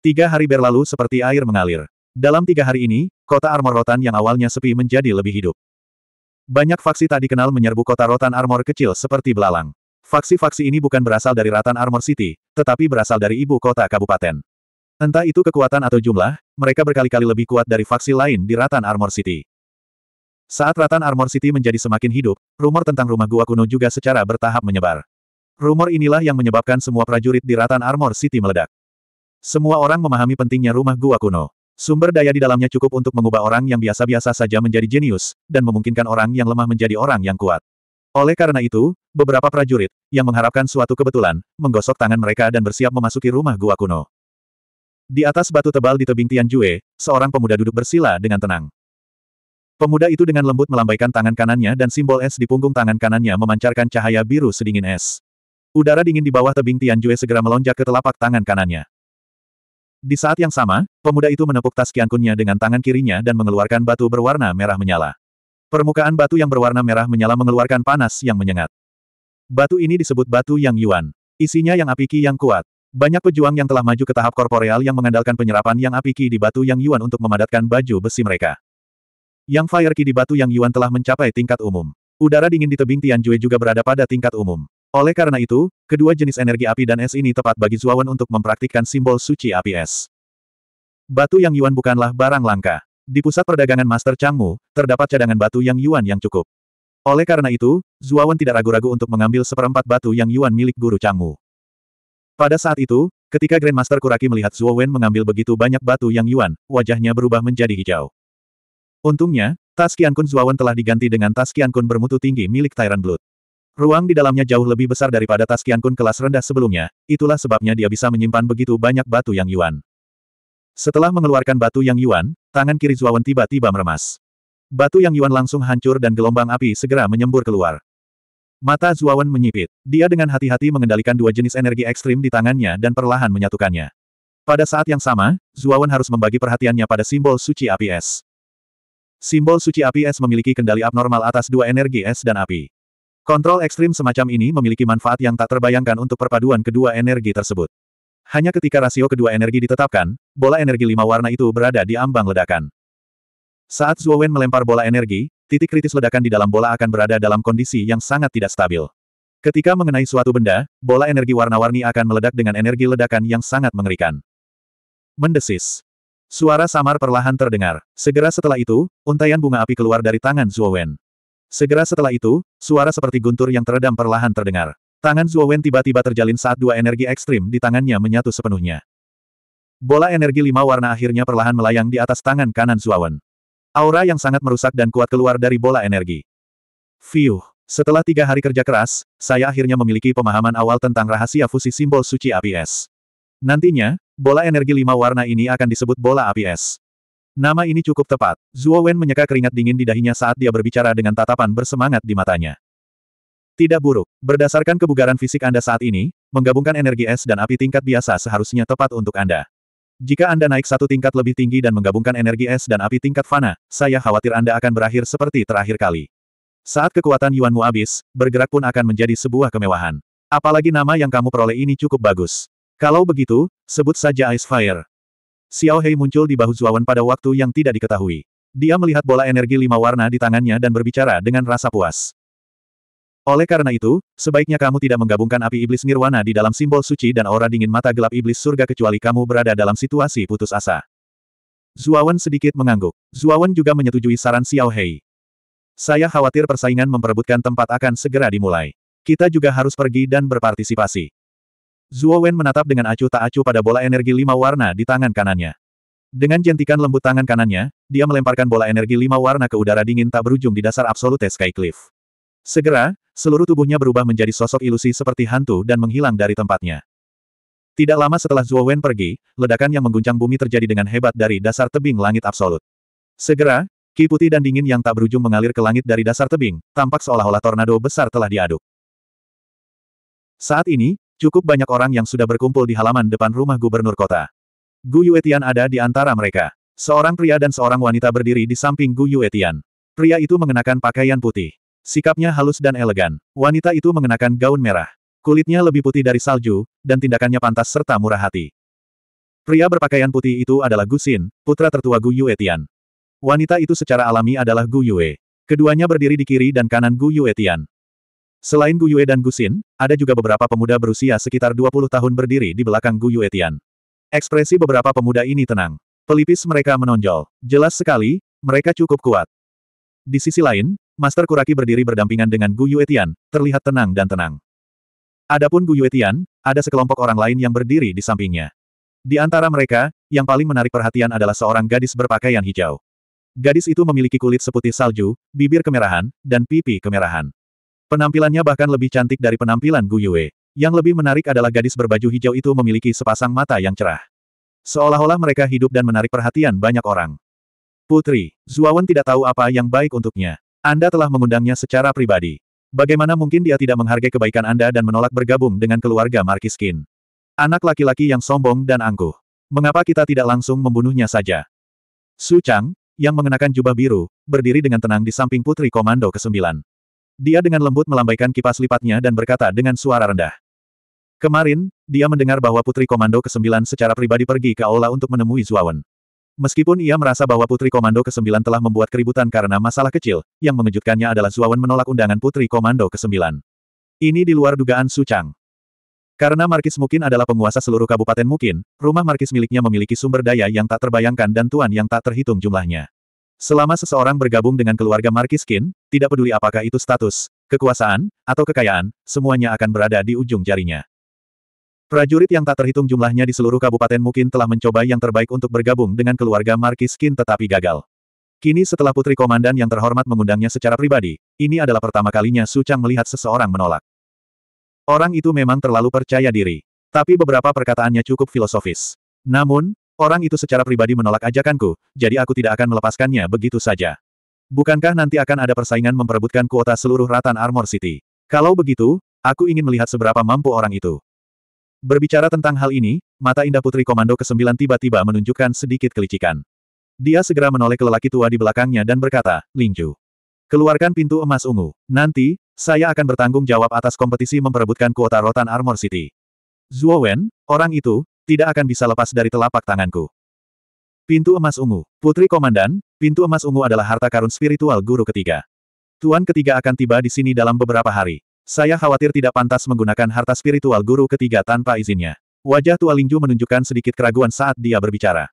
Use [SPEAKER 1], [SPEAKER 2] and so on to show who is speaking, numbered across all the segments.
[SPEAKER 1] Tiga hari berlalu seperti air mengalir. Dalam tiga hari ini, kota armor rotan yang awalnya sepi menjadi lebih hidup. Banyak faksi tak dikenal menyerbu kota rotan armor kecil seperti belalang. Faksi-faksi ini bukan berasal dari Ratan Armor City, tetapi berasal dari ibu kota kabupaten. Entah itu kekuatan atau jumlah, mereka berkali-kali lebih kuat dari faksi lain di Ratan Armor City. Saat Ratan Armor City menjadi semakin hidup, rumor tentang rumah gua kuno juga secara bertahap menyebar. Rumor inilah yang menyebabkan semua prajurit di Ratan Armor City meledak. Semua orang memahami pentingnya rumah gua kuno. Sumber daya di dalamnya cukup untuk mengubah orang yang biasa-biasa saja menjadi jenius, dan memungkinkan orang yang lemah menjadi orang yang kuat. Oleh karena itu, beberapa prajurit, yang mengharapkan suatu kebetulan, menggosok tangan mereka dan bersiap memasuki rumah gua kuno. Di atas batu tebal di tebing Tianjue, seorang pemuda duduk bersila dengan tenang. Pemuda itu dengan lembut melambaikan tangan kanannya dan simbol es di punggung tangan kanannya memancarkan cahaya biru sedingin es. Udara dingin di bawah tebing Tianjue segera melonjak ke telapak tangan kanannya. Di saat yang sama, pemuda itu menepuk tas kiankunnya dengan tangan kirinya dan mengeluarkan batu berwarna merah menyala. Permukaan batu yang berwarna merah menyala mengeluarkan panas yang menyengat. Batu ini disebut batu yang yuan. Isinya yang apiki yang kuat. Banyak pejuang yang telah maju ke tahap korporeal yang mengandalkan penyerapan yang apiki di batu yang yuan untuk memadatkan baju besi mereka. Yang fire ki di batu yang yuan telah mencapai tingkat umum. Udara dingin di tebing Tianjue juga berada pada tingkat umum. Oleh karena itu, kedua jenis energi api dan es ini tepat bagi Zuawan untuk mempraktikkan simbol suci api es. Batu yang yuan bukanlah barang langka. Di pusat perdagangan Master Changmu, terdapat cadangan batu yang yuan yang cukup. Oleh karena itu, Zuawan tidak ragu-ragu untuk mengambil seperempat batu yang yuan milik guru Changmu. Pada saat itu, ketika Grandmaster Kuraki melihat Zuowen mengambil begitu banyak batu yang yuan, wajahnya berubah menjadi hijau. Untungnya, tas kun Zuawan telah diganti dengan tas kun bermutu tinggi milik Tyrant Blood. Ruang di dalamnya jauh lebih besar daripada tas Kun kelas rendah sebelumnya, itulah sebabnya dia bisa menyimpan begitu banyak batu yang yuan. Setelah mengeluarkan batu yang yuan, tangan kiri Zuawan tiba-tiba meremas. Batu yang yuan langsung hancur dan gelombang api segera menyembur keluar. Mata Zuawan menyipit. Dia dengan hati-hati mengendalikan dua jenis energi ekstrim di tangannya dan perlahan menyatukannya. Pada saat yang sama, Zuawan harus membagi perhatiannya pada simbol suci api es. Simbol suci api es memiliki kendali abnormal atas dua energi es dan api. Kontrol ekstrim semacam ini memiliki manfaat yang tak terbayangkan untuk perpaduan kedua energi tersebut. Hanya ketika rasio kedua energi ditetapkan, bola energi lima warna itu berada di ambang ledakan. Saat Zhuo Wen melempar bola energi, titik kritis ledakan di dalam bola akan berada dalam kondisi yang sangat tidak stabil. Ketika mengenai suatu benda, bola energi warna-warni akan meledak dengan energi ledakan yang sangat mengerikan. Mendesis. Suara samar perlahan terdengar. Segera setelah itu, untaian bunga api keluar dari tangan Zhuo Wen. Segera setelah itu, suara seperti guntur yang teredam perlahan terdengar. Tangan Zuo Wen tiba-tiba terjalin saat dua energi ekstrim di tangannya menyatu sepenuhnya. Bola energi lima warna akhirnya perlahan melayang di atas tangan kanan Zuo Wen. Aura yang sangat merusak dan kuat keluar dari bola energi. Fiuh! Setelah tiga hari kerja keras, saya akhirnya memiliki pemahaman awal tentang rahasia fusi simbol suci APS. Nantinya, bola energi lima warna ini akan disebut bola APS. Nama ini cukup tepat. Zuo Wen menyeka keringat dingin di dahinya saat dia berbicara dengan tatapan bersemangat di matanya. Tidak buruk. Berdasarkan kebugaran fisik Anda saat ini, menggabungkan energi es dan api tingkat biasa seharusnya tepat untuk Anda. Jika Anda naik satu tingkat lebih tinggi dan menggabungkan energi es dan api tingkat fana, saya khawatir Anda akan berakhir seperti terakhir kali. Saat kekuatan Yuan Yuanmu habis, bergerak pun akan menjadi sebuah kemewahan. Apalagi nama yang kamu peroleh ini cukup bagus. Kalau begitu, sebut saja Ice Fire. Xiao Hei muncul di bahu Zuawan pada waktu yang tidak diketahui. Dia melihat bola energi lima warna di tangannya dan berbicara dengan rasa puas. Oleh karena itu, sebaiknya kamu tidak menggabungkan api iblis nirwana di dalam simbol suci dan aura dingin mata gelap iblis surga kecuali kamu berada dalam situasi putus asa. Zuawan sedikit mengangguk. Zuawan juga menyetujui saran Xiao Hei. Saya khawatir persaingan memperebutkan tempat akan segera dimulai. Kita juga harus pergi dan berpartisipasi. Zuo Wen menatap dengan acuh tak acuh pada bola energi lima warna di tangan kanannya. Dengan jentikan lembut tangan kanannya, dia melemparkan bola energi lima warna ke udara dingin tak berujung di dasar absolute Sky Cliff. Segera, seluruh tubuhnya berubah menjadi sosok ilusi seperti hantu dan menghilang dari tempatnya. Tidak lama setelah Zuo Wen pergi, ledakan yang mengguncang bumi terjadi dengan hebat dari dasar tebing langit absolut. Segera, ki putih dan dingin yang tak berujung mengalir ke langit dari dasar tebing, tampak seolah-olah tornado besar telah diaduk. Saat ini, Cukup banyak orang yang sudah berkumpul di halaman depan rumah gubernur kota. Gu Yuetian ada di antara mereka. Seorang pria dan seorang wanita berdiri di samping Gu Yuetian. Pria itu mengenakan pakaian putih. Sikapnya halus dan elegan. Wanita itu mengenakan gaun merah. Kulitnya lebih putih dari salju, dan tindakannya pantas serta murah hati. Pria berpakaian putih itu adalah Gu Xin, putra tertua Gu Yuetian. Wanita itu secara alami adalah Gu Yue. Keduanya berdiri di kiri dan kanan Gu Yuetian. Selain Gu Yue dan Gu Xin, ada juga beberapa pemuda berusia sekitar 20 tahun berdiri di belakang Gu Yue Tian. Ekspresi beberapa pemuda ini tenang. Pelipis mereka menonjol. Jelas sekali, mereka cukup kuat. Di sisi lain, Master Kuraki berdiri berdampingan dengan Gu Yue Tian, terlihat tenang dan tenang. Adapun Gu Yue Tian, ada sekelompok orang lain yang berdiri di sampingnya. Di antara mereka, yang paling menarik perhatian adalah seorang gadis berpakaian hijau. Gadis itu memiliki kulit seputih salju, bibir kemerahan, dan pipi kemerahan. Penampilannya bahkan lebih cantik dari penampilan Gu Yue. Yang lebih menarik adalah gadis berbaju hijau itu memiliki sepasang mata yang cerah. Seolah-olah mereka hidup dan menarik perhatian banyak orang. Putri, Zuawan tidak tahu apa yang baik untuknya. Anda telah mengundangnya secara pribadi. Bagaimana mungkin dia tidak menghargai kebaikan Anda dan menolak bergabung dengan keluarga Markiskin? Anak laki-laki yang sombong dan angkuh. Mengapa kita tidak langsung membunuhnya saja? Su Chang, yang mengenakan jubah biru, berdiri dengan tenang di samping Putri Komando ke-9. Dia dengan lembut melambaikan kipas lipatnya dan berkata dengan suara rendah. Kemarin, dia mendengar bahwa Putri Komando ke-9 secara pribadi pergi ke aula untuk menemui Zuawan. Meskipun ia merasa bahwa Putri Komando ke-9 telah membuat keributan karena masalah kecil, yang mengejutkannya adalah Zuawan menolak undangan Putri Komando ke-9. Ini di luar dugaan Su Chang. Karena Markis Mungkin adalah penguasa seluruh kabupaten Mungkin, rumah Markis miliknya memiliki sumber daya yang tak terbayangkan dan tuan yang tak terhitung jumlahnya. Selama seseorang bergabung dengan keluarga Kin, tidak peduli apakah itu status, kekuasaan, atau kekayaan, semuanya akan berada di ujung jarinya. Prajurit yang tak terhitung jumlahnya di seluruh kabupaten mungkin telah mencoba yang terbaik untuk bergabung dengan keluarga Kin tetapi gagal. Kini setelah putri komandan yang terhormat mengundangnya secara pribadi, ini adalah pertama kalinya Su Chang melihat seseorang menolak. Orang itu memang terlalu percaya diri. Tapi beberapa perkataannya cukup filosofis. Namun, Orang itu secara pribadi menolak ajakanku, jadi aku tidak akan melepaskannya begitu saja. Bukankah nanti akan ada persaingan memperebutkan kuota seluruh Ratan Armor City? Kalau begitu, aku ingin melihat seberapa mampu orang itu. Berbicara tentang hal ini, mata indah Putri Komando ke-9 tiba-tiba menunjukkan sedikit kelicikan. Dia segera menoleh ke lelaki tua di belakangnya dan berkata, Lingju. Keluarkan pintu emas ungu. Nanti, saya akan bertanggung jawab atas kompetisi memperebutkan kuota Rotan Armor City. Zuo Wen, orang itu, tidak akan bisa lepas dari telapak tanganku. Pintu emas ungu. Putri Komandan, pintu emas ungu adalah harta karun spiritual guru ketiga. Tuan ketiga akan tiba di sini dalam beberapa hari. Saya khawatir tidak pantas menggunakan harta spiritual guru ketiga tanpa izinnya. Wajah tua Lingju menunjukkan sedikit keraguan saat dia berbicara.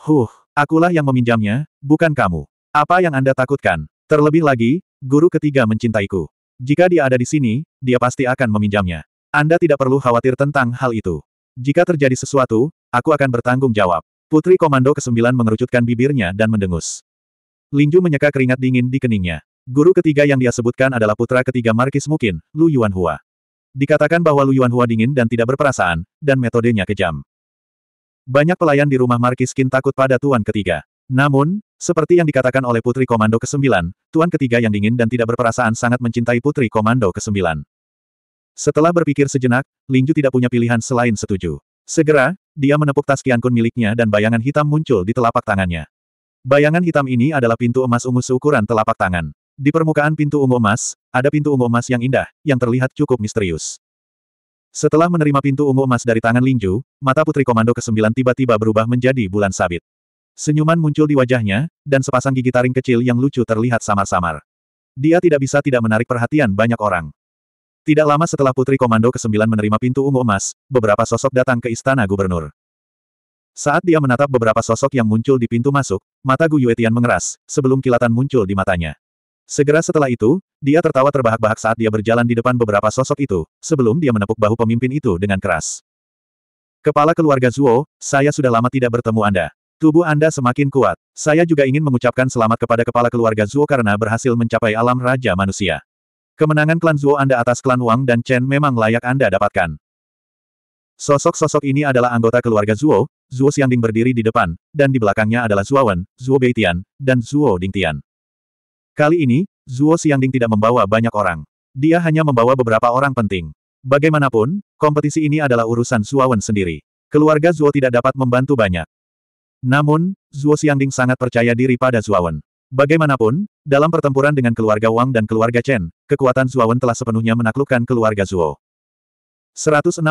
[SPEAKER 1] Huh, akulah yang meminjamnya, bukan kamu. Apa yang Anda takutkan? Terlebih lagi, guru ketiga mencintaiku. Jika dia ada di sini, dia pasti akan meminjamnya. Anda tidak perlu khawatir tentang hal itu. Jika terjadi sesuatu, aku akan bertanggung jawab. Putri Komando ke-9 mengerucutkan bibirnya dan mendengus. Lingju menyeka keringat dingin di keningnya. Guru ketiga yang dia sebutkan adalah putra ketiga Markis Mukin, Lu Yuanhua. Dikatakan bahwa Lu Yuanhua dingin dan tidak berperasaan, dan metodenya kejam. Banyak pelayan di rumah Markis Kin takut pada tuan ketiga. Namun, seperti yang dikatakan oleh Putri Komando ke-9, tuan ketiga yang dingin dan tidak berperasaan sangat mencintai Putri Komando ke-9. Setelah berpikir sejenak, Lingju tidak punya pilihan selain setuju. Segera, dia menepuk tas Kiankun miliknya dan bayangan hitam muncul di telapak tangannya. Bayangan hitam ini adalah pintu emas ungu seukuran telapak tangan. Di permukaan pintu ungu emas, ada pintu ungu emas yang indah, yang terlihat cukup misterius. Setelah menerima pintu ungu emas dari tangan Lingju, mata putri komando ke-9 tiba-tiba berubah menjadi bulan sabit. Senyuman muncul di wajahnya, dan sepasang gigi taring kecil yang lucu terlihat samar-samar. Dia tidak bisa tidak menarik perhatian banyak orang. Tidak lama setelah Putri Komando ke-9 menerima pintu ungu emas, beberapa sosok datang ke istana gubernur. Saat dia menatap beberapa sosok yang muncul di pintu masuk, mata Gu Yuetian mengeras, sebelum kilatan muncul di matanya. Segera setelah itu, dia tertawa terbahak-bahak saat dia berjalan di depan beberapa sosok itu, sebelum dia menepuk bahu pemimpin itu dengan keras. Kepala keluarga Zuo, saya sudah lama tidak bertemu Anda. Tubuh Anda semakin kuat. Saya juga ingin mengucapkan selamat kepada kepala keluarga Zuo karena berhasil mencapai alam Raja Manusia. Kemenangan klan Zuo Anda atas klan Wang dan Chen memang layak Anda dapatkan. Sosok-sosok ini adalah anggota keluarga Zuo, Zuo Xiangding berdiri di depan, dan di belakangnya adalah Zuo Wen, Zuo Beitian, dan Zuo Dingtian. Kali ini, Zuo Xiangding tidak membawa banyak orang. Dia hanya membawa beberapa orang penting. Bagaimanapun, kompetisi ini adalah urusan Zuo Wen sendiri. Keluarga Zuo tidak dapat membantu banyak. Namun, Zuo Xiangding sangat percaya diri pada Zuo Wen. Bagaimanapun, dalam pertempuran dengan keluarga Wang dan keluarga Chen, kekuatan Wen telah sepenuhnya menaklukkan keluarga Zuo. 162.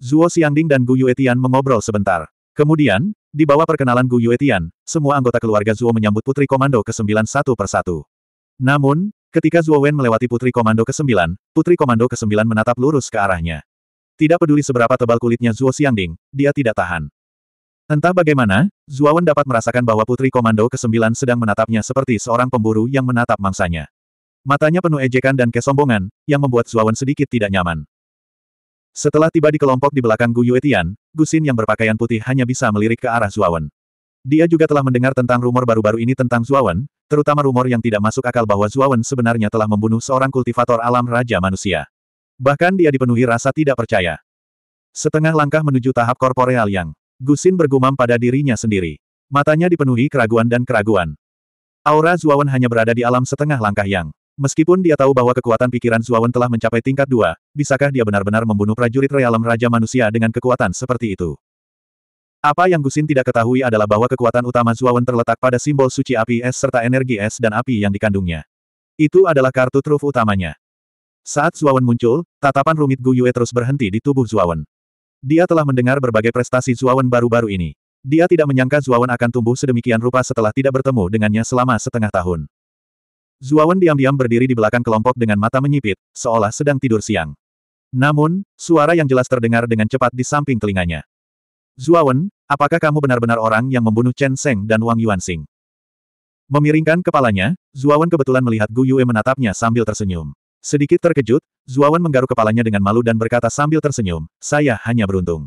[SPEAKER 1] Zuo Xiangding dan Gu Yuetian mengobrol sebentar. Kemudian, di bawah perkenalan Gu Yuetian, semua anggota keluarga Zuo menyambut putri komando ke-9 satu persatu. Namun, ketika Zuo Wen melewati putri komando ke-9, putri komando ke-9 menatap lurus ke arahnya. Tidak peduli seberapa tebal kulitnya Zuo Xiangding, dia tidak tahan. Entah bagaimana, Zuawan dapat merasakan bahwa Putri Komando ke-9 sedang menatapnya seperti seorang pemburu yang menatap mangsanya. Matanya penuh ejekan dan kesombongan, yang membuat Zuawan sedikit tidak nyaman. Setelah tiba di kelompok di belakang Gu Yuetian, Gusin yang berpakaian putih hanya bisa melirik ke arah Zuawan. Dia juga telah mendengar tentang rumor baru-baru ini tentang Zuawan, terutama rumor yang tidak masuk akal bahwa Zuawan sebenarnya telah membunuh seorang kultivator alam Raja Manusia. Bahkan dia dipenuhi rasa tidak percaya. Setengah langkah menuju tahap korporeal yang Gusin bergumam pada dirinya sendiri. Matanya dipenuhi keraguan dan keraguan. Aura Zuawan hanya berada di alam setengah langkah yang. Meskipun dia tahu bahwa kekuatan pikiran Zuawan telah mencapai tingkat dua, bisakah dia benar-benar membunuh prajurit realem Raja Manusia dengan kekuatan seperti itu? Apa yang Gusin tidak ketahui adalah bahwa kekuatan utama Zuawan terletak pada simbol suci api es serta energi es dan api yang dikandungnya. Itu adalah kartu truf utamanya. Saat Zuawan muncul, tatapan rumit Gu Yue terus berhenti di tubuh Zuawan. Dia telah mendengar berbagai prestasi Zuawan baru-baru ini. Dia tidak menyangka Zuawan akan tumbuh sedemikian rupa setelah tidak bertemu dengannya selama setengah tahun. Zuawan diam-diam berdiri di belakang kelompok dengan mata menyipit, seolah sedang tidur siang. Namun, suara yang jelas terdengar dengan cepat di samping telinganya. Zuawan, apakah kamu benar-benar orang yang membunuh Chen Seng dan Wang Yuanxing? Memiringkan kepalanya, Zuawan kebetulan melihat Gu Yue menatapnya sambil tersenyum. Sedikit terkejut, Zuawan menggaruk kepalanya dengan malu dan berkata sambil tersenyum, saya hanya beruntung.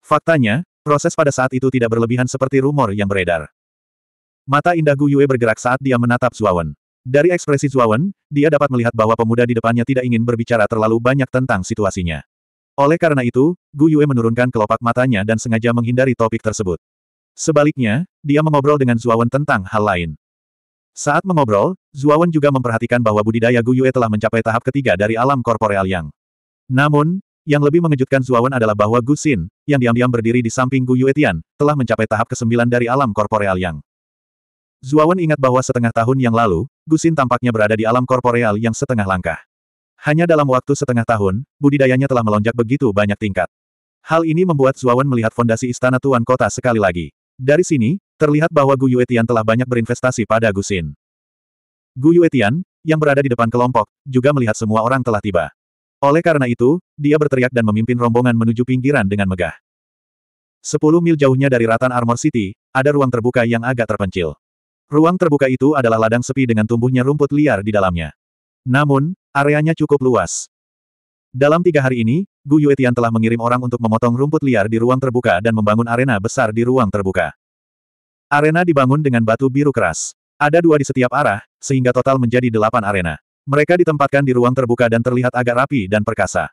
[SPEAKER 1] Faktanya, proses pada saat itu tidak berlebihan seperti rumor yang beredar. Mata indah Gu Yue bergerak saat dia menatap Zuawan. Dari ekspresi Zuawan, dia dapat melihat bahwa pemuda di depannya tidak ingin berbicara terlalu banyak tentang situasinya. Oleh karena itu, Gu Yue menurunkan kelopak matanya dan sengaja menghindari topik tersebut. Sebaliknya, dia mengobrol dengan Zuawan tentang hal lain. Saat mengobrol, Zuawan juga memperhatikan bahwa budidaya Guyue telah mencapai tahap ketiga dari alam korporeal yang. Namun, yang lebih mengejutkan Zuawan adalah bahwa Gusin, yang diam-diam berdiri di samping Guyue Tian, telah mencapai tahap ke-9 dari alam korporeal yang. Zuawan ingat bahwa setengah tahun yang lalu, Gusin tampaknya berada di alam korporeal yang setengah langkah. Hanya dalam waktu setengah tahun, budidayanya telah melonjak begitu banyak tingkat. Hal ini membuat Zuawan melihat fondasi istana Tuan Kota sekali lagi. Dari sini, Terlihat bahwa Gu Yuetian telah banyak berinvestasi pada Gusin. Gu Yuetian, yang berada di depan kelompok, juga melihat semua orang telah tiba. Oleh karena itu, dia berteriak dan memimpin rombongan menuju pinggiran dengan megah. Sepuluh mil jauhnya dari Ratan Armor City, ada ruang terbuka yang agak terpencil. Ruang terbuka itu adalah ladang sepi dengan tumbuhnya rumput liar di dalamnya. Namun, areanya cukup luas. Dalam tiga hari ini, Gu Yuetian telah mengirim orang untuk memotong rumput liar di ruang terbuka dan membangun arena besar di ruang terbuka. Arena dibangun dengan batu biru keras. Ada dua di setiap arah, sehingga total menjadi delapan arena. Mereka ditempatkan di ruang terbuka dan terlihat agak rapi dan perkasa.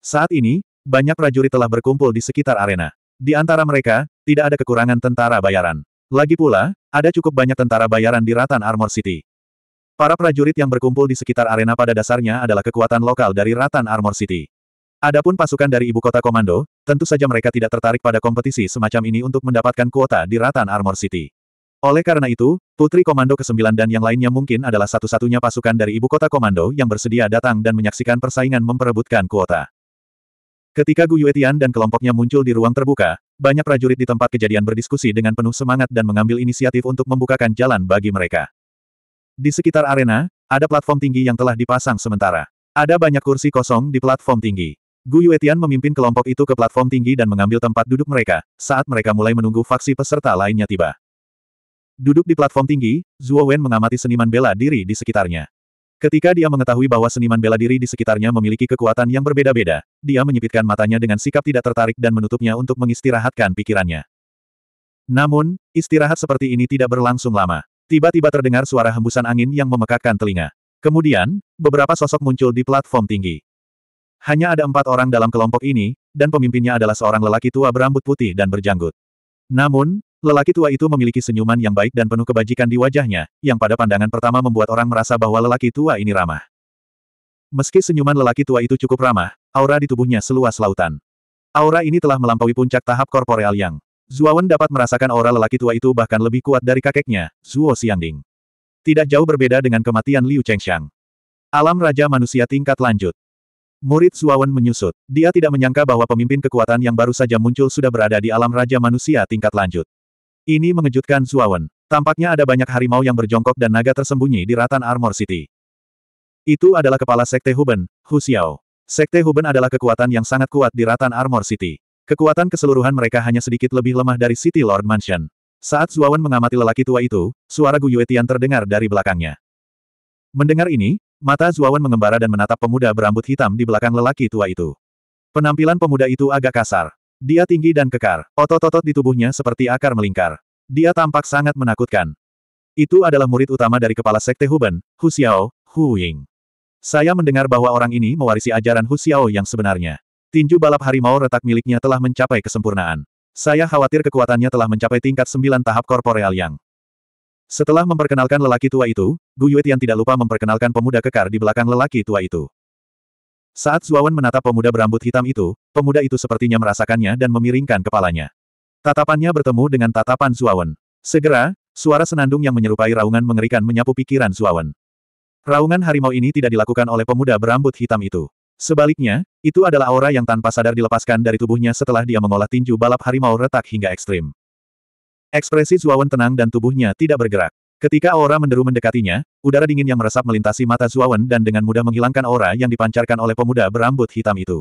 [SPEAKER 1] Saat ini, banyak prajurit telah berkumpul di sekitar arena. Di antara mereka, tidak ada kekurangan tentara bayaran. Lagi pula, ada cukup banyak tentara bayaran di Ratan Armor City. Para prajurit yang berkumpul di sekitar arena pada dasarnya adalah kekuatan lokal dari Ratan Armor City. Adapun pasukan dari ibu kota komando, tentu saja mereka tidak tertarik pada kompetisi semacam ini untuk mendapatkan kuota di Ratan Armor City. Oleh karena itu, Putri Komando ke-9 dan yang lainnya mungkin adalah satu-satunya pasukan dari ibu kota komando yang bersedia datang dan menyaksikan persaingan memperebutkan kuota. Ketika Gu Yuetian dan kelompoknya muncul di ruang terbuka, banyak prajurit di tempat kejadian berdiskusi dengan penuh semangat dan mengambil inisiatif untuk membukakan jalan bagi mereka. Di sekitar arena, ada platform tinggi yang telah dipasang sementara. Ada banyak kursi kosong di platform tinggi. Gu Yuetian memimpin kelompok itu ke platform tinggi dan mengambil tempat duduk mereka, saat mereka mulai menunggu faksi peserta lainnya tiba. Duduk di platform tinggi, Zhuo Wen mengamati seniman bela diri di sekitarnya. Ketika dia mengetahui bahwa seniman bela diri di sekitarnya memiliki kekuatan yang berbeda-beda, dia menyipitkan matanya dengan sikap tidak tertarik dan menutupnya untuk mengistirahatkan pikirannya. Namun, istirahat seperti ini tidak berlangsung lama. Tiba-tiba terdengar suara hembusan angin yang memekakkan telinga. Kemudian, beberapa sosok muncul di platform tinggi. Hanya ada empat orang dalam kelompok ini, dan pemimpinnya adalah seorang lelaki tua berambut putih dan berjanggut. Namun, lelaki tua itu memiliki senyuman yang baik dan penuh kebajikan di wajahnya, yang pada pandangan pertama membuat orang merasa bahwa lelaki tua ini ramah. Meski senyuman lelaki tua itu cukup ramah, aura di tubuhnya seluas lautan. Aura ini telah melampaui puncak tahap korporeal yang Zuawan dapat merasakan aura lelaki tua itu bahkan lebih kuat dari kakeknya, Zuo Xiangding. Tidak jauh berbeda dengan kematian Liu Chengxiang. Alam Raja Manusia tingkat lanjut. Murid Suawan menyusut. Dia tidak menyangka bahwa pemimpin kekuatan yang baru saja muncul sudah berada di alam Raja Manusia tingkat lanjut. Ini mengejutkan Suawan. Tampaknya ada banyak harimau yang berjongkok dan naga tersembunyi di Ratan Armor City. Itu adalah kepala Sekte Huben, Hu Xiao. Sekte Huben adalah kekuatan yang sangat kuat di Ratan Armor City. Kekuatan keseluruhan mereka hanya sedikit lebih lemah dari City Lord Mansion. Saat Suawan mengamati lelaki tua itu, suara Gu Yuetian terdengar dari belakangnya. Mendengar ini, Mata Zuawan mengembara dan menatap pemuda berambut hitam di belakang lelaki tua itu. Penampilan pemuda itu agak kasar. Dia tinggi dan kekar, otot-otot di tubuhnya seperti akar melingkar. Dia tampak sangat menakutkan. Itu adalah murid utama dari kepala sekte Huben, Hu Xiao, Hu Ying. Saya mendengar bahwa orang ini mewarisi ajaran Hu Xiao yang sebenarnya. Tinju balap harimau retak miliknya telah mencapai kesempurnaan. Saya khawatir kekuatannya telah mencapai tingkat sembilan tahap korporeal yang. Setelah memperkenalkan lelaki tua itu, Gu Yuetian tidak lupa memperkenalkan pemuda kekar di belakang lelaki tua itu. Saat Zuawan menatap pemuda berambut hitam itu, pemuda itu sepertinya merasakannya dan memiringkan kepalanya. Tatapannya bertemu dengan tatapan Zuawan. Segera, suara senandung yang menyerupai raungan mengerikan menyapu pikiran Zuawan. Raungan harimau ini tidak dilakukan oleh pemuda berambut hitam itu. Sebaliknya, itu adalah aura yang tanpa sadar dilepaskan dari tubuhnya setelah dia mengolah tinju balap harimau retak hingga ekstrim. Ekspresi Zuawan tenang dan tubuhnya tidak bergerak. Ketika aura menderu mendekatinya, udara dingin yang meresap melintasi mata Zuawan dan dengan mudah menghilangkan aura yang dipancarkan oleh pemuda berambut hitam itu.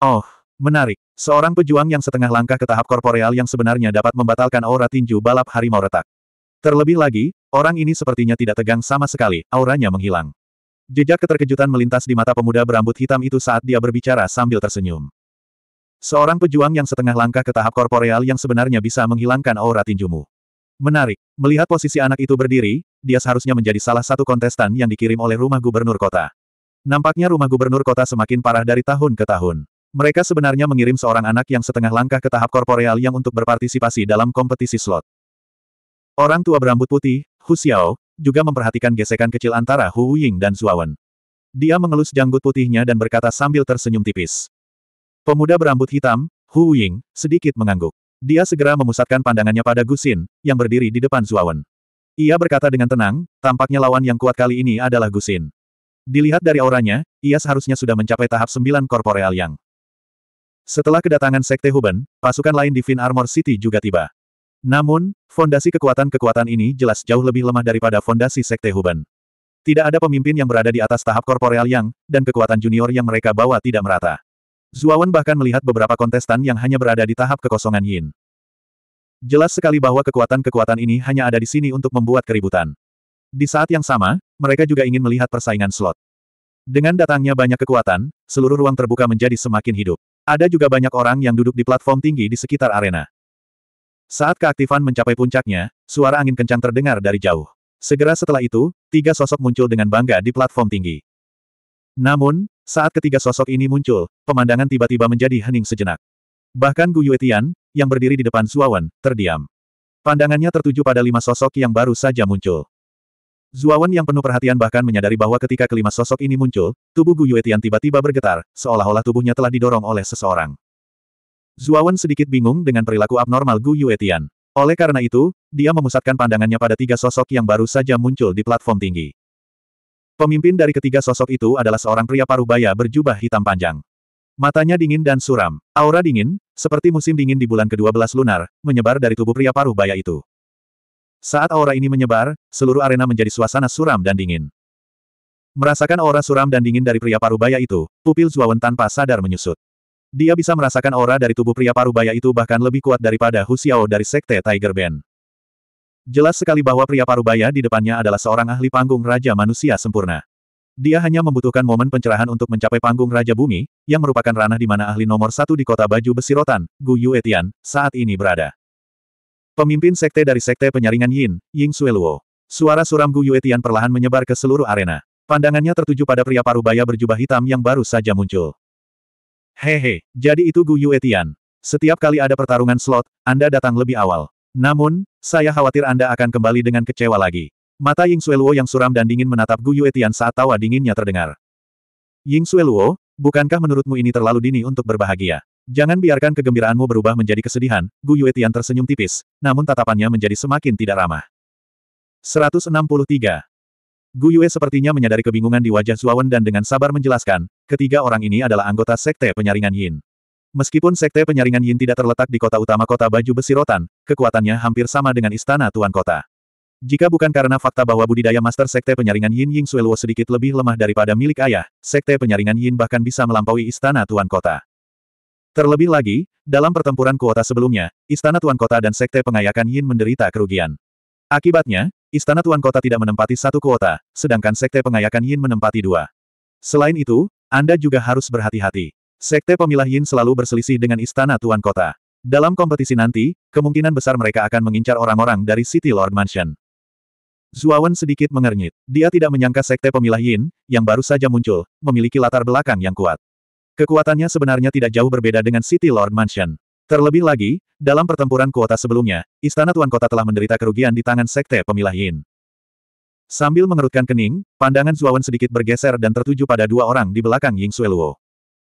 [SPEAKER 1] Oh, menarik. Seorang pejuang yang setengah langkah ke tahap korporeal yang sebenarnya dapat membatalkan aura tinju balap harimau retak. Terlebih lagi, orang ini sepertinya tidak tegang sama sekali, auranya menghilang. Jejak keterkejutan melintas di mata pemuda berambut hitam itu saat dia berbicara sambil tersenyum. Seorang pejuang yang setengah langkah ke tahap korporeal yang sebenarnya bisa menghilangkan aura tinjumu. Menarik. Melihat posisi anak itu berdiri, dia seharusnya menjadi salah satu kontestan yang dikirim oleh rumah gubernur kota. Nampaknya rumah gubernur kota semakin parah dari tahun ke tahun. Mereka sebenarnya mengirim seorang anak yang setengah langkah ke tahap korporeal yang untuk berpartisipasi dalam kompetisi slot. Orang tua berambut putih, Hu Xiao, juga memperhatikan gesekan kecil antara Hu Ying dan Zuawan. Dia mengelus janggut putihnya dan berkata sambil tersenyum tipis. Pemuda berambut hitam, Hu Ying, sedikit mengangguk. Dia segera memusatkan pandangannya pada Gusin, yang berdiri di depan Zuawan. Ia berkata dengan tenang, tampaknya lawan yang kuat kali ini adalah Gusin. Dilihat dari auranya, ia seharusnya sudah mencapai tahap sembilan korporeal yang. Setelah kedatangan Sekte Huben, pasukan lain di Fin Armor City juga tiba. Namun, fondasi kekuatan-kekuatan ini jelas jauh lebih lemah daripada fondasi Sekte Huben. Tidak ada pemimpin yang berada di atas tahap korporeal yang, dan kekuatan junior yang mereka bawa tidak merata. Zuawan bahkan melihat beberapa kontestan yang hanya berada di tahap kekosongan Yin. Jelas sekali bahwa kekuatan-kekuatan ini hanya ada di sini untuk membuat keributan. Di saat yang sama, mereka juga ingin melihat persaingan slot. Dengan datangnya banyak kekuatan, seluruh ruang terbuka menjadi semakin hidup. Ada juga banyak orang yang duduk di platform tinggi di sekitar arena. Saat keaktifan mencapai puncaknya, suara angin kencang terdengar dari jauh. Segera setelah itu, tiga sosok muncul dengan bangga di platform tinggi. Namun, saat ketiga sosok ini muncul, pemandangan tiba-tiba menjadi hening sejenak. Bahkan Gu Yuetian, yang berdiri di depan Zuawan, terdiam. Pandangannya tertuju pada lima sosok yang baru saja muncul. Zuawan yang penuh perhatian bahkan menyadari bahwa ketika kelima sosok ini muncul, tubuh Gu Yuetian tiba-tiba bergetar, seolah-olah tubuhnya telah didorong oleh seseorang. Zuawan sedikit bingung dengan perilaku abnormal Gu Yuetian. Oleh karena itu, dia memusatkan pandangannya pada tiga sosok yang baru saja muncul di platform tinggi. Pemimpin dari ketiga sosok itu adalah seorang pria parubaya berjubah hitam panjang. Matanya dingin dan suram. Aura dingin, seperti musim dingin di bulan ke-12 lunar, menyebar dari tubuh pria parubaya itu. Saat aura ini menyebar, seluruh arena menjadi suasana suram dan dingin. Merasakan aura suram dan dingin dari pria parubaya itu, pupil Zuawan tanpa sadar menyusut. Dia bisa merasakan aura dari tubuh pria parubaya itu bahkan lebih kuat daripada Hu Xiao dari Sekte Tiger Band. Jelas sekali bahwa pria parubaya di depannya adalah seorang ahli panggung Raja Manusia Sempurna. Dia hanya membutuhkan momen pencerahan untuk mencapai panggung Raja Bumi, yang merupakan ranah di mana ahli nomor satu di kota baju besi rotan, Gu Yuetian, saat ini berada. Pemimpin sekte dari sekte penyaringan Yin, Ying Sueluo. Suara suram Gu Yuetian perlahan menyebar ke seluruh arena. Pandangannya tertuju pada pria parubaya berjubah hitam yang baru saja muncul. Hehe, jadi itu Gu Yuetian. Setiap kali ada pertarungan slot, Anda datang lebih awal. Namun, saya khawatir Anda akan kembali dengan kecewa lagi. Mata Ying Sueluo yang suram dan dingin menatap Gu Yue Tian saat tawa dinginnya terdengar. Ying Sueluo, bukankah menurutmu ini terlalu dini untuk berbahagia? Jangan biarkan kegembiraanmu berubah menjadi kesedihan, Gu Yue Tian tersenyum tipis, namun tatapannya menjadi semakin tidak ramah. 163. Gu Yue sepertinya menyadari kebingungan di wajah Zuawan dan dengan sabar menjelaskan, ketiga orang ini adalah anggota Sekte Penyaringan Yin. Meskipun sekte penyaringan Yin tidak terletak di kota utama kota baju besi rotan, kekuatannya hampir sama dengan istana tuan kota. Jika bukan karena fakta bahwa budidaya master sekte penyaringan Yin Ying Sueluo sedikit lebih lemah daripada milik ayah, sekte penyaringan Yin bahkan bisa melampaui istana tuan kota. Terlebih lagi, dalam pertempuran kuota sebelumnya, istana tuan kota dan sekte pengayakan Yin menderita kerugian. Akibatnya, istana tuan kota tidak menempati satu kuota, sedangkan sekte pengayakan Yin menempati dua. Selain itu, Anda juga harus berhati-hati. Sekte pemilah Yin selalu berselisih dengan istana tuan kota. Dalam kompetisi nanti, kemungkinan besar mereka akan mengincar orang-orang dari City Lord Mansion. Zuawan sedikit mengernyit. Dia tidak menyangka sekte pemilah Yin, yang baru saja muncul, memiliki latar belakang yang kuat. Kekuatannya sebenarnya tidak jauh berbeda dengan City Lord Mansion. Terlebih lagi, dalam pertempuran kuota sebelumnya, Istana Tuan Kota telah menderita kerugian di tangan Sekte Pemilah Yin. Sambil mengerutkan kening, pandangan Zuawan sedikit bergeser dan tertuju pada dua orang di belakang Ying Sueluo.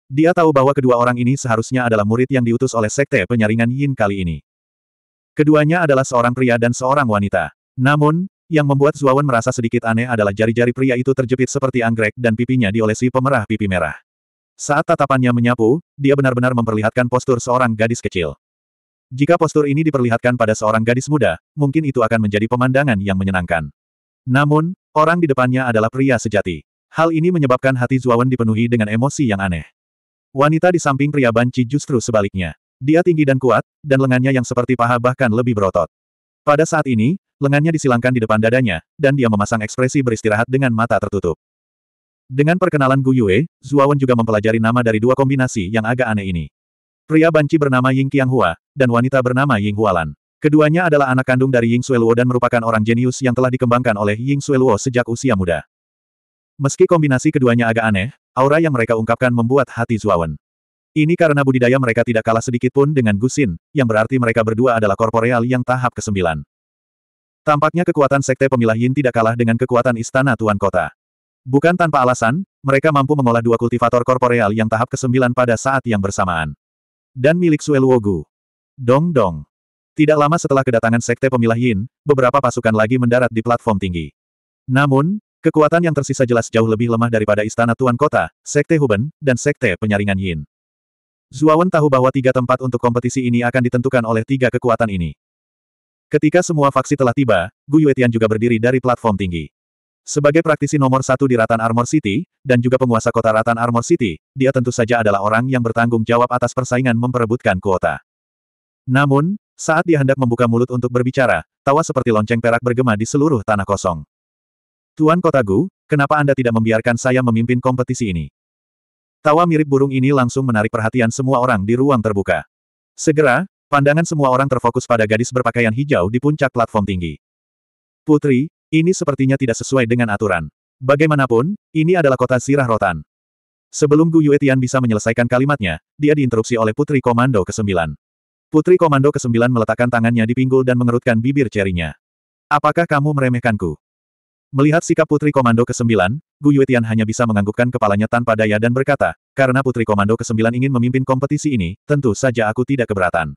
[SPEAKER 1] Dia tahu bahwa kedua orang ini seharusnya adalah murid yang diutus oleh Sekte Penyaringan Yin kali ini. Keduanya adalah seorang pria dan seorang wanita. Namun, yang membuat Zuawan merasa sedikit aneh adalah jari-jari pria itu terjepit seperti anggrek dan pipinya diolesi pemerah pipi merah. Saat tatapannya menyapu, dia benar-benar memperlihatkan postur seorang gadis kecil. Jika postur ini diperlihatkan pada seorang gadis muda, mungkin itu akan menjadi pemandangan yang menyenangkan. Namun, orang di depannya adalah pria sejati. Hal ini menyebabkan hati Zuawan dipenuhi dengan emosi yang aneh. Wanita di samping pria Banci justru sebaliknya. Dia tinggi dan kuat, dan lengannya yang seperti paha bahkan lebih berotot. Pada saat ini, lengannya disilangkan di depan dadanya, dan dia memasang ekspresi beristirahat dengan mata tertutup. Dengan perkenalan Gu Yue, Zuawan juga mempelajari nama dari dua kombinasi yang agak aneh ini. Pria banci bernama Ying Qianghua, dan wanita bernama Ying Hualan. Keduanya adalah anak kandung dari Ying Sueluo dan merupakan orang jenius yang telah dikembangkan oleh Ying Sueluo sejak usia muda. Meski kombinasi keduanya agak aneh, Aura yang mereka ungkapkan membuat hati Zuawan. Ini karena budidaya mereka tidak kalah sedikit pun dengan Gusin, yang berarti mereka berdua adalah korporeal yang tahap ke-9. Tampaknya kekuatan Sekte Pemilah Yin tidak kalah dengan kekuatan Istana Tuan Kota. Bukan tanpa alasan, mereka mampu mengolah dua kultivator korporeal yang tahap ke-9 pada saat yang bersamaan. Dan milik Suelwogu. Dong dong. Tidak lama setelah kedatangan Sekte Pemilah Yin, beberapa pasukan lagi mendarat di platform tinggi. Namun, Kekuatan yang tersisa jelas jauh lebih lemah daripada istana tuan kota, sekte Huben, dan sekte penyaringan Yin. Zuawan tahu bahwa tiga tempat untuk kompetisi ini akan ditentukan oleh tiga kekuatan ini. Ketika semua faksi telah tiba, Gu Yuetian juga berdiri dari platform tinggi. Sebagai praktisi nomor satu di Ratan Armor City, dan juga penguasa kota Ratan Armor City, dia tentu saja adalah orang yang bertanggung jawab atas persaingan memperebutkan kuota. Namun, saat dia hendak membuka mulut untuk berbicara, tawa seperti lonceng perak bergema di seluruh tanah kosong. Tuan Kota Gu, kenapa Anda tidak membiarkan saya memimpin kompetisi ini? Tawa mirip burung ini langsung menarik perhatian semua orang di ruang terbuka. Segera, pandangan semua orang terfokus pada gadis berpakaian hijau di puncak platform tinggi. Putri, ini sepertinya tidak sesuai dengan aturan. Bagaimanapun, ini adalah kota sirah rotan. Sebelum Gu Yuetian bisa menyelesaikan kalimatnya, dia diinterupsi oleh Putri Komando ke-9. Putri Komando ke-9 meletakkan tangannya di pinggul dan mengerutkan bibir cerinya. Apakah kamu meremehkanku? Melihat sikap Putri Komando ke-9, Gu Yuetian hanya bisa menganggukkan kepalanya tanpa daya dan berkata, karena Putri Komando ke-9 ingin memimpin kompetisi ini, tentu saja aku tidak keberatan.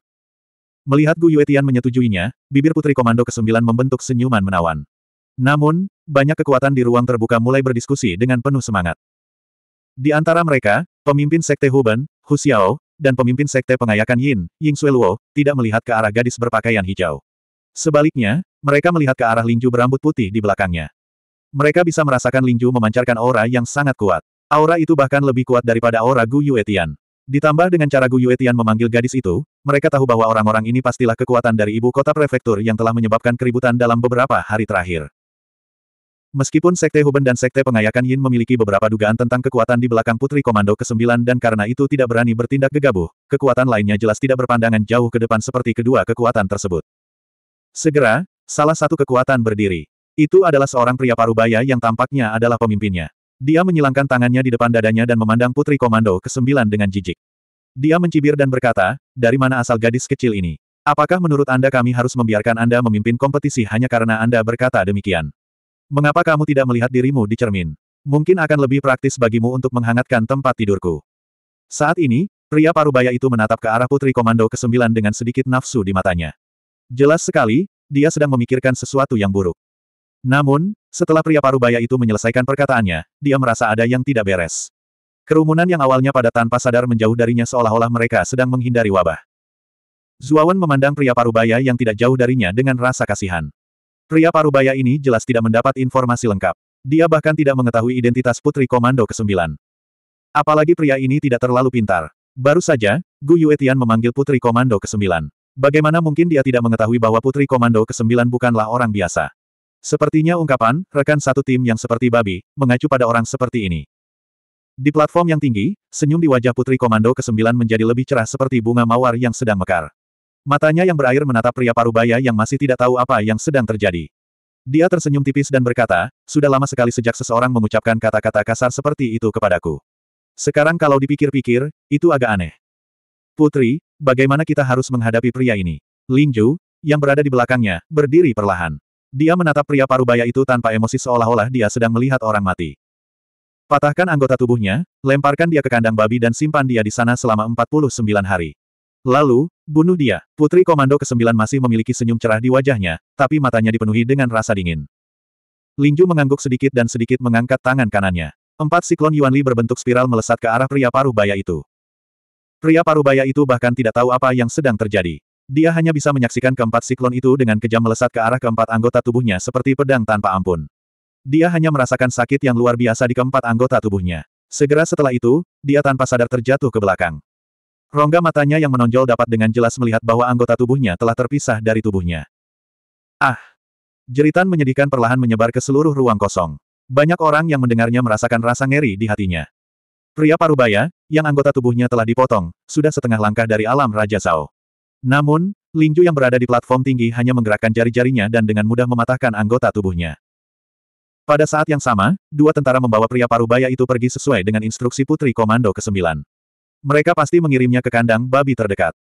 [SPEAKER 1] Melihat Gu Yuetian menyetujuinya, bibir Putri Komando ke-9 membentuk senyuman menawan. Namun, banyak kekuatan di ruang terbuka mulai berdiskusi dengan penuh semangat. Di antara mereka, pemimpin Sekte Huben, Hu Xiao, dan pemimpin Sekte Pengayakan Yin, Ying Luo, tidak melihat ke arah gadis berpakaian hijau. Sebaliknya, mereka melihat ke arah Linju berambut putih di belakangnya. Mereka bisa merasakan Lingju memancarkan aura yang sangat kuat. Aura itu bahkan lebih kuat daripada aura Gu Yuetian. Ditambah dengan cara Gu Yuetian memanggil gadis itu, mereka tahu bahwa orang-orang ini pastilah kekuatan dari ibu kota prefektur yang telah menyebabkan keributan dalam beberapa hari terakhir. Meskipun Sekte Huben dan Sekte Pengayakan Yin memiliki beberapa dugaan tentang kekuatan di belakang Putri Komando ke-9 dan karena itu tidak berani bertindak gegabah, kekuatan lainnya jelas tidak berpandangan jauh ke depan seperti kedua kekuatan tersebut. Segera, salah satu kekuatan berdiri. Itu adalah seorang pria parubaya yang tampaknya adalah pemimpinnya. Dia menyilangkan tangannya di depan dadanya dan memandang putri komando ke-9 dengan jijik. Dia mencibir dan berkata, dari mana asal gadis kecil ini? Apakah menurut Anda kami harus membiarkan Anda memimpin kompetisi hanya karena Anda berkata demikian? Mengapa kamu tidak melihat dirimu di cermin? Mungkin akan lebih praktis bagimu untuk menghangatkan tempat tidurku. Saat ini, pria parubaya itu menatap ke arah putri komando ke-9 dengan sedikit nafsu di matanya. Jelas sekali, dia sedang memikirkan sesuatu yang buruk. Namun, setelah pria parubaya itu menyelesaikan perkataannya, dia merasa ada yang tidak beres. Kerumunan yang awalnya pada tanpa sadar menjauh darinya seolah-olah mereka sedang menghindari wabah. Zuawan memandang pria parubaya yang tidak jauh darinya dengan rasa kasihan. Pria parubaya ini jelas tidak mendapat informasi lengkap. Dia bahkan tidak mengetahui identitas putri komando ke-9. Apalagi pria ini tidak terlalu pintar. Baru saja, Gu Yuetian memanggil putri komando ke-9. Bagaimana mungkin dia tidak mengetahui bahwa putri komando ke-9 bukanlah orang biasa? Sepertinya ungkapan, rekan satu tim yang seperti babi, mengacu pada orang seperti ini. Di platform yang tinggi, senyum di wajah putri komando ke-9 menjadi lebih cerah seperti bunga mawar yang sedang mekar. Matanya yang berair menatap pria parubaya yang masih tidak tahu apa yang sedang terjadi. Dia tersenyum tipis dan berkata, sudah lama sekali sejak seseorang mengucapkan kata-kata kasar seperti itu kepadaku. Sekarang kalau dipikir-pikir, itu agak aneh. Putri, bagaimana kita harus menghadapi pria ini? Lingju, yang berada di belakangnya, berdiri perlahan. Dia menatap pria parubaya itu tanpa emosi seolah-olah dia sedang melihat orang mati. Patahkan anggota tubuhnya, lemparkan dia ke kandang babi dan simpan dia di sana selama 49 hari. Lalu, bunuh dia. Putri Komando ke-9 masih memiliki senyum cerah di wajahnya, tapi matanya dipenuhi dengan rasa dingin. Linju mengangguk sedikit dan sedikit mengangkat tangan kanannya. Empat siklon Yuan Li berbentuk spiral melesat ke arah pria parubaya itu. Pria parubaya itu bahkan tidak tahu apa yang sedang terjadi. Dia hanya bisa menyaksikan keempat siklon itu dengan kejam melesat ke arah keempat anggota tubuhnya seperti pedang tanpa ampun. Dia hanya merasakan sakit yang luar biasa di keempat anggota tubuhnya. Segera setelah itu, dia tanpa sadar terjatuh ke belakang. Rongga matanya yang menonjol dapat dengan jelas melihat bahwa anggota tubuhnya telah terpisah dari tubuhnya. Ah! Jeritan menyedihkan perlahan menyebar ke seluruh ruang kosong. Banyak orang yang mendengarnya merasakan rasa ngeri di hatinya. Pria parubaya, yang anggota tubuhnya telah dipotong, sudah setengah langkah dari alam Raja Sao. Namun, Lingju yang berada di platform tinggi hanya menggerakkan jari-jarinya dan dengan mudah mematahkan anggota tubuhnya. Pada saat yang sama, dua tentara membawa pria parubaya itu pergi sesuai dengan instruksi Putri Komando ke-9. Mereka pasti mengirimnya ke kandang babi terdekat.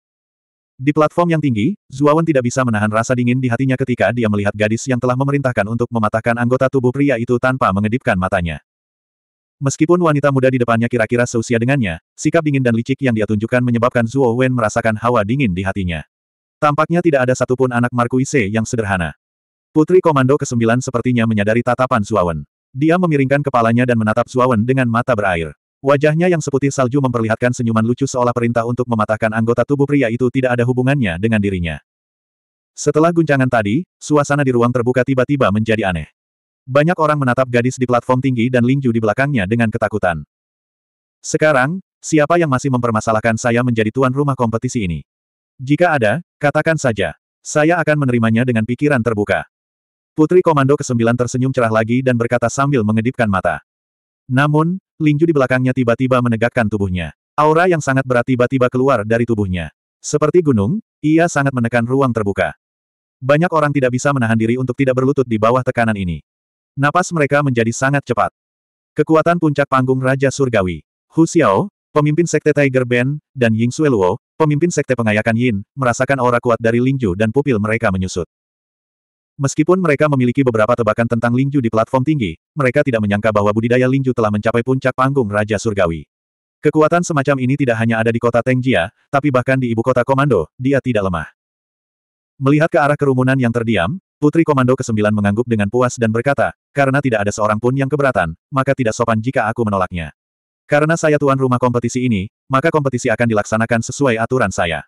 [SPEAKER 1] Di platform yang tinggi, Zuawan tidak bisa menahan rasa dingin di hatinya ketika dia melihat gadis yang telah memerintahkan untuk mematahkan anggota tubuh pria itu tanpa mengedipkan matanya. Meskipun wanita muda di depannya kira-kira seusia dengannya, sikap dingin dan licik yang dia tunjukkan menyebabkan Zuo Wen merasakan hawa dingin di hatinya. Tampaknya tidak ada satupun anak Markuise yang sederhana. Putri Komando ke-9 sepertinya menyadari tatapan Wen. Dia memiringkan kepalanya dan menatap Wen dengan mata berair. Wajahnya yang seputih salju memperlihatkan senyuman lucu seolah perintah untuk mematahkan anggota tubuh pria itu tidak ada hubungannya dengan dirinya. Setelah guncangan tadi, suasana di ruang terbuka tiba-tiba menjadi aneh. Banyak orang menatap gadis di platform tinggi dan Lingju di belakangnya dengan ketakutan. Sekarang, siapa yang masih mempermasalahkan saya menjadi tuan rumah kompetisi ini? Jika ada, katakan saja. Saya akan menerimanya dengan pikiran terbuka. Putri Komando ke-9 tersenyum cerah lagi dan berkata sambil mengedipkan mata. Namun, Lingju di belakangnya tiba-tiba menegakkan tubuhnya. Aura yang sangat berat tiba-tiba keluar dari tubuhnya. Seperti gunung, ia sangat menekan ruang terbuka. Banyak orang tidak bisa menahan diri untuk tidak berlutut di bawah tekanan ini. Napas mereka menjadi sangat cepat. Kekuatan puncak panggung Raja Surgawi. Hu Xiao, pemimpin sekte Tiger Band, dan Ying Xueluo, pemimpin sekte pengayakan Yin, merasakan aura kuat dari Lingju dan pupil mereka menyusut. Meskipun mereka memiliki beberapa tebakan tentang Lingju di platform tinggi, mereka tidak menyangka bahwa budidaya Lingju telah mencapai puncak panggung Raja Surgawi. Kekuatan semacam ini tidak hanya ada di kota Tengjia, tapi bahkan di ibu kota komando, dia tidak lemah. Melihat ke arah kerumunan yang terdiam, Putri Komando ke-9 mengangguk dengan puas dan berkata, karena tidak ada seorang pun yang keberatan, maka tidak sopan jika aku menolaknya. Karena saya tuan rumah kompetisi ini, maka kompetisi akan dilaksanakan sesuai aturan saya.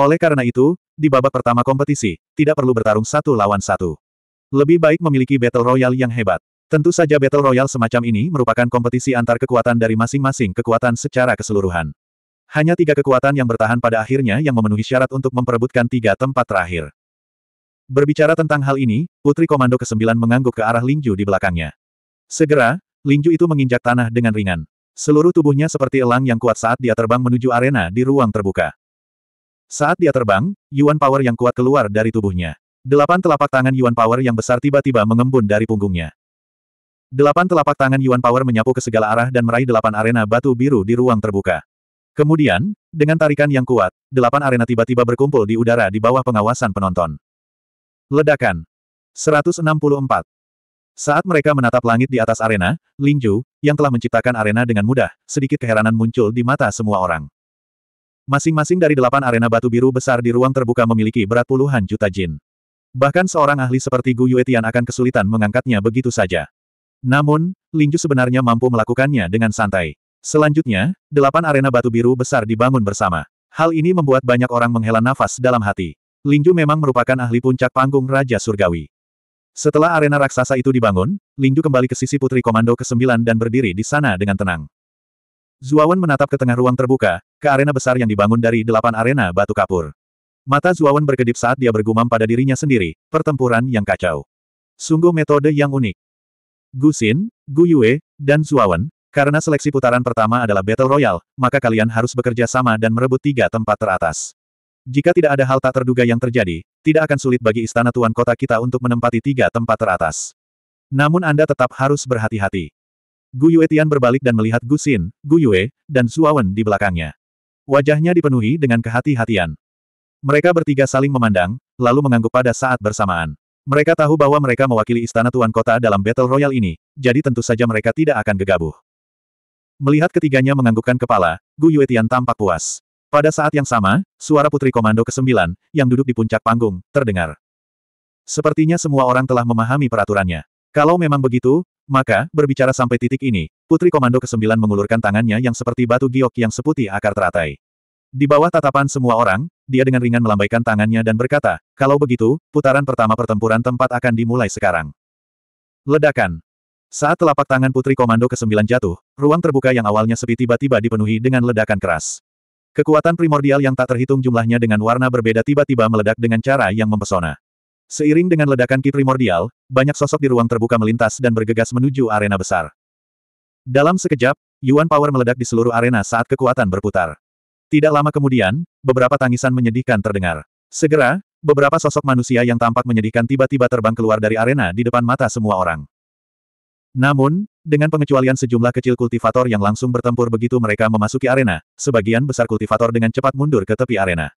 [SPEAKER 1] Oleh karena itu, di babak pertama kompetisi, tidak perlu bertarung satu lawan satu. Lebih baik memiliki battle royale yang hebat. Tentu saja battle royale semacam ini merupakan kompetisi antar kekuatan dari masing-masing kekuatan secara keseluruhan. Hanya tiga kekuatan yang bertahan pada akhirnya yang memenuhi syarat untuk memperebutkan tiga tempat terakhir. Berbicara tentang hal ini, Putri Komando ke-9 mengangguk ke arah Lingju di belakangnya. Segera, Lingju itu menginjak tanah dengan ringan. Seluruh tubuhnya seperti elang yang kuat saat dia terbang menuju arena di ruang terbuka. Saat dia terbang, Yuan Power yang kuat keluar dari tubuhnya. Delapan telapak tangan Yuan Power yang besar tiba-tiba mengembun dari punggungnya. Delapan telapak tangan Yuan Power menyapu ke segala arah dan meraih delapan arena batu biru di ruang terbuka. Kemudian, dengan tarikan yang kuat, delapan arena tiba-tiba berkumpul di udara di bawah pengawasan penonton. Ledakan. 164. Saat mereka menatap langit di atas arena, Lingju, yang telah menciptakan arena dengan mudah, sedikit keheranan muncul di mata semua orang. Masing-masing dari delapan arena batu biru besar di ruang terbuka memiliki berat puluhan juta jin. Bahkan seorang ahli seperti Gu Yuetian akan kesulitan mengangkatnya begitu saja. Namun, Lingju sebenarnya mampu melakukannya dengan santai. Selanjutnya, delapan arena batu biru besar dibangun bersama. Hal ini membuat banyak orang menghela nafas dalam hati. Lingju memang merupakan ahli puncak panggung Raja Surgawi. Setelah arena raksasa itu dibangun, Lingju kembali ke sisi Putri Komando ke-9 dan berdiri di sana dengan tenang. Zuawan menatap ke tengah ruang terbuka, ke arena besar yang dibangun dari delapan arena batu kapur. Mata Zuawan berkedip saat dia bergumam pada dirinya sendiri, pertempuran yang kacau. Sungguh metode yang unik. Gu Xin, Gu Yue, dan Zuawan, karena seleksi putaran pertama adalah Battle Royale, maka kalian harus bekerja sama dan merebut tiga tempat teratas. Jika tidak ada hal tak terduga yang terjadi, tidak akan sulit bagi istana tuan kota kita untuk menempati tiga tempat teratas. Namun Anda tetap harus berhati-hati. Gu Yue Tian berbalik dan melihat Gu Xin, Gu Yue, dan Wen di belakangnya. Wajahnya dipenuhi dengan kehati-hatian. Mereka bertiga saling memandang, lalu mengangguk pada saat bersamaan. Mereka tahu bahwa mereka mewakili istana tuan kota dalam Battle Royale ini, jadi tentu saja mereka tidak akan gegabah. Melihat ketiganya menganggukkan kepala, Gu Yuetian tampak puas. Pada saat yang sama, suara Putri Komando ke-9, yang duduk di puncak panggung, terdengar. Sepertinya semua orang telah memahami peraturannya. Kalau memang begitu, maka, berbicara sampai titik ini, Putri Komando ke-9 mengulurkan tangannya yang seperti batu giok yang seputih akar teratai. Di bawah tatapan semua orang, dia dengan ringan melambaikan tangannya dan berkata, kalau begitu, putaran pertama pertempuran tempat akan dimulai sekarang. Ledakan. Saat telapak tangan putri komando ke-9 jatuh, ruang terbuka yang awalnya sepi tiba-tiba dipenuhi dengan ledakan keras. Kekuatan primordial yang tak terhitung jumlahnya dengan warna berbeda tiba-tiba meledak dengan cara yang mempesona. Seiring dengan ledakan ki primordial, banyak sosok di ruang terbuka melintas dan bergegas menuju arena besar. Dalam sekejap, Yuan Power meledak di seluruh arena saat kekuatan berputar. Tidak lama kemudian, beberapa tangisan menyedihkan terdengar. Segera, beberapa sosok manusia yang tampak menyedihkan tiba-tiba terbang keluar dari arena di depan mata semua orang. Namun, dengan pengecualian sejumlah kecil kultivator yang langsung bertempur begitu mereka memasuki arena, sebagian besar kultivator dengan cepat mundur ke tepi arena.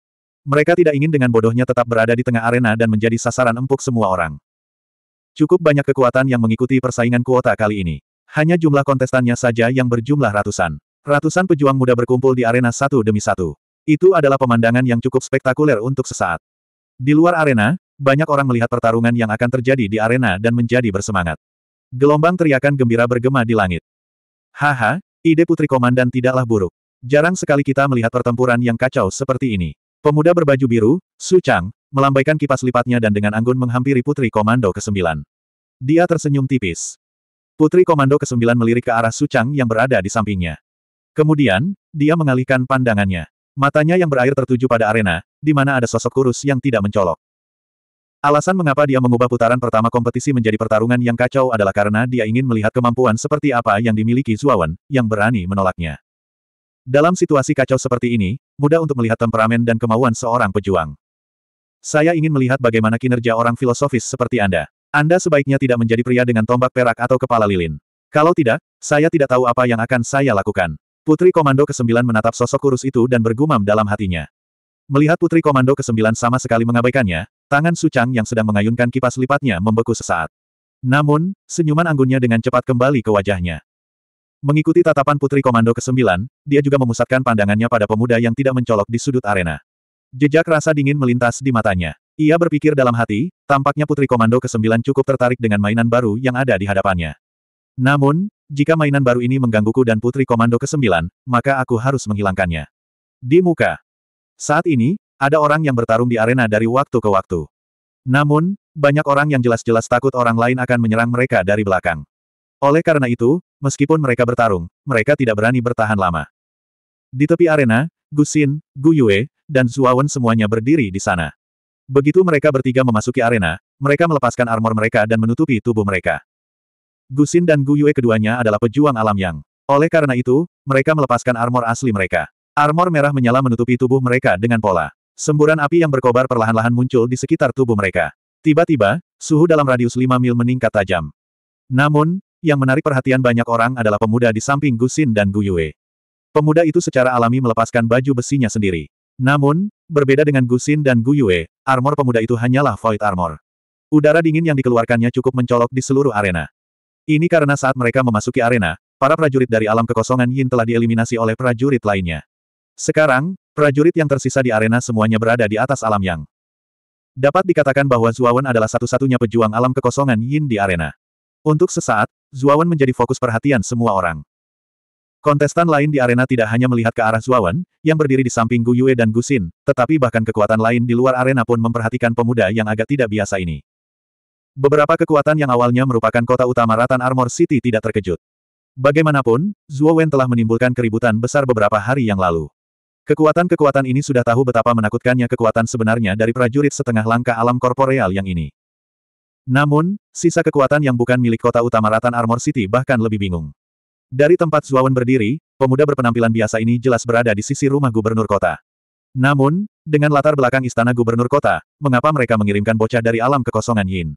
[SPEAKER 1] Mereka tidak ingin dengan bodohnya tetap berada di tengah arena dan menjadi sasaran empuk semua orang. Cukup banyak kekuatan yang mengikuti persaingan kuota kali ini. Hanya jumlah kontestannya saja yang berjumlah ratusan. Ratusan pejuang muda berkumpul di arena satu demi satu. Itu adalah pemandangan yang cukup spektakuler untuk sesaat. Di luar arena, banyak orang melihat pertarungan yang akan terjadi di arena dan menjadi bersemangat. Gelombang teriakan gembira bergema di langit. Haha, ide putri komandan tidaklah buruk. Jarang sekali kita melihat pertempuran yang kacau seperti ini. Pemuda berbaju biru, Su Chang, melambaikan kipas lipatnya dan dengan anggun menghampiri putri komando ke-9. Dia tersenyum tipis. Putri komando ke-9 melirik ke arah Su Chang yang berada di sampingnya. Kemudian, dia mengalihkan pandangannya. Matanya yang berair tertuju pada arena, di mana ada sosok kurus yang tidak mencolok. Alasan mengapa dia mengubah putaran pertama kompetisi menjadi pertarungan yang kacau adalah karena dia ingin melihat kemampuan seperti apa yang dimiliki Zuawan, yang berani menolaknya. Dalam situasi kacau seperti ini, mudah untuk melihat temperamen dan kemauan seorang pejuang. Saya ingin melihat bagaimana kinerja orang filosofis seperti Anda. Anda sebaiknya tidak menjadi pria dengan tombak perak atau kepala lilin. Kalau tidak, saya tidak tahu apa yang akan saya lakukan. Putri Komando ke-9 menatap sosok kurus itu dan bergumam dalam hatinya. Melihat Putri Komando ke-9 sama sekali mengabaikannya, Tangan Sucang yang sedang mengayunkan kipas lipatnya membeku sesaat. Namun, senyuman anggunnya dengan cepat kembali ke wajahnya. Mengikuti tatapan putri komando ke-9, dia juga memusatkan pandangannya pada pemuda yang tidak mencolok di sudut arena. Jejak rasa dingin melintas di matanya. Ia berpikir dalam hati, tampaknya putri komando ke-9 cukup tertarik dengan mainan baru yang ada di hadapannya. Namun, jika mainan baru ini menggangguku dan putri komando ke-9, maka aku harus menghilangkannya. Di muka. Saat ini, ada orang yang bertarung di arena dari waktu ke waktu. Namun, banyak orang yang jelas-jelas takut orang lain akan menyerang mereka dari belakang. Oleh karena itu, meskipun mereka bertarung, mereka tidak berani bertahan lama. Di tepi arena, Gusin, Gu Yue, dan Zuawan semuanya berdiri di sana. Begitu mereka bertiga memasuki arena, mereka melepaskan armor mereka dan menutupi tubuh mereka. Gusin dan Gu Yue keduanya adalah pejuang alam yang. Oleh karena itu, mereka melepaskan armor asli mereka. Armor merah menyala menutupi tubuh mereka dengan pola. Semburan api yang berkobar perlahan-lahan muncul di sekitar tubuh mereka. Tiba-tiba, suhu dalam radius 5 mil meningkat tajam. Namun, yang menarik perhatian banyak orang adalah pemuda di samping Gusin dan Guyue. Pemuda itu secara alami melepaskan baju besinya sendiri. Namun, berbeda dengan Gusin dan Guyue, armor pemuda itu hanyalah void armor. Udara dingin yang dikeluarkannya cukup mencolok di seluruh arena. Ini karena saat mereka memasuki arena, para prajurit dari alam kekosongan Yin telah dieliminasi oleh prajurit lainnya. Sekarang, Prajurit yang tersisa di arena semuanya berada di atas alam yang. Dapat dikatakan bahwa Zuawan adalah satu-satunya pejuang alam kekosongan Yin di arena. Untuk sesaat, Zuawan menjadi fokus perhatian semua orang. Kontestan lain di arena tidak hanya melihat ke arah Zuawan, yang berdiri di samping Gu Yue dan Gu Xin, tetapi bahkan kekuatan lain di luar arena pun memperhatikan pemuda yang agak tidak biasa ini. Beberapa kekuatan yang awalnya merupakan kota utama Ratan Armor City tidak terkejut. Bagaimanapun, Zuawan telah menimbulkan keributan besar beberapa hari yang lalu. Kekuatan-kekuatan ini sudah tahu betapa menakutkannya kekuatan sebenarnya dari prajurit setengah langkah alam korporeal yang ini. Namun, sisa kekuatan yang bukan milik kota utama Ratan Armor City bahkan lebih bingung. Dari tempat Zuawan berdiri, pemuda berpenampilan biasa ini jelas berada di sisi rumah gubernur kota. Namun, dengan latar belakang istana gubernur kota, mengapa mereka mengirimkan bocah dari alam kekosongan Yin?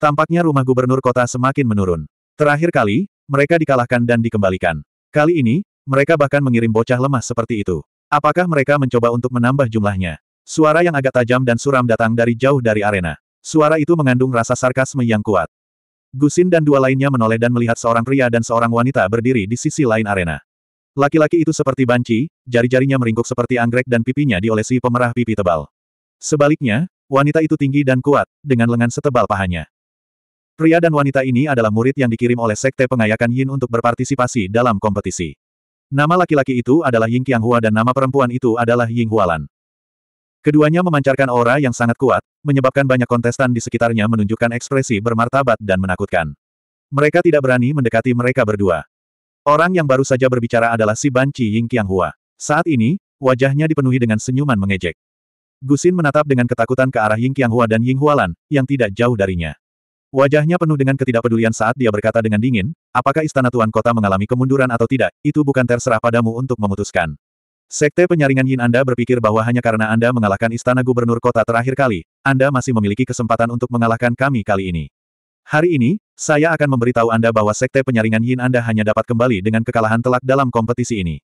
[SPEAKER 1] Tampaknya rumah gubernur kota semakin menurun. Terakhir kali, mereka dikalahkan dan dikembalikan. Kali ini, mereka bahkan mengirim bocah lemah seperti itu. Apakah mereka mencoba untuk menambah jumlahnya? Suara yang agak tajam dan suram datang dari jauh dari arena. Suara itu mengandung rasa sarkasme yang kuat. Gusin dan dua lainnya menoleh dan melihat seorang pria dan seorang wanita berdiri di sisi lain arena. Laki-laki itu seperti banci, jari-jarinya meringkuk seperti anggrek dan pipinya diolesi pemerah pipi tebal. Sebaliknya, wanita itu tinggi dan kuat, dengan lengan setebal pahanya. Pria dan wanita ini adalah murid yang dikirim oleh Sekte Pengayakan Yin untuk berpartisipasi dalam kompetisi. Nama laki-laki itu adalah Ying Qianghua dan nama perempuan itu adalah Ying Hualan. Keduanya memancarkan aura yang sangat kuat, menyebabkan banyak kontestan di sekitarnya menunjukkan ekspresi bermartabat dan menakutkan. Mereka tidak berani mendekati mereka berdua. Orang yang baru saja berbicara adalah si Banci Ying Qianghua. Saat ini, wajahnya dipenuhi dengan senyuman mengejek. Gusin menatap dengan ketakutan ke arah Ying Qianghua dan Ying Hualan, yang tidak jauh darinya. Wajahnya penuh dengan ketidakpedulian saat dia berkata dengan dingin, apakah istana tuan kota mengalami kemunduran atau tidak, itu bukan terserah padamu untuk memutuskan. Sekte penyaringan Yin Anda berpikir bahwa hanya karena Anda mengalahkan istana gubernur kota terakhir kali, Anda masih memiliki kesempatan untuk mengalahkan kami kali ini. Hari ini, saya akan memberitahu Anda bahwa sekte penyaringan Yin Anda hanya dapat kembali dengan kekalahan telak dalam kompetisi ini.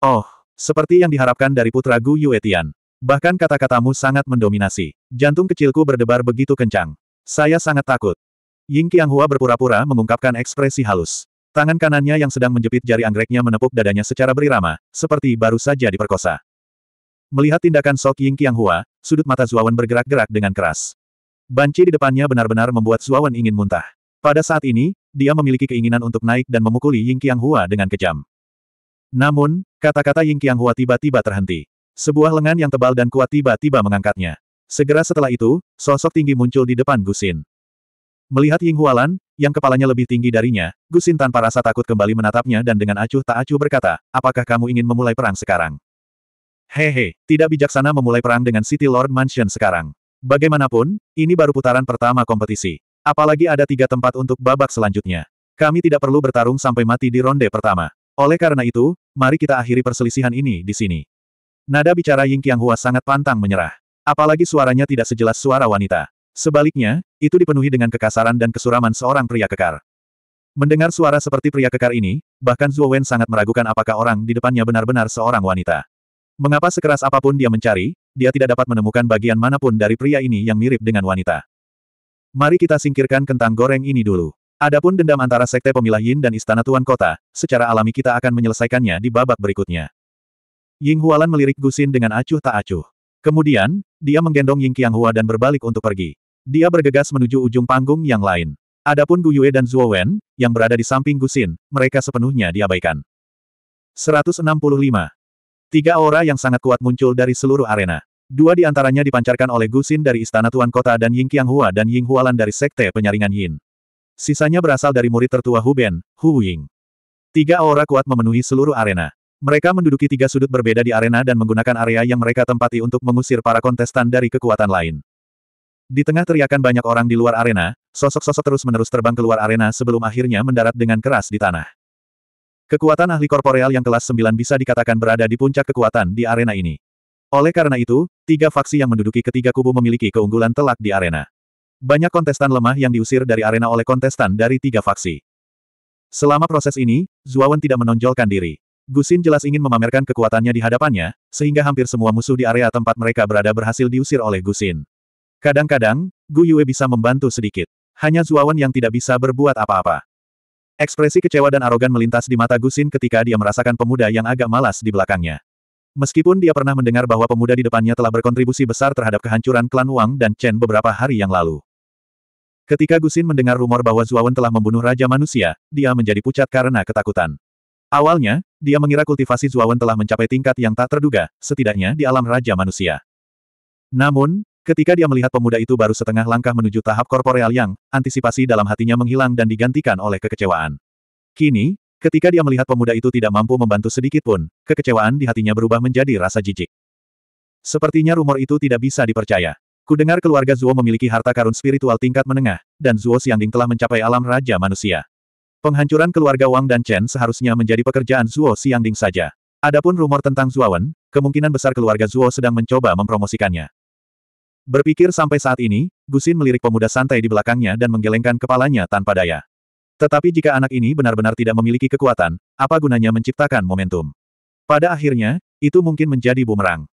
[SPEAKER 1] Oh, seperti yang diharapkan dari putra Gu Yuetian. Bahkan kata-katamu sangat mendominasi. Jantung kecilku berdebar begitu kencang. Saya sangat takut. Ying Hua berpura-pura mengungkapkan ekspresi halus. Tangan kanannya yang sedang menjepit jari anggreknya menepuk dadanya secara berirama, seperti baru saja diperkosa. Melihat tindakan Sok Ying Hua, sudut mata Zuawan bergerak-gerak dengan keras. Banci di depannya benar-benar membuat Zuawan ingin muntah. Pada saat ini, dia memiliki keinginan untuk naik dan memukuli Ying Hua dengan kejam. Namun, kata-kata Ying Hua tiba-tiba terhenti. Sebuah lengan yang tebal dan kuat tiba-tiba mengangkatnya. Segera setelah itu, sosok tinggi muncul di depan Gusin. Melihat Ying Hualan, yang kepalanya lebih tinggi darinya, Gusin tanpa rasa takut kembali menatapnya dan dengan acuh tak acuh berkata, apakah kamu ingin memulai perang sekarang? Hehe, tidak bijaksana memulai perang dengan City Lord Mansion sekarang. Bagaimanapun, ini baru putaran pertama kompetisi. Apalagi ada tiga tempat untuk babak selanjutnya. Kami tidak perlu bertarung sampai mati di ronde pertama. Oleh karena itu, mari kita akhiri perselisihan ini di sini. Nada bicara Ying Qianghua sangat pantang menyerah. Apalagi suaranya tidak sejelas suara wanita. Sebaliknya, itu dipenuhi dengan kekasaran dan kesuraman seorang pria kekar. Mendengar suara seperti pria kekar ini, bahkan Zhuo Wen sangat meragukan apakah orang di depannya benar-benar seorang wanita. Mengapa sekeras apapun dia mencari, dia tidak dapat menemukan bagian manapun dari pria ini yang mirip dengan wanita. Mari kita singkirkan kentang goreng ini dulu. Adapun dendam antara Sekte Pemilah Yin dan Istana Tuan Kota, secara alami kita akan menyelesaikannya di babak berikutnya. Ying Hualan melirik Gusin dengan acuh tak acuh. Kemudian, dia menggendong Ying Qianghua dan berbalik untuk pergi. Dia bergegas menuju ujung panggung yang lain. Adapun Gu Yue dan Zhuo Wen, yang berada di samping Gu Xin, mereka sepenuhnya diabaikan. 165. Tiga aura yang sangat kuat muncul dari seluruh arena. Dua di antaranya dipancarkan oleh Gu Xin dari Istana Tuan Kota dan Ying Qianghua dan Ying Hualan dari Sekte Penyaringan Yin. Sisanya berasal dari murid tertua Hu Ben, Hu Ying. Tiga aura kuat memenuhi seluruh arena. Mereka menduduki tiga sudut berbeda di arena dan menggunakan area yang mereka tempati untuk mengusir para kontestan dari kekuatan lain. Di tengah teriakan banyak orang di luar arena, sosok-sosok terus-menerus terbang keluar arena sebelum akhirnya mendarat dengan keras di tanah. Kekuatan ahli korporeal yang kelas 9 bisa dikatakan berada di puncak kekuatan di arena ini. Oleh karena itu, tiga faksi yang menduduki ketiga kubu memiliki keunggulan telak di arena. Banyak kontestan lemah yang diusir dari arena oleh kontestan dari tiga faksi. Selama proses ini, Zuawan tidak menonjolkan diri. Gusin jelas ingin memamerkan kekuatannya di hadapannya, sehingga hampir semua musuh di area tempat mereka berada berhasil diusir oleh Gusin. Kadang-kadang, Gu Yue bisa membantu sedikit. Hanya Zuawan yang tidak bisa berbuat apa-apa. Ekspresi kecewa dan arogan melintas di mata Gusin ketika dia merasakan pemuda yang agak malas di belakangnya. Meskipun dia pernah mendengar bahwa pemuda di depannya telah berkontribusi besar terhadap kehancuran klan Wang dan Chen beberapa hari yang lalu. Ketika Gusin mendengar rumor bahwa Zuawan telah membunuh Raja Manusia, dia menjadi pucat karena ketakutan. Awalnya, dia mengira kultivasi Zuawan telah mencapai tingkat yang tak terduga, setidaknya di alam Raja Manusia. Namun, ketika dia melihat pemuda itu baru setengah langkah menuju tahap korporeal yang, antisipasi dalam hatinya menghilang dan digantikan oleh kekecewaan. Kini, ketika dia melihat pemuda itu tidak mampu membantu sedikit pun, kekecewaan di hatinya berubah menjadi rasa jijik. Sepertinya rumor itu tidak bisa dipercaya. Kudengar keluarga Zuo memiliki harta karun spiritual tingkat menengah, dan Zuo Siangding telah mencapai alam Raja Manusia. Penghancuran keluarga Wang dan Chen seharusnya menjadi pekerjaan Zuo Xiangding saja. Adapun rumor tentang Wen, kemungkinan besar keluarga Zuo sedang mencoba mempromosikannya. Berpikir sampai saat ini, Gusin melirik pemuda santai di belakangnya dan menggelengkan kepalanya tanpa daya. Tetapi jika anak ini benar-benar tidak memiliki kekuatan, apa gunanya menciptakan momentum? Pada akhirnya, itu mungkin menjadi bumerang.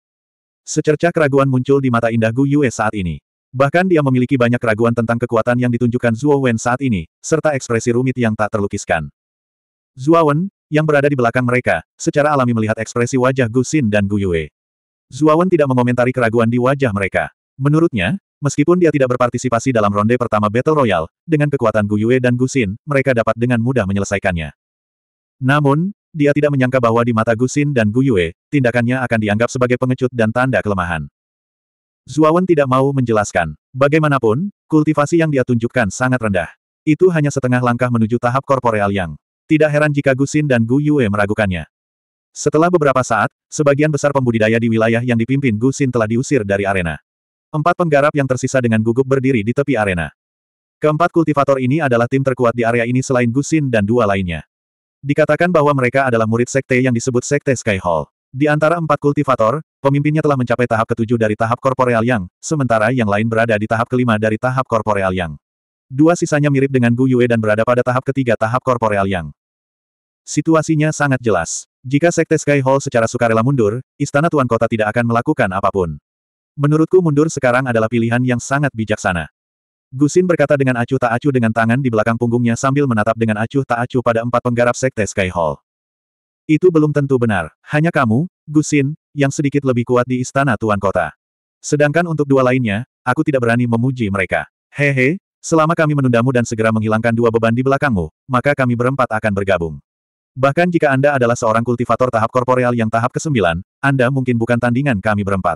[SPEAKER 1] Secercah keraguan muncul di mata indah Gu Yue saat ini. Bahkan dia memiliki banyak keraguan tentang kekuatan yang ditunjukkan Zhuo Wen saat ini, serta ekspresi rumit yang tak terlukiskan. Zhuo Wen, yang berada di belakang mereka, secara alami melihat ekspresi wajah Gu Xin dan Gu Yue. Zhuo Wen tidak mengomentari keraguan di wajah mereka. Menurutnya, meskipun dia tidak berpartisipasi dalam ronde pertama Battle Royale, dengan kekuatan Gu Yue dan Gu Xin, mereka dapat dengan mudah menyelesaikannya. Namun, dia tidak menyangka bahwa di mata Gu Xin dan Gu Yue, tindakannya akan dianggap sebagai pengecut dan tanda kelemahan. Zuawan tidak mau menjelaskan. Bagaimanapun, kultivasi yang dia tunjukkan sangat rendah. Itu hanya setengah langkah menuju tahap korporeal yang. Tidak heran jika Gusin dan Gu Yue meragukannya. Setelah beberapa saat, sebagian besar pembudidaya di wilayah yang dipimpin Gusin telah diusir dari arena. Empat penggarap yang tersisa dengan gugup berdiri di tepi arena. Keempat kultivator ini adalah tim terkuat di area ini selain Gusin dan dua lainnya. Dikatakan bahwa mereka adalah murid sekte yang disebut Sekte Sky Hall. Di antara empat kultivator, pemimpinnya telah mencapai tahap ketujuh dari tahap korporeal yang, sementara yang lain berada di tahap kelima dari tahap korporeal yang. Dua sisanya mirip dengan Gu Yue dan berada pada tahap ketiga tahap korporeal yang. Situasinya sangat jelas. Jika Sekte Sky Hall secara sukarela mundur, Istana Tuan Kota tidak akan melakukan apapun. Menurutku mundur sekarang adalah pilihan yang sangat bijaksana. Gusin berkata dengan acuh tak acuh dengan tangan di belakang punggungnya sambil menatap dengan acuh tak acuh pada empat penggarap Sekte Sky Hall. Itu belum tentu benar. Hanya kamu, Gusin, yang sedikit lebih kuat di istana tuan kota. Sedangkan untuk dua lainnya, aku tidak berani memuji mereka. Hehe, selama kami menundamu dan segera menghilangkan dua beban di belakangmu, maka kami berempat akan bergabung. Bahkan jika Anda adalah seorang kultivator tahap korporeal yang tahap ke-9, Anda mungkin bukan tandingan kami berempat.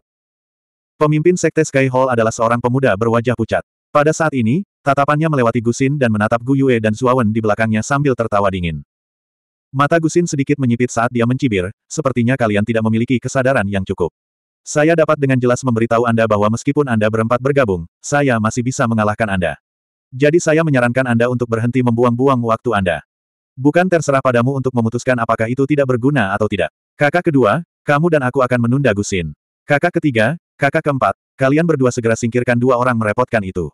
[SPEAKER 1] Pemimpin Sekte Sky Hall adalah seorang pemuda berwajah pucat. Pada saat ini, tatapannya melewati Gusin dan menatap Gu Yue dan Zuawan di belakangnya sambil tertawa dingin. Mata Gusin sedikit menyipit saat dia mencibir, sepertinya kalian tidak memiliki kesadaran yang cukup. Saya dapat dengan jelas memberitahu Anda bahwa meskipun Anda berempat bergabung, saya masih bisa mengalahkan Anda. Jadi saya menyarankan Anda untuk berhenti membuang-buang waktu Anda. Bukan terserah padamu untuk memutuskan apakah itu tidak berguna atau tidak. Kakak kedua, kamu dan aku akan menunda Gusin. Kakak ketiga, kakak keempat, kalian berdua segera singkirkan dua orang merepotkan itu.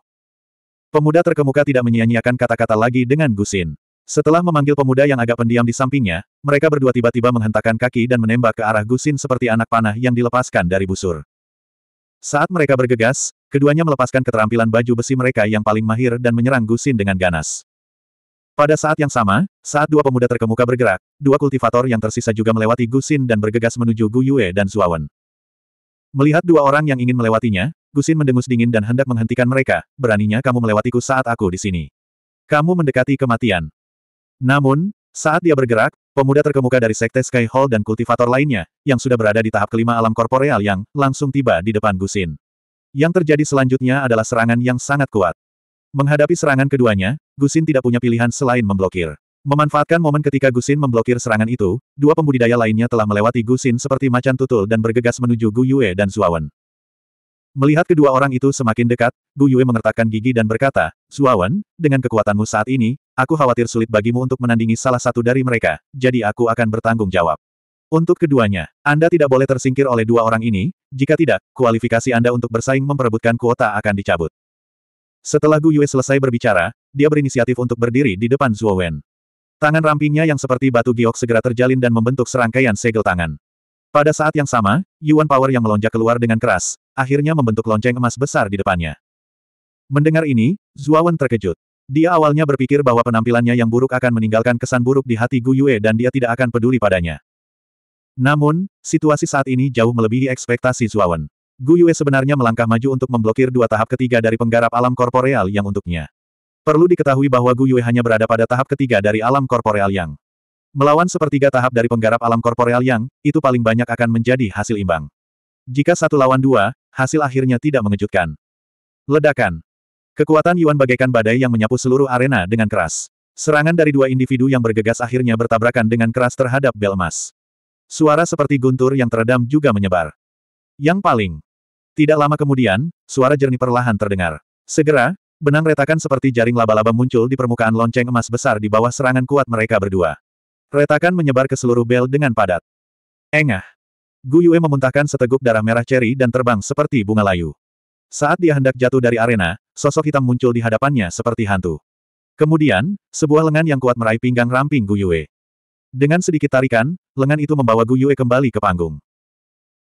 [SPEAKER 1] Pemuda terkemuka tidak menyia-nyiakan kata-kata lagi dengan Gusin. Setelah memanggil pemuda yang agak pendiam di sampingnya, mereka berdua tiba-tiba menghentakkan kaki dan menembak ke arah Gusin seperti anak panah yang dilepaskan dari busur. Saat mereka bergegas, keduanya melepaskan keterampilan baju besi mereka yang paling mahir dan menyerang Gusin dengan ganas. Pada saat yang sama, saat dua pemuda terkemuka bergerak, dua kultivator yang tersisa juga melewati Gusin dan bergegas menuju Gu Yue dan Zuawan. Melihat dua orang yang ingin melewatinya, Gusin mendengus dingin dan hendak menghentikan mereka, beraninya kamu melewatiku saat aku di sini. Kamu mendekati kematian. Namun, saat dia bergerak, pemuda terkemuka dari Sekte Sky Hall dan kultivator lainnya, yang sudah berada di tahap kelima alam korporeal yang langsung tiba di depan Gusin. Yang terjadi selanjutnya adalah serangan yang sangat kuat. Menghadapi serangan keduanya, Gusin tidak punya pilihan selain memblokir. Memanfaatkan momen ketika Gusin memblokir serangan itu, dua pembudidaya lainnya telah melewati Gusin seperti macan tutul dan bergegas menuju Gu Yue dan Zuawan. Melihat kedua orang itu semakin dekat, Gu Yue mengertakkan gigi dan berkata, Zuawan, dengan kekuatanmu saat ini, Aku khawatir sulit bagimu untuk menandingi salah satu dari mereka, jadi aku akan bertanggung jawab. Untuk keduanya, Anda tidak boleh tersingkir oleh dua orang ini, jika tidak, kualifikasi Anda untuk bersaing memperebutkan kuota akan dicabut. Setelah Gu Yue selesai berbicara, dia berinisiatif untuk berdiri di depan Zhuo Wen. Tangan rampingnya yang seperti batu giok segera terjalin dan membentuk serangkaian segel tangan. Pada saat yang sama, Yuan Power yang melonjak keluar dengan keras, akhirnya membentuk lonceng emas besar di depannya. Mendengar ini, Wen terkejut. Dia awalnya berpikir bahwa penampilannya yang buruk akan meninggalkan kesan buruk di hati Gu Yue dan dia tidak akan peduli padanya. Namun, situasi saat ini jauh melebihi ekspektasi Zuawan. Gu Yue sebenarnya melangkah maju untuk memblokir dua tahap ketiga dari penggarap alam korporeal yang untuknya. Perlu diketahui bahwa Gu Yue hanya berada pada tahap ketiga dari alam korporeal yang. Melawan sepertiga tahap dari penggarap alam korporeal yang, itu paling banyak akan menjadi hasil imbang. Jika satu lawan dua, hasil akhirnya tidak mengejutkan. Ledakan. Kekuatan Yuan bagaikan badai yang menyapu seluruh arena dengan keras. Serangan dari dua individu yang bergegas akhirnya bertabrakan dengan keras terhadap Belmas. Suara seperti guntur yang teredam juga menyebar. Yang paling. Tidak lama kemudian, suara jernih perlahan terdengar. Segera, benang retakan seperti jaring laba-laba muncul di permukaan lonceng emas besar di bawah serangan kuat mereka berdua. Retakan menyebar ke seluruh bel dengan padat. Engah. Gu Yue memuntahkan seteguk darah merah ceri dan terbang seperti bunga layu. Saat dia hendak jatuh dari arena, sosok hitam muncul di hadapannya seperti hantu. Kemudian, sebuah lengan yang kuat meraih pinggang ramping Gu Yue. Dengan sedikit tarikan, lengan itu membawa Gu Yue kembali ke panggung.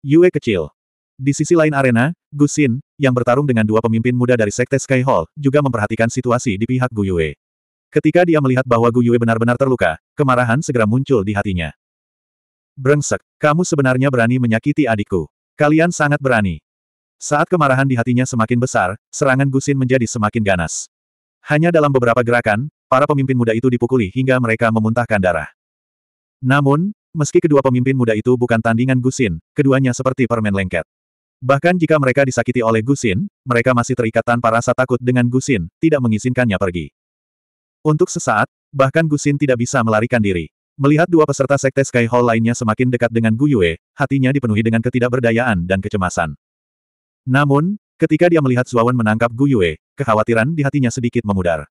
[SPEAKER 1] Yue kecil. Di sisi lain arena, Gu Xin, yang bertarung dengan dua pemimpin muda dari Sekte Sky Hall, juga memperhatikan situasi di pihak Gu Yue. Ketika dia melihat bahwa Gu Yue benar-benar terluka, kemarahan segera muncul di hatinya. Brengsek, kamu sebenarnya berani menyakiti adikku. Kalian sangat berani. Saat kemarahan di hatinya semakin besar, serangan Gusin menjadi semakin ganas. Hanya dalam beberapa gerakan, para pemimpin muda itu dipukuli hingga mereka memuntahkan darah. Namun, meski kedua pemimpin muda itu bukan tandingan Gusin, keduanya seperti permen lengket. Bahkan jika mereka disakiti oleh Gusin, mereka masih terikat tanpa rasa takut dengan Gusin, tidak mengizinkannya pergi. Untuk sesaat, bahkan Gusin tidak bisa melarikan diri. Melihat dua peserta sekte Sky Hall lainnya semakin dekat dengan Gu Yue, hatinya dipenuhi dengan ketidakberdayaan dan kecemasan. Namun, ketika dia melihat Zuawan menangkap Gu Yue, kekhawatiran di hatinya sedikit memudar.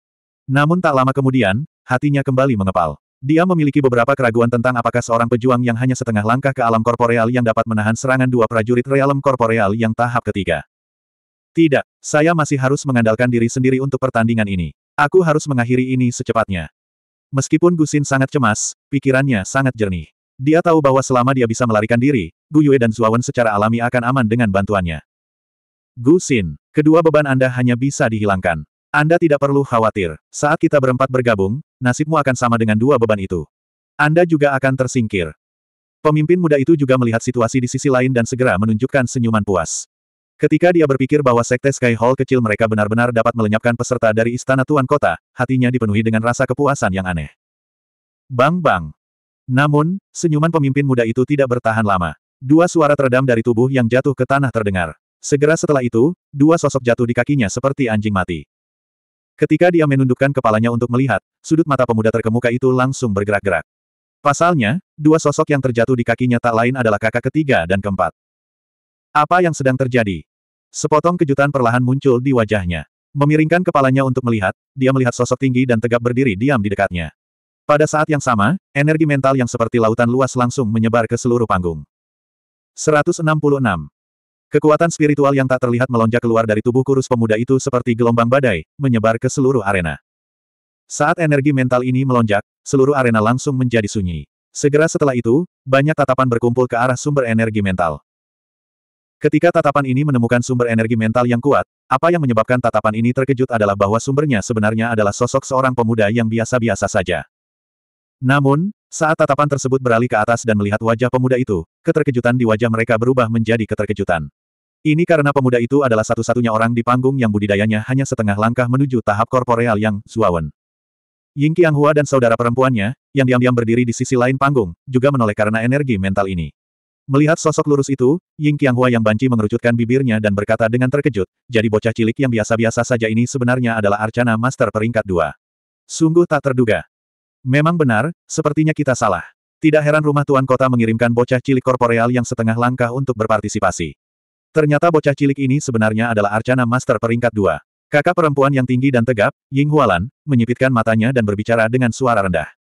[SPEAKER 1] Namun tak lama kemudian, hatinya kembali mengepal. Dia memiliki beberapa keraguan tentang apakah seorang pejuang yang hanya setengah langkah ke alam korporeal yang dapat menahan serangan dua prajurit realem korporeal yang tahap ketiga. Tidak, saya masih harus mengandalkan diri sendiri untuk pertandingan ini. Aku harus mengakhiri ini secepatnya. Meskipun Gusin sangat cemas, pikirannya sangat jernih. Dia tahu bahwa selama dia bisa melarikan diri, Gu Yue dan Zuawan secara alami akan aman dengan bantuannya. Gusin, kedua beban Anda hanya bisa dihilangkan. Anda tidak perlu khawatir, saat kita berempat bergabung, nasibmu akan sama dengan dua beban itu. Anda juga akan tersingkir. Pemimpin muda itu juga melihat situasi di sisi lain dan segera menunjukkan senyuman puas. Ketika dia berpikir bahwa sekte Sky Hall kecil mereka benar-benar dapat melenyapkan peserta dari istana tuan kota, hatinya dipenuhi dengan rasa kepuasan yang aneh. Bang bang. Namun, senyuman pemimpin muda itu tidak bertahan lama. Dua suara teredam dari tubuh yang jatuh ke tanah terdengar. Segera setelah itu, dua sosok jatuh di kakinya seperti anjing mati. Ketika dia menundukkan kepalanya untuk melihat, sudut mata pemuda terkemuka itu langsung bergerak-gerak. Pasalnya, dua sosok yang terjatuh di kakinya tak lain adalah kakak ketiga dan keempat. Apa yang sedang terjadi? Sepotong kejutan perlahan muncul di wajahnya. Memiringkan kepalanya untuk melihat, dia melihat sosok tinggi dan tegap berdiri diam di dekatnya. Pada saat yang sama, energi mental yang seperti lautan luas langsung menyebar ke seluruh panggung. 166. Kekuatan spiritual yang tak terlihat melonjak keluar dari tubuh kurus pemuda itu seperti gelombang badai, menyebar ke seluruh arena. Saat energi mental ini melonjak, seluruh arena langsung menjadi sunyi. Segera setelah itu, banyak tatapan berkumpul ke arah sumber energi mental. Ketika tatapan ini menemukan sumber energi mental yang kuat, apa yang menyebabkan tatapan ini terkejut adalah bahwa sumbernya sebenarnya adalah sosok seorang pemuda yang biasa-biasa saja. Namun, saat tatapan tersebut beralih ke atas dan melihat wajah pemuda itu, keterkejutan di wajah mereka berubah menjadi keterkejutan. Ini karena pemuda itu adalah satu-satunya orang di panggung yang budidayanya hanya setengah langkah menuju tahap korporeal yang suawan. Ying Qianghua dan saudara perempuannya, yang diam-diam berdiri di sisi lain panggung, juga menoleh karena energi mental ini. Melihat sosok lurus itu, Ying Qianghua yang banci mengerucutkan bibirnya dan berkata dengan terkejut, jadi bocah cilik yang biasa-biasa saja ini sebenarnya adalah Arcana Master peringkat dua. Sungguh tak terduga. Memang benar, sepertinya kita salah. Tidak heran rumah tuan kota mengirimkan bocah cilik korporeal yang setengah langkah untuk berpartisipasi. Ternyata bocah cilik ini sebenarnya adalah Arcana Master peringkat dua. Kakak perempuan yang tinggi dan tegap, Ying Hualan, menyipitkan matanya dan berbicara dengan suara rendah.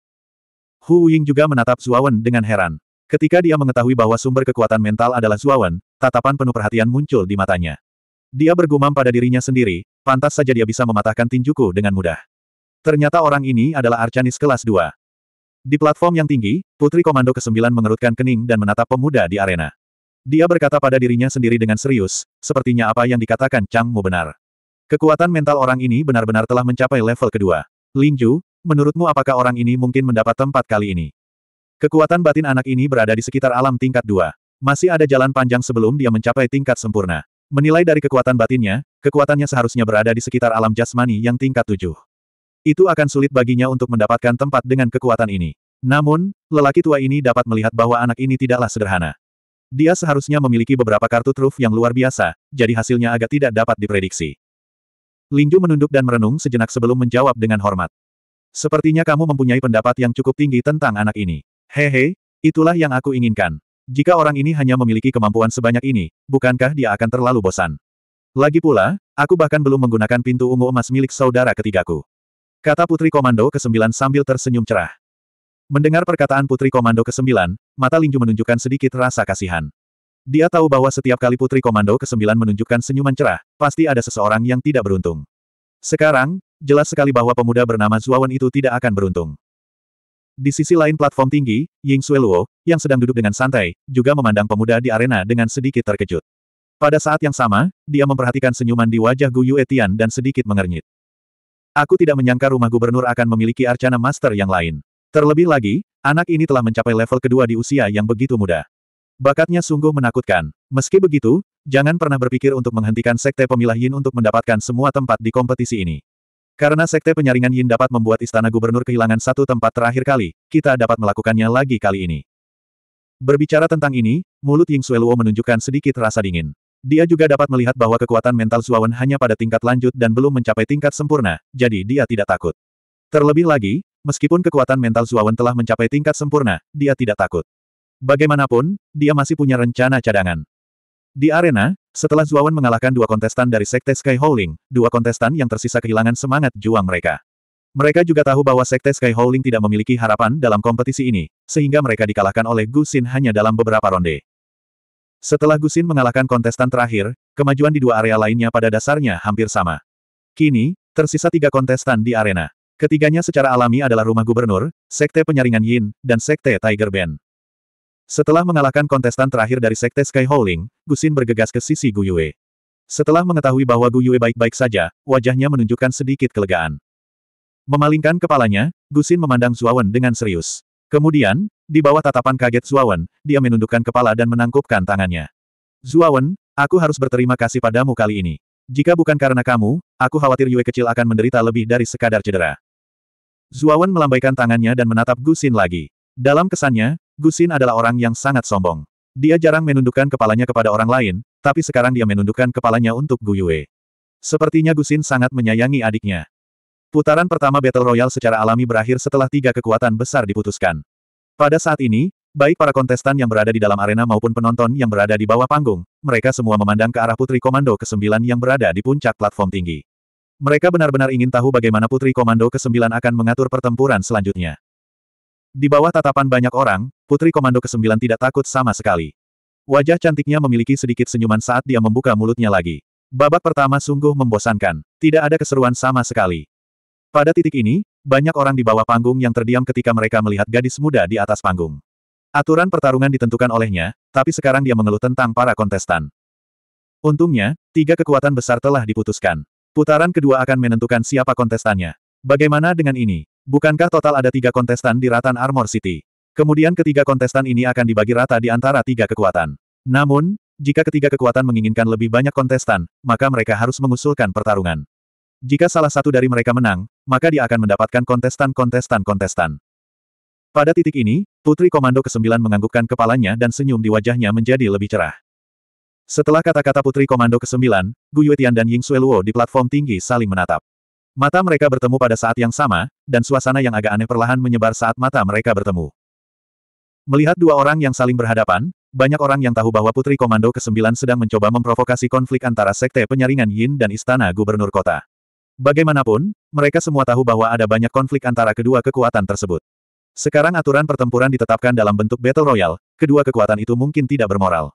[SPEAKER 1] Hu Ying juga menatap Zuawan dengan heran. Ketika dia mengetahui bahwa sumber kekuatan mental adalah Zuawan, tatapan penuh perhatian muncul di matanya. Dia bergumam pada dirinya sendiri, pantas saja dia bisa mematahkan tinjuku dengan mudah. Ternyata orang ini adalah Arcanis kelas 2. Di platform yang tinggi, Putri Komando ke-9 mengerutkan kening dan menatap pemuda di arena. Dia berkata pada dirinya sendiri dengan serius, sepertinya apa yang dikatakan Chang Mu benar. Kekuatan mental orang ini benar-benar telah mencapai level kedua. Ling Ju, menurutmu apakah orang ini mungkin mendapat tempat kali ini? Kekuatan batin anak ini berada di sekitar alam tingkat dua. Masih ada jalan panjang sebelum dia mencapai tingkat sempurna. Menilai dari kekuatan batinnya, kekuatannya seharusnya berada di sekitar alam jasmani yang tingkat tujuh. Itu akan sulit baginya untuk mendapatkan tempat dengan kekuatan ini. Namun, lelaki tua ini dapat melihat bahwa anak ini tidaklah sederhana. Dia seharusnya memiliki beberapa kartu truf yang luar biasa, jadi hasilnya agak tidak dapat diprediksi. Lingju menunduk dan merenung sejenak sebelum menjawab dengan hormat. Sepertinya kamu mempunyai pendapat yang cukup tinggi tentang anak ini. Hehe, itulah yang aku inginkan. Jika orang ini hanya memiliki kemampuan sebanyak ini, bukankah dia akan terlalu bosan? Lagi pula, aku bahkan belum menggunakan pintu ungu emas milik saudara ketigaku. Kata Putri Komando ke-9 sambil tersenyum cerah. Mendengar perkataan Putri Komando ke-9, mata Lingju menunjukkan sedikit rasa kasihan. Dia tahu bahwa setiap kali Putri Komando ke-9 menunjukkan senyuman cerah, pasti ada seseorang yang tidak beruntung. Sekarang, jelas sekali bahwa pemuda bernama Zuawan itu tidak akan beruntung. Di sisi lain platform tinggi, Ying Luo, yang sedang duduk dengan santai, juga memandang pemuda di arena dengan sedikit terkejut. Pada saat yang sama, dia memperhatikan senyuman di wajah Gu Yue Tian dan sedikit mengernyit. Aku tidak menyangka rumah gubernur akan memiliki arcana master yang lain. Terlebih lagi, anak ini telah mencapai level kedua di usia yang begitu muda. Bakatnya sungguh menakutkan. Meski begitu, jangan pernah berpikir untuk menghentikan Sekte Pemilah Yin untuk mendapatkan semua tempat di kompetisi ini. Karena Sekte Penyaringan Yin dapat membuat Istana Gubernur kehilangan satu tempat terakhir kali, kita dapat melakukannya lagi kali ini. Berbicara tentang ini, mulut Ying Sueluo menunjukkan sedikit rasa dingin. Dia juga dapat melihat bahwa kekuatan mental Zuawan hanya pada tingkat lanjut dan belum mencapai tingkat sempurna, jadi dia tidak takut. Terlebih lagi, Meskipun kekuatan mental Zuawan telah mencapai tingkat sempurna, dia tidak takut. Bagaimanapun, dia masih punya rencana cadangan. Di arena, setelah Zuawan mengalahkan dua kontestan dari Sekte Sky Howling, dua kontestan yang tersisa kehilangan semangat juang mereka. Mereka juga tahu bahwa Sekte Sky Howling tidak memiliki harapan dalam kompetisi ini, sehingga mereka dikalahkan oleh Gusin hanya dalam beberapa ronde. Setelah Gusin mengalahkan kontestan terakhir, kemajuan di dua area lainnya pada dasarnya hampir sama. Kini, tersisa tiga kontestan di arena. Ketiganya secara alami adalah rumah gubernur, sekte penyaringan Yin, dan sekte Tiger Band. Setelah mengalahkan kontestan terakhir dari sekte Sky Howling, Gusin bergegas ke sisi Gu Yue. Setelah mengetahui bahwa Gu Yue baik-baik saja, wajahnya menunjukkan sedikit kelegaan. Memalingkan kepalanya, Gusin memandang Zuawan dengan serius. Kemudian, di bawah tatapan kaget Zuawan, dia menundukkan kepala dan menangkupkan tangannya. Zuawan, aku harus berterima kasih padamu kali ini. Jika bukan karena kamu, aku khawatir Yue kecil akan menderita lebih dari sekadar cedera. Zuawan melambaikan tangannya dan menatap Gusin lagi. Dalam kesannya, Gusin adalah orang yang sangat sombong. Dia jarang menundukkan kepalanya kepada orang lain, tapi sekarang dia menundukkan kepalanya untuk Guyue. Sepertinya Gusin sangat menyayangi adiknya. Putaran pertama Battle Royale secara alami berakhir setelah tiga kekuatan besar diputuskan. Pada saat ini, baik para kontestan yang berada di dalam arena maupun penonton yang berada di bawah panggung, mereka semua memandang ke arah Putri Komando ke-9 yang berada di puncak platform tinggi. Mereka benar-benar ingin tahu bagaimana Putri Komando ke-9 akan mengatur pertempuran selanjutnya. Di bawah tatapan banyak orang, Putri Komando ke-9 tidak takut sama sekali. Wajah cantiknya memiliki sedikit senyuman saat dia membuka mulutnya lagi. Babak pertama sungguh membosankan. Tidak ada keseruan sama sekali. Pada titik ini, banyak orang di bawah panggung yang terdiam ketika mereka melihat gadis muda di atas panggung. Aturan pertarungan ditentukan olehnya, tapi sekarang dia mengeluh tentang para kontestan. Untungnya, tiga kekuatan besar telah diputuskan. Putaran kedua akan menentukan siapa kontestannya. Bagaimana dengan ini? Bukankah total ada tiga kontestan di Ratan Armor City? Kemudian ketiga kontestan ini akan dibagi rata di antara tiga kekuatan. Namun, jika ketiga kekuatan menginginkan lebih banyak kontestan, maka mereka harus mengusulkan pertarungan. Jika salah satu dari mereka menang, maka dia akan mendapatkan kontestan-kontestan-kontestan. Pada titik ini, Putri Komando ke-9 menganggukkan kepalanya dan senyum di wajahnya menjadi lebih cerah. Setelah kata-kata putri komando ke-9, Gu Yuetian dan Ying Luo di platform tinggi saling menatap. Mata mereka bertemu pada saat yang sama, dan suasana yang agak aneh perlahan menyebar saat mata mereka bertemu. Melihat dua orang yang saling berhadapan, banyak orang yang tahu bahwa putri komando ke-9 sedang mencoba memprovokasi konflik antara sekte penyaringan Yin dan istana gubernur kota. Bagaimanapun, mereka semua tahu bahwa ada banyak konflik antara kedua kekuatan tersebut. Sekarang aturan pertempuran ditetapkan dalam bentuk Battle Royale, kedua kekuatan itu mungkin tidak bermoral.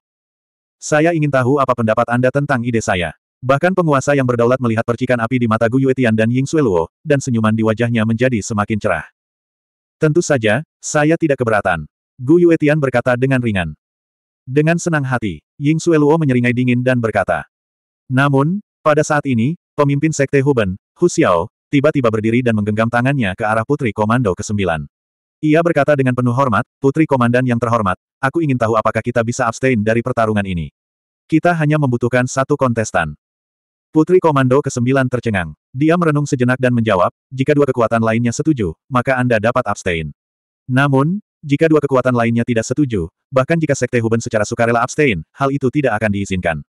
[SPEAKER 1] Saya ingin tahu apa pendapat Anda tentang ide saya. Bahkan penguasa yang berdaulat melihat percikan api di mata Gu Yuetian dan Ying Luo, dan senyuman di wajahnya menjadi semakin cerah. Tentu saja, saya tidak keberatan. Gu Yuetian berkata dengan ringan. Dengan senang hati, Ying Luo menyeringai dingin dan berkata. Namun, pada saat ini, pemimpin Sekte Huben, Hu Xiao, tiba-tiba berdiri dan menggenggam tangannya ke arah Putri Komando ke-9. Ia berkata dengan penuh hormat, Putri Komandan yang terhormat, aku ingin tahu apakah kita bisa abstain dari pertarungan ini. Kita hanya membutuhkan satu kontestan. Putri Komando ke-9 tercengang. Dia merenung sejenak dan menjawab, jika dua kekuatan lainnya setuju, maka Anda dapat abstain. Namun, jika dua kekuatan lainnya tidak setuju, bahkan jika Sekte Huben secara sukarela abstain, hal itu tidak akan diizinkan.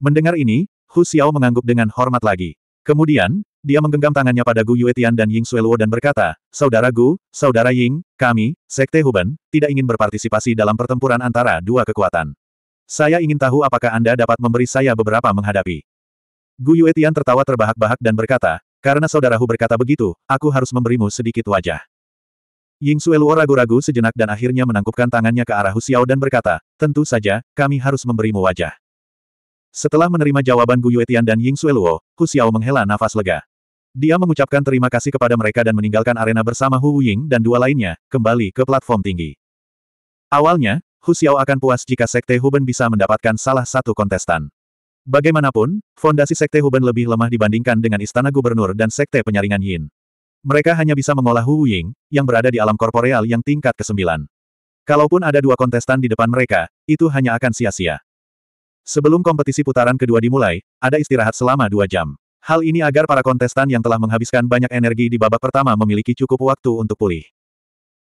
[SPEAKER 1] Mendengar ini, Hu Xiao mengangguk dengan hormat lagi. Kemudian, dia menggenggam tangannya pada Gu Yuetian dan Ying Sueluo dan berkata, Saudara Gu, Saudara Ying, kami, Sekte Huben, tidak ingin berpartisipasi dalam pertempuran antara dua kekuatan. Saya ingin tahu apakah Anda dapat memberi saya beberapa menghadapi. Gu Yuetian tertawa terbahak-bahak dan berkata, karena Saudara Hu berkata begitu, aku harus memberimu sedikit wajah. Ying Sueluo ragu-ragu sejenak dan akhirnya menangkupkan tangannya ke arah Hu Xiao dan berkata, tentu saja, kami harus memberimu wajah. Setelah menerima jawaban Gu Yuetian dan Ying Sueluo, Hu Xiao menghela nafas lega. Dia mengucapkan terima kasih kepada mereka dan meninggalkan arena bersama Hu Ying dan dua lainnya, kembali ke platform tinggi. Awalnya, Hu Xiao akan puas jika Sekte Huben bisa mendapatkan salah satu kontestan. Bagaimanapun, fondasi Sekte Huben lebih lemah dibandingkan dengan Istana Gubernur dan Sekte Penyaringan Yin. Mereka hanya bisa mengolah Hu Ying, yang berada di alam korporeal yang tingkat ke-9. Kalaupun ada dua kontestan di depan mereka, itu hanya akan sia-sia. Sebelum kompetisi putaran kedua dimulai, ada istirahat selama dua jam. Hal ini agar para kontestan yang telah menghabiskan banyak energi di babak pertama memiliki cukup waktu untuk pulih.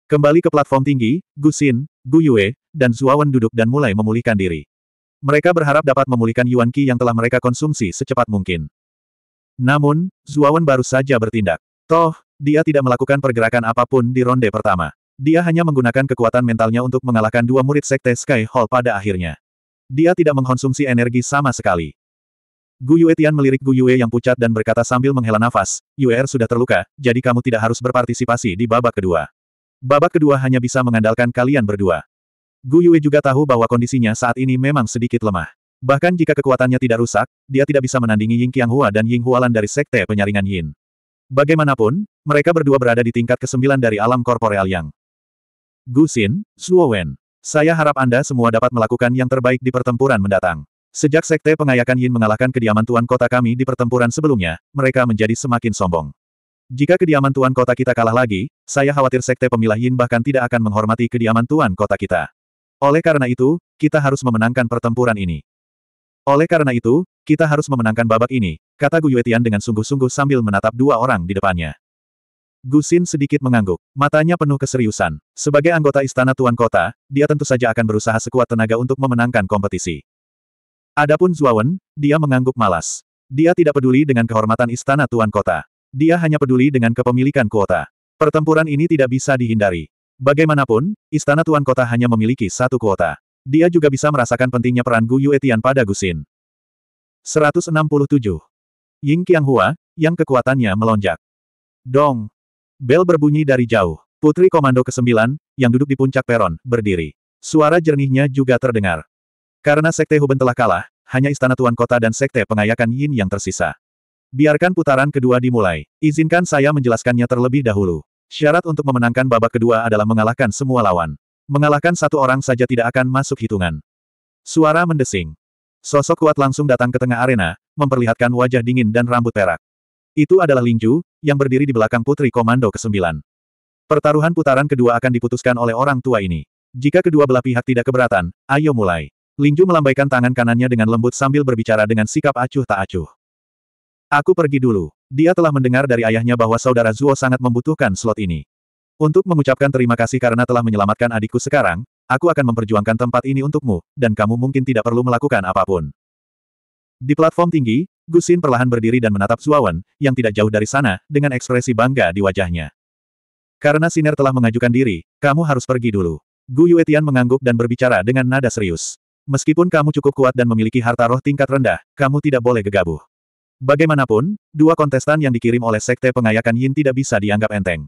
[SPEAKER 1] Kembali ke platform tinggi, Gu Xin, Gu Yue, dan Zuawan duduk dan mulai memulihkan diri. Mereka berharap dapat memulihkan Yuan Qi yang telah mereka konsumsi secepat mungkin. Namun, Zuawan baru saja bertindak. Toh, dia tidak melakukan pergerakan apapun di ronde pertama. Dia hanya menggunakan kekuatan mentalnya untuk mengalahkan dua murid Sekte Sky Hall pada akhirnya. Dia tidak mengkonsumsi energi sama sekali. Gu Yue Tian melirik Gu Yue yang pucat dan berkata sambil menghela nafas, Yuer er sudah terluka, jadi kamu tidak harus berpartisipasi di babak kedua. Babak kedua hanya bisa mengandalkan kalian berdua. Gu Yue juga tahu bahwa kondisinya saat ini memang sedikit lemah. Bahkan jika kekuatannya tidak rusak, dia tidak bisa menandingi Ying Qianghua dan Ying Hualan dari Sekte Penyaringan Yin. Bagaimanapun, mereka berdua berada di tingkat ke-9 dari alam korporeal Yang. Gu Xin, Suo Wen. Saya harap Anda semua dapat melakukan yang terbaik di pertempuran mendatang. Sejak Sekte Pengayakan Yin mengalahkan kediaman Tuan Kota kami di pertempuran sebelumnya, mereka menjadi semakin sombong. Jika kediaman Tuan Kota kita kalah lagi, saya khawatir Sekte Pemilah Yin bahkan tidak akan menghormati kediaman Tuan Kota kita. Oleh karena itu, kita harus memenangkan pertempuran ini. Oleh karena itu, kita harus memenangkan babak ini, kata Gu Yuetian dengan sungguh-sungguh sambil menatap dua orang di depannya. Gu Xin sedikit mengangguk. Matanya penuh keseriusan. Sebagai anggota istana tuan kota, dia tentu saja akan berusaha sekuat tenaga untuk memenangkan kompetisi. Adapun Zuawan, dia mengangguk malas. Dia tidak peduli dengan kehormatan istana tuan kota. Dia hanya peduli dengan kepemilikan kuota. Pertempuran ini tidak bisa dihindari. Bagaimanapun, istana tuan kota hanya memiliki satu kuota. Dia juga bisa merasakan pentingnya peran Gu Yuetian pada Gusin. 167. Ying Qianghua, yang kekuatannya melonjak. Dong. Bel berbunyi dari jauh. Putri Komando ke-9, yang duduk di puncak peron, berdiri. Suara jernihnya juga terdengar. Karena Sekte Huben telah kalah, hanya Istana Tuan Kota dan Sekte Pengayakan Yin yang tersisa. Biarkan putaran kedua dimulai. Izinkan saya menjelaskannya terlebih dahulu. Syarat untuk memenangkan babak kedua adalah mengalahkan semua lawan. Mengalahkan satu orang saja tidak akan masuk hitungan. Suara mendesing. Sosok kuat langsung datang ke tengah arena, memperlihatkan wajah dingin dan rambut perak. Itu adalah Lingju, yang berdiri di belakang Putri Komando ke-9. Pertaruhan putaran kedua akan diputuskan oleh orang tua ini. Jika kedua belah pihak tidak keberatan, ayo mulai. Lingju melambaikan tangan kanannya dengan lembut sambil berbicara dengan sikap acuh tak acuh. Aku pergi dulu. Dia telah mendengar dari ayahnya bahwa saudara Zuo sangat membutuhkan slot ini. Untuk mengucapkan terima kasih karena telah menyelamatkan adikku sekarang, aku akan memperjuangkan tempat ini untukmu, dan kamu mungkin tidak perlu melakukan apapun. Di platform tinggi, Gusin perlahan berdiri dan menatap Zuawan, yang tidak jauh dari sana, dengan ekspresi bangga di wajahnya. Karena Siner telah mengajukan diri, kamu harus pergi dulu. Gu Yuetian mengangguk dan berbicara dengan nada serius. Meskipun kamu cukup kuat dan memiliki harta roh tingkat rendah, kamu tidak boleh gegabah. Bagaimanapun, dua kontestan yang dikirim oleh Sekte Pengayakan Yin tidak bisa dianggap enteng.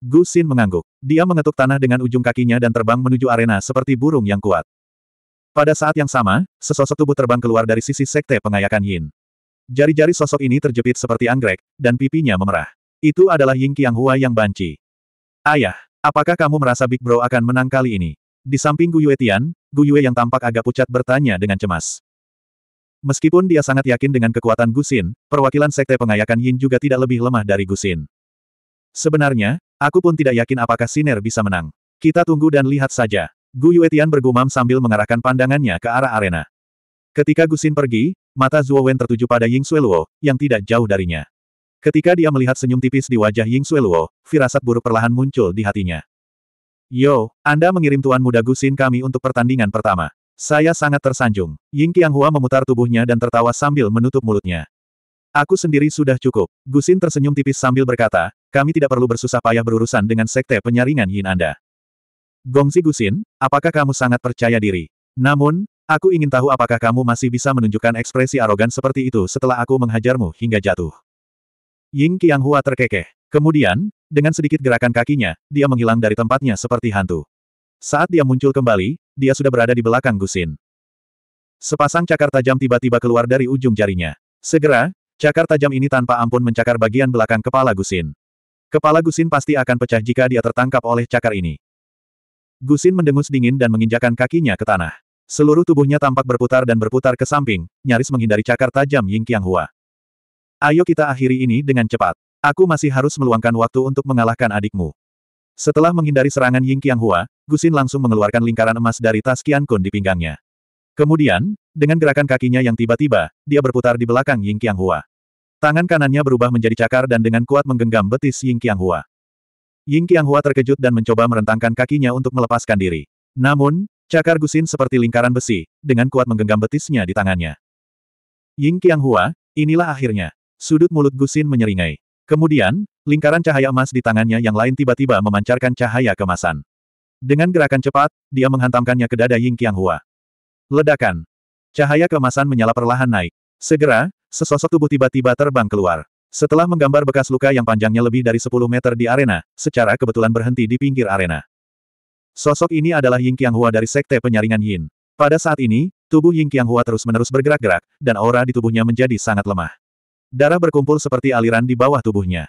[SPEAKER 1] Gu Xin mengangguk. Dia mengetuk tanah dengan ujung kakinya dan terbang menuju arena seperti burung yang kuat. Pada saat yang sama, sesosok tubuh terbang keluar dari sisi Sekte Pengayakan Yin. Jari-jari sosok ini terjepit seperti anggrek, dan pipinya memerah. Itu adalah Ying Qianghua yang banci. Ayah, apakah kamu merasa Big Bro akan menang kali ini? Di samping Gu Yuetian, Gu Yue yang tampak agak pucat bertanya dengan cemas. Meskipun dia sangat yakin dengan kekuatan Gusin, perwakilan sekte pengayakan Yin juga tidak lebih lemah dari Gusin. Sebenarnya, aku pun tidak yakin apakah Siner bisa menang. Kita tunggu dan lihat saja. Gu Tian bergumam sambil mengarahkan pandangannya ke arah arena. Ketika Gusin pergi, mata Zhuo Wen tertuju pada Ying Luo, yang tidak jauh darinya. Ketika dia melihat senyum tipis di wajah Ying Luo, firasat buruk perlahan muncul di hatinya. Yo, Anda mengirim Tuan Muda Gusin kami untuk pertandingan pertama. Saya sangat tersanjung. Ying Qianghua memutar tubuhnya dan tertawa sambil menutup mulutnya. Aku sendiri sudah cukup. Gusin tersenyum tipis sambil berkata, kami tidak perlu bersusah payah berurusan dengan sekte penyaringan Yin Anda. Gongzi Gusin, apakah kamu sangat percaya diri? Namun, aku ingin tahu apakah kamu masih bisa menunjukkan ekspresi arogan seperti itu setelah aku menghajarmu hingga jatuh. Ying Qianghua terkekeh. Kemudian, dengan sedikit gerakan kakinya, dia menghilang dari tempatnya seperti hantu. Saat dia muncul kembali, dia sudah berada di belakang Gusin. Sepasang cakar tajam tiba-tiba keluar dari ujung jarinya. Segera, cakar tajam ini tanpa ampun mencakar bagian belakang kepala Gusin. Kepala Gusin pasti akan pecah jika dia tertangkap oleh cakar ini. Gusin mendengus dingin dan menginjakan kakinya ke tanah. Seluruh tubuhnya tampak berputar dan berputar ke samping, nyaris menghindari cakar tajam Ying Qianghua. Ayo kita akhiri ini dengan cepat. Aku masih harus meluangkan waktu untuk mengalahkan adikmu. Setelah menghindari serangan Ying Hua, Gusin langsung mengeluarkan lingkaran emas dari tas Qian Kun di pinggangnya. Kemudian, dengan gerakan kakinya yang tiba-tiba, dia berputar di belakang Ying Hua. Tangan kanannya berubah menjadi cakar dan dengan kuat menggenggam betis Ying Hua. Ying Hua terkejut dan mencoba merentangkan kakinya untuk melepaskan diri. Namun, cakar Gusin seperti lingkaran besi, dengan kuat menggenggam betisnya di tangannya. Ying Hua, inilah akhirnya. Sudut mulut Gusin menyeringai. Kemudian, lingkaran cahaya emas di tangannya yang lain tiba-tiba memancarkan cahaya kemasan. Dengan gerakan cepat, dia menghantamkannya ke dada Ying Hua. Ledakan. Cahaya kemasan menyala perlahan naik. Segera, sesosok tubuh tiba-tiba terbang keluar. Setelah menggambar bekas luka yang panjangnya lebih dari 10 meter di arena, secara kebetulan berhenti di pinggir arena. Sosok ini adalah Ying Hua dari Sekte Penyaringan Yin. Pada saat ini, tubuh Ying Hua terus-menerus bergerak-gerak, dan aura di tubuhnya menjadi sangat lemah. Darah berkumpul seperti aliran di bawah tubuhnya.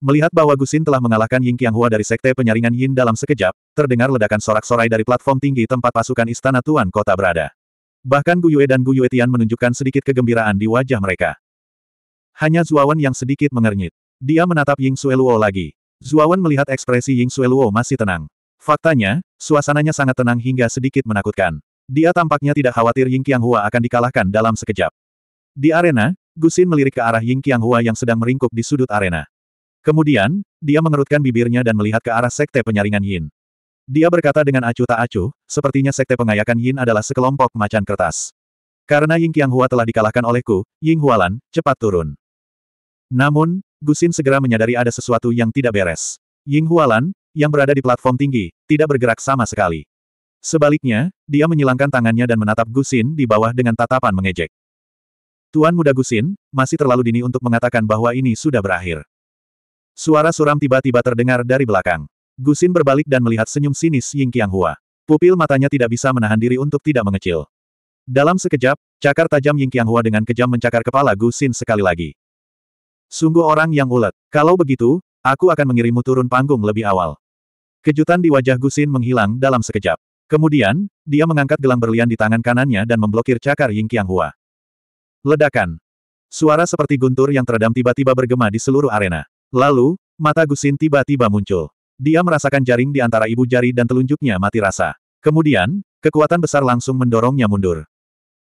[SPEAKER 1] Melihat bahwa Gusin telah mengalahkan Ying Qianghua dari sekte penyaringan Yin dalam sekejap, terdengar ledakan sorak-sorai dari platform tinggi tempat pasukan istana Tuan Kota berada. Bahkan Gu Yue dan Gu Yue Tian menunjukkan sedikit kegembiraan di wajah mereka. Hanya Zuawan yang sedikit mengernyit. Dia menatap Ying Sueluo lagi. Zuawan melihat ekspresi Ying Sueluo masih tenang. Faktanya, suasananya sangat tenang hingga sedikit menakutkan. Dia tampaknya tidak khawatir Ying Qianghua akan dikalahkan dalam sekejap. Di arena, Gusin melirik ke arah Ying Qianghua yang sedang meringkuk di sudut arena. Kemudian, dia mengerutkan bibirnya dan melihat ke arah sekte penyaringan Yin. Dia berkata dengan acuh tak acuh, sepertinya sekte pengayakan Yin adalah sekelompok macan kertas. Karena Ying Qianghua telah dikalahkan olehku, Ying Hualan, cepat turun. Namun, Gusin segera menyadari ada sesuatu yang tidak beres. Ying Hualan, yang berada di platform tinggi, tidak bergerak sama sekali. Sebaliknya, dia menyilangkan tangannya dan menatap Gusin di bawah dengan tatapan mengejek. Tuan Muda Gusin, masih terlalu dini untuk mengatakan bahwa ini sudah berakhir. Suara suram tiba-tiba terdengar dari belakang. Gusin berbalik dan melihat senyum sinis Ying Qianghua. Pupil matanya tidak bisa menahan diri untuk tidak mengecil. Dalam sekejap, cakar tajam Ying Qianghua dengan kejam mencakar kepala Gusin sekali lagi. Sungguh orang yang ulet. Kalau begitu, aku akan mengirimmu turun panggung lebih awal. Kejutan di wajah Gusin menghilang dalam sekejap. Kemudian, dia mengangkat gelang berlian di tangan kanannya dan memblokir cakar Ying Qianghua. Ledakan. Suara seperti guntur yang teredam tiba-tiba bergema di seluruh arena. Lalu, mata Gusin tiba-tiba muncul. Dia merasakan jaring di antara ibu jari dan telunjuknya mati rasa. Kemudian, kekuatan besar langsung mendorongnya mundur.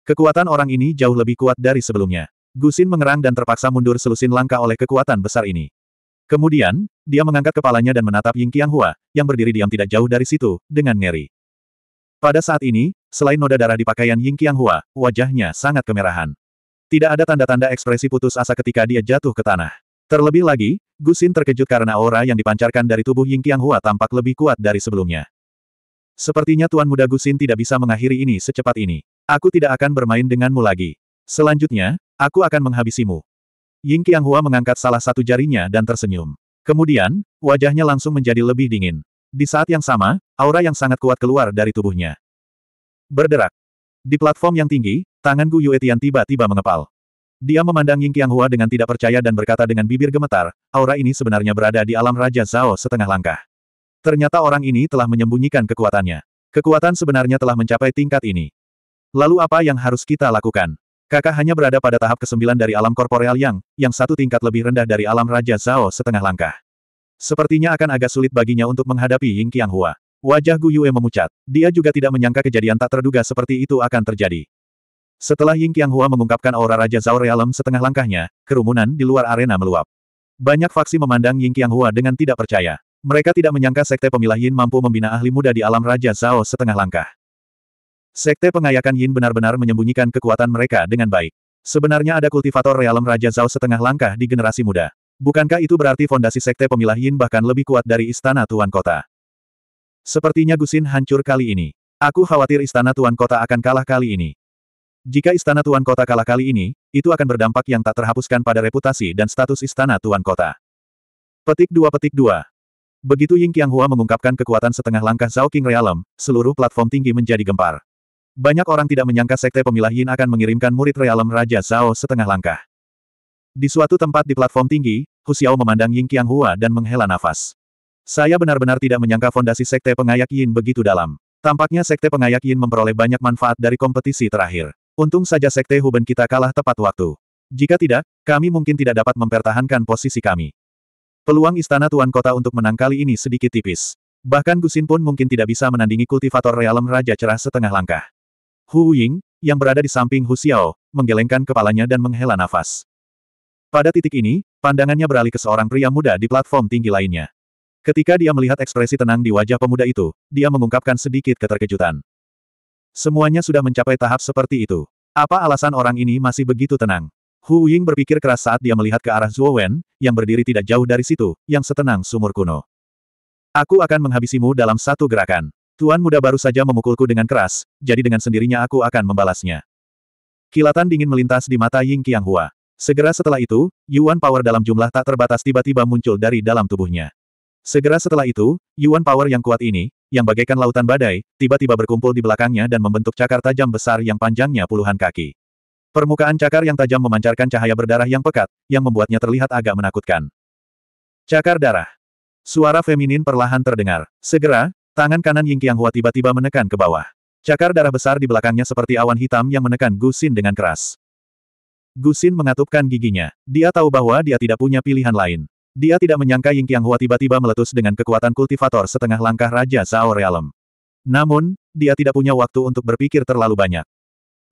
[SPEAKER 1] Kekuatan orang ini jauh lebih kuat dari sebelumnya. Gusin mengerang dan terpaksa mundur selusin langkah oleh kekuatan besar ini. Kemudian, dia mengangkat kepalanya dan menatap Ying Hua, yang berdiri diam tidak jauh dari situ, dengan ngeri. Pada saat ini, selain noda darah di pakaian Ying Hua, wajahnya sangat kemerahan. Tidak ada tanda-tanda ekspresi putus asa ketika dia jatuh ke tanah. Terlebih lagi, Gusin terkejut karena aura yang dipancarkan dari tubuh Ying Qiang Hua tampak lebih kuat dari sebelumnya. Sepertinya Tuan Muda Gusin tidak bisa mengakhiri ini secepat ini. Aku tidak akan bermain denganmu lagi. Selanjutnya, aku akan menghabisimu. Ying Qiang Hua mengangkat salah satu jarinya dan tersenyum. Kemudian, wajahnya langsung menjadi lebih dingin. Di saat yang sama, aura yang sangat kuat keluar dari tubuhnya. Berderak. Di platform yang tinggi, Tangan Gu Yue Tian tiba-tiba mengepal. Dia memandang Ying Hua dengan tidak percaya dan berkata dengan bibir gemetar, aura ini sebenarnya berada di alam Raja Zhao setengah langkah. Ternyata orang ini telah menyembunyikan kekuatannya. Kekuatan sebenarnya telah mencapai tingkat ini. Lalu apa yang harus kita lakukan? Kakak hanya berada pada tahap kesembilan dari alam korporeal yang, yang satu tingkat lebih rendah dari alam Raja Zhao setengah langkah. Sepertinya akan agak sulit baginya untuk menghadapi Ying Hua. Wajah Gu Yue memucat. Dia juga tidak menyangka kejadian tak terduga seperti itu akan terjadi. Setelah Ying Hua mengungkapkan aura Raja Zhao Realm setengah langkahnya, kerumunan di luar arena meluap. Banyak faksi memandang Ying Hua dengan tidak percaya. Mereka tidak menyangka sekte pemilah Yin mampu membina ahli muda di alam Raja Zhao setengah langkah. Sekte pengayakan Yin benar-benar menyembunyikan kekuatan mereka dengan baik. Sebenarnya ada kultivator Realm Raja Zhao setengah langkah di generasi muda. Bukankah itu berarti fondasi sekte pemilah Yin bahkan lebih kuat dari istana Tuan Kota? Sepertinya Gusin hancur kali ini. Aku khawatir istana Tuan Kota akan kalah kali ini. Jika istana tuan kota kalah kali ini, itu akan berdampak yang tak terhapuskan pada reputasi dan status istana tuan kota. Petik dua petik dua. Begitu Ying Qianghua mengungkapkan kekuatan setengah langkah Zhao King Realm, seluruh platform tinggi menjadi gempar. Banyak orang tidak menyangka sekte pemilah Yin akan mengirimkan murid Realm Raja Zhao setengah langkah. Di suatu tempat di platform tinggi, Hu Xiao memandang Ying Qianghua dan menghela nafas. Saya benar-benar tidak menyangka fondasi sekte pengayak Yin begitu dalam. Tampaknya sekte pengayak Yin memperoleh banyak manfaat dari kompetisi terakhir. Untung saja Sekte Huben kita kalah tepat waktu. Jika tidak, kami mungkin tidak dapat mempertahankan posisi kami. Peluang istana Tuan Kota untuk menang kali ini sedikit tipis. Bahkan Gusin pun mungkin tidak bisa menandingi kultivator realem Raja Cerah setengah langkah. Hu Ying, yang berada di samping Hu Xiao, menggelengkan kepalanya dan menghela nafas. Pada titik ini, pandangannya beralih ke seorang pria muda di platform tinggi lainnya. Ketika dia melihat ekspresi tenang di wajah pemuda itu, dia mengungkapkan sedikit keterkejutan. Semuanya sudah mencapai tahap seperti itu. Apa alasan orang ini masih begitu tenang? Hu Ying berpikir keras saat dia melihat ke arah Zhuo Wen, yang berdiri tidak jauh dari situ, yang setenang sumur kuno. Aku akan menghabisimu dalam satu gerakan. Tuan muda baru saja memukulku dengan keras, jadi dengan sendirinya aku akan membalasnya. Kilatan dingin melintas di mata Ying Hua. Segera setelah itu, Yuan Power dalam jumlah tak terbatas tiba-tiba muncul dari dalam tubuhnya. Segera setelah itu, Yuan Power yang kuat ini, yang bagaikan lautan badai, tiba-tiba berkumpul di belakangnya dan membentuk cakar tajam besar yang panjangnya puluhan kaki. Permukaan cakar yang tajam memancarkan cahaya berdarah yang pekat, yang membuatnya terlihat agak menakutkan. Cakar darah. Suara feminin perlahan terdengar. Segera, tangan kanan Ying Qianghua tiba-tiba menekan ke bawah. Cakar darah besar di belakangnya seperti awan hitam yang menekan Gusin dengan keras. Gusin mengatupkan giginya. Dia tahu bahwa dia tidak punya pilihan lain. Dia tidak menyangka Ying Qianghua tiba-tiba meletus dengan kekuatan kultivator setengah langkah Raja Zao Realm. Namun, dia tidak punya waktu untuk berpikir terlalu banyak.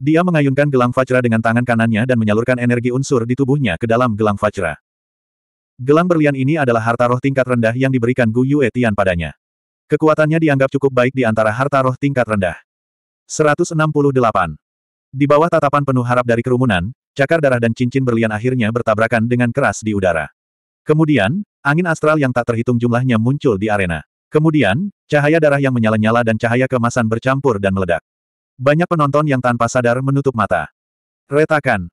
[SPEAKER 1] Dia mengayunkan gelang Vajra dengan tangan kanannya dan menyalurkan energi unsur di tubuhnya ke dalam gelang Vajra. Gelang berlian ini adalah harta roh tingkat rendah yang diberikan Gu Yue Tian padanya. Kekuatannya dianggap cukup baik di antara harta roh tingkat rendah. 168. Di bawah tatapan penuh harap dari kerumunan, cakar darah dan cincin berlian akhirnya bertabrakan dengan keras di udara. Kemudian, angin astral yang tak terhitung jumlahnya muncul di arena. Kemudian, cahaya darah yang menyala-nyala dan cahaya kemasan bercampur dan meledak. Banyak penonton yang tanpa sadar menutup mata. Retakan.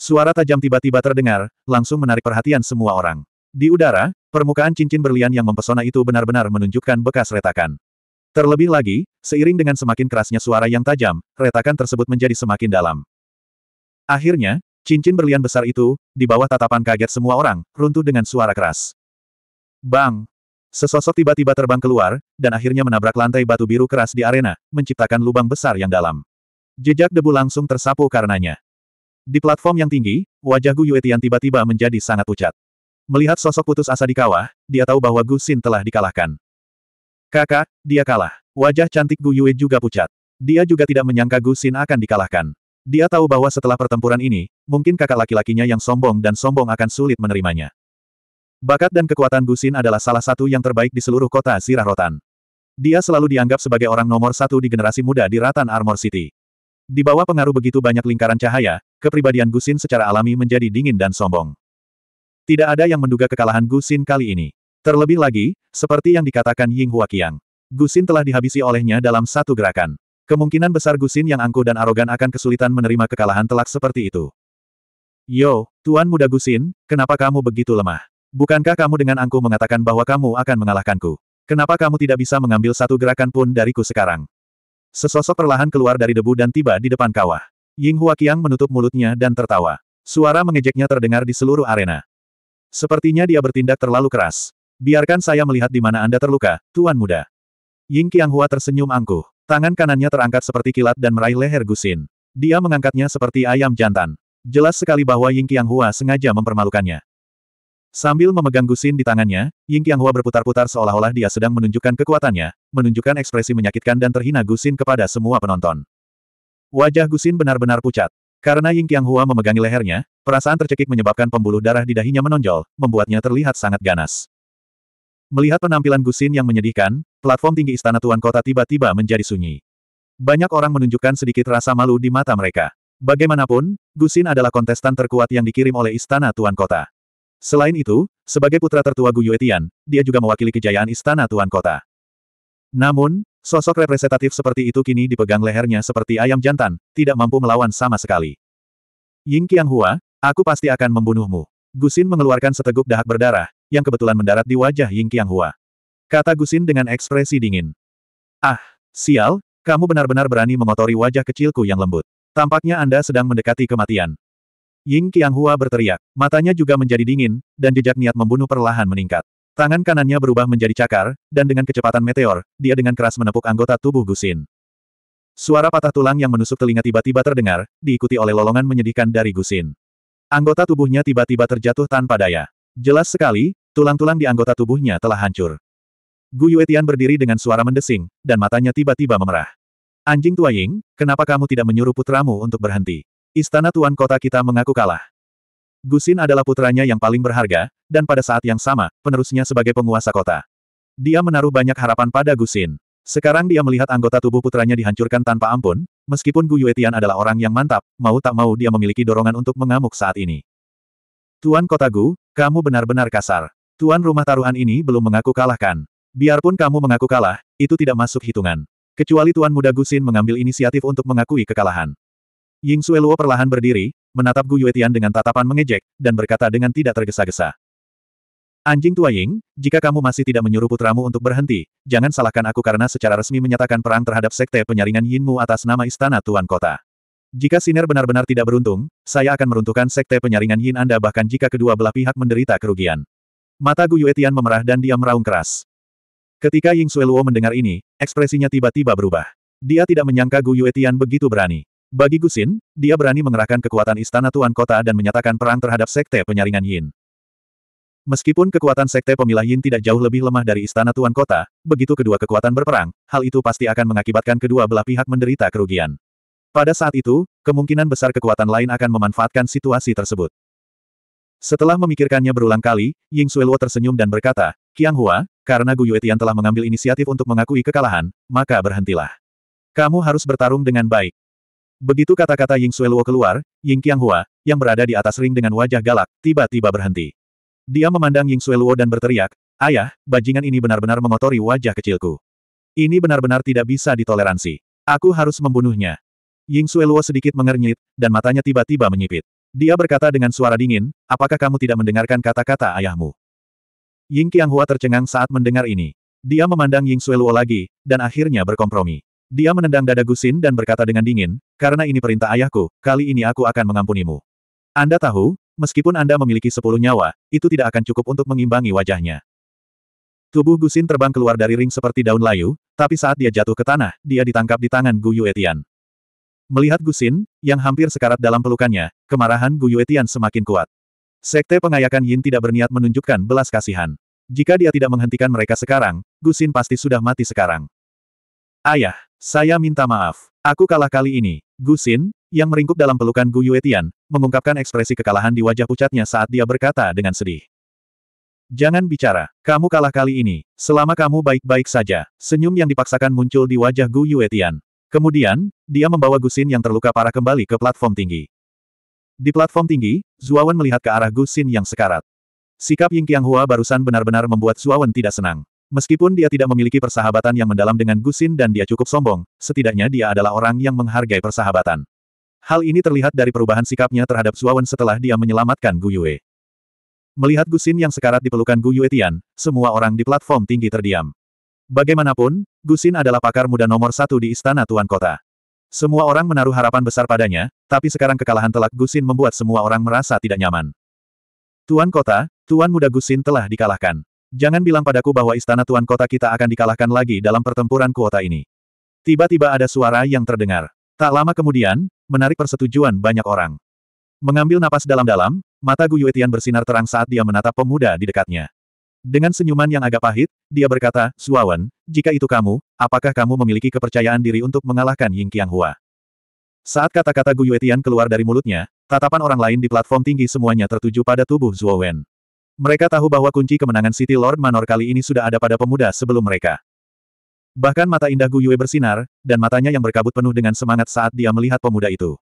[SPEAKER 1] Suara tajam tiba-tiba terdengar, langsung menarik perhatian semua orang. Di udara, permukaan cincin berlian yang mempesona itu benar-benar menunjukkan bekas retakan. Terlebih lagi, seiring dengan semakin kerasnya suara yang tajam, retakan tersebut menjadi semakin dalam. Akhirnya, Cincin berlian besar itu, di bawah tatapan kaget semua orang, runtuh dengan suara keras. Bang! Sesosok tiba-tiba terbang keluar, dan akhirnya menabrak lantai batu biru keras di arena, menciptakan lubang besar yang dalam. Jejak debu langsung tersapu karenanya. Di platform yang tinggi, wajah Gu Yuetian tiba-tiba menjadi sangat pucat. Melihat sosok putus asa di kawah, dia tahu bahwa Gu Xin telah dikalahkan. Kakak, dia kalah. Wajah cantik Gu Yue juga pucat. Dia juga tidak menyangka Gu Xin akan dikalahkan. Dia tahu bahwa setelah pertempuran ini, mungkin kakak laki-lakinya yang sombong dan sombong akan sulit menerimanya. Bakat dan kekuatan Gusin adalah salah satu yang terbaik di seluruh kota Zirah Rotan. Dia selalu dianggap sebagai orang nomor satu di generasi muda di Ratan Armor City. Di bawah pengaruh begitu banyak lingkaran cahaya, kepribadian Gusin secara alami menjadi dingin dan sombong. Tidak ada yang menduga kekalahan Gusin kali ini. Terlebih lagi, seperti yang dikatakan Ying Huaqiang, Gusin telah dihabisi olehnya dalam satu gerakan. Kemungkinan besar Gusin yang angkuh dan arogan akan kesulitan menerima kekalahan telak seperti itu. Yo, Tuan Muda Gusin, kenapa kamu begitu lemah? Bukankah kamu dengan angkuh mengatakan bahwa kamu akan mengalahkanku? Kenapa kamu tidak bisa mengambil satu gerakan pun dariku sekarang? Sesosok perlahan keluar dari debu dan tiba di depan kawah. Ying Huaqiang menutup mulutnya dan tertawa. Suara mengejeknya terdengar di seluruh arena. Sepertinya dia bertindak terlalu keras. Biarkan saya melihat di mana Anda terluka, Tuan Muda. Ying Qianghua tersenyum angkuh. Tangan kanannya terangkat seperti kilat dan meraih leher Gusin. Dia mengangkatnya seperti ayam jantan. Jelas sekali bahwa Ying Qianghua sengaja mempermalukannya. Sambil memegang Gusin di tangannya, Ying Qianghua berputar-putar seolah-olah dia sedang menunjukkan kekuatannya, menunjukkan ekspresi menyakitkan dan terhina Gusin kepada semua penonton. Wajah Gusin benar-benar pucat. Karena Ying Qianghua memegangi lehernya, perasaan tercekik menyebabkan pembuluh darah di dahinya menonjol, membuatnya terlihat sangat ganas. Melihat penampilan Gusin yang menyedihkan, platform tinggi istana tuan kota tiba-tiba menjadi sunyi. Banyak orang menunjukkan sedikit rasa malu di mata mereka. Bagaimanapun, Gusin adalah kontestan terkuat yang dikirim oleh istana tuan kota. Selain itu, sebagai putra tertua Gu Yuetian, dia juga mewakili kejayaan istana tuan kota. Namun, sosok representatif seperti itu kini dipegang lehernya seperti ayam jantan, tidak mampu melawan sama sekali. Ying Qianghua, aku pasti akan membunuhmu. Gusin mengeluarkan seteguk dahak berdarah, yang kebetulan mendarat di wajah Ying Hua, Kata Gusin dengan ekspresi dingin. Ah, sial, kamu benar-benar berani mengotori wajah kecilku yang lembut. Tampaknya Anda sedang mendekati kematian. Ying Hua berteriak, matanya juga menjadi dingin, dan jejak niat membunuh perlahan meningkat. Tangan kanannya berubah menjadi cakar, dan dengan kecepatan meteor, dia dengan keras menepuk anggota tubuh Gusin. Suara patah tulang yang menusuk telinga tiba-tiba terdengar, diikuti oleh lolongan menyedihkan dari Gusin. Anggota tubuhnya tiba-tiba terjatuh tanpa daya. Jelas sekali, Tulang-tulang di anggota tubuhnya telah hancur. Gu Yuetian berdiri dengan suara mendesing, dan matanya tiba-tiba memerah. Anjing tua Ying, kenapa kamu tidak menyuruh putramu untuk berhenti? Istana tuan kota kita mengaku kalah. Gusin adalah putranya yang paling berharga, dan pada saat yang sama, penerusnya sebagai penguasa kota. Dia menaruh banyak harapan pada Gusin. Sekarang dia melihat anggota tubuh putranya dihancurkan tanpa ampun, meskipun Gu Yuetian adalah orang yang mantap, mau tak mau dia memiliki dorongan untuk mengamuk saat ini. Tuan kota Gu, kamu benar-benar kasar. Tuan rumah taruhan ini belum mengaku kalahkan. Biarpun kamu mengaku kalah, itu tidak masuk hitungan. Kecuali Tuan Muda Gusin mengambil inisiatif untuk mengakui kekalahan. Ying Luo perlahan berdiri, menatap Gu Yuetian dengan tatapan mengejek, dan berkata dengan tidak tergesa-gesa. Anjing tua Ying, jika kamu masih tidak menyuruh putramu untuk berhenti, jangan salahkan aku karena secara resmi menyatakan perang terhadap sekte penyaringan Yinmu atas nama Istana Tuan Kota. Jika Siner benar-benar tidak beruntung, saya akan meruntuhkan sekte penyaringan Yin Anda bahkan jika kedua belah pihak menderita kerugian. Mata Gu Yuetian memerah dan dia meraung keras. Ketika Ying Luo mendengar ini, ekspresinya tiba-tiba berubah. Dia tidak menyangka Gu Yuetian begitu berani. Bagi Gusin, dia berani mengerahkan kekuatan istana tuan kota dan menyatakan perang terhadap sekte penyaringan Yin. Meskipun kekuatan sekte pemilah Yin tidak jauh lebih lemah dari istana tuan kota, begitu kedua kekuatan berperang, hal itu pasti akan mengakibatkan kedua belah pihak menderita kerugian. Pada saat itu, kemungkinan besar kekuatan lain akan memanfaatkan situasi tersebut. Setelah memikirkannya berulang kali, Ying Sueluo tersenyum dan berkata, "Kiang Hua, karena Gu Yuetian telah mengambil inisiatif untuk mengakui kekalahan, maka berhentilah. Kamu harus bertarung dengan baik. Begitu kata-kata Ying Sueluo keluar, Ying Kiang Hua, yang berada di atas ring dengan wajah galak, tiba-tiba berhenti. Dia memandang Ying Sueluo dan berteriak, Ayah, bajingan ini benar-benar mengotori wajah kecilku. Ini benar-benar tidak bisa ditoleransi. Aku harus membunuhnya. Ying Sueluo sedikit mengernyit, dan matanya tiba-tiba menyipit. Dia berkata dengan suara dingin, apakah kamu tidak mendengarkan kata-kata ayahmu? Ying Qianghua tercengang saat mendengar ini. Dia memandang Ying Sueluo lagi, dan akhirnya berkompromi. Dia menendang dada Gusin dan berkata dengan dingin, karena ini perintah ayahku, kali ini aku akan mengampunimu. Anda tahu, meskipun Anda memiliki sepuluh nyawa, itu tidak akan cukup untuk mengimbangi wajahnya. Tubuh Gusin terbang keluar dari ring seperti daun layu, tapi saat dia jatuh ke tanah, dia ditangkap di tangan Gu Yuetian. Melihat Gusin, yang hampir sekarat dalam pelukannya, kemarahan Gu Yuetian semakin kuat. Sekte pengayakan Yin tidak berniat menunjukkan belas kasihan. Jika dia tidak menghentikan mereka sekarang, Gusin pasti sudah mati sekarang. Ayah, saya minta maaf. Aku kalah kali ini. Gusin, yang meringkuk dalam pelukan Gu Yuetian, mengungkapkan ekspresi kekalahan di wajah pucatnya saat dia berkata dengan sedih. Jangan bicara, kamu kalah kali ini, selama kamu baik-baik saja. Senyum yang dipaksakan muncul di wajah Gu Yuetian. Kemudian, dia membawa Gusin yang terluka parah kembali ke platform tinggi. Di platform tinggi, Zuawan melihat ke arah Gusin yang sekarat. Sikap Ying Qianghua barusan benar-benar membuat Zuawan tidak senang. Meskipun dia tidak memiliki persahabatan yang mendalam dengan Gusin dan dia cukup sombong, setidaknya dia adalah orang yang menghargai persahabatan. Hal ini terlihat dari perubahan sikapnya terhadap Zuawan setelah dia menyelamatkan Gu Yue. Melihat Gusin yang sekarat di pelukan Gu Yue Tian, semua orang di platform tinggi terdiam. Bagaimanapun, Gusin adalah pakar muda nomor satu di istana Tuan Kota. Semua orang menaruh harapan besar padanya, tapi sekarang kekalahan telak Gusin membuat semua orang merasa tidak nyaman. Tuan Kota, Tuan Muda Gusin telah dikalahkan. Jangan bilang padaku bahwa istana Tuan Kota kita akan dikalahkan lagi dalam pertempuran kuota ini. Tiba-tiba ada suara yang terdengar. Tak lama kemudian, menarik persetujuan banyak orang. Mengambil napas dalam-dalam, mata Gu Yuetian bersinar terang saat dia menatap pemuda di dekatnya. Dengan senyuman yang agak pahit, dia berkata, Suawan, jika itu kamu, apakah kamu memiliki kepercayaan diri untuk mengalahkan Ying Qianghua? Saat kata-kata Gu Yuetian keluar dari mulutnya, tatapan orang lain di platform tinggi semuanya tertuju pada tubuh Zuowen. Wen. Mereka tahu bahwa kunci kemenangan City Lord Manor kali ini sudah ada pada pemuda sebelum mereka. Bahkan mata indah Gu Yue bersinar, dan matanya yang berkabut penuh dengan semangat saat dia melihat pemuda itu.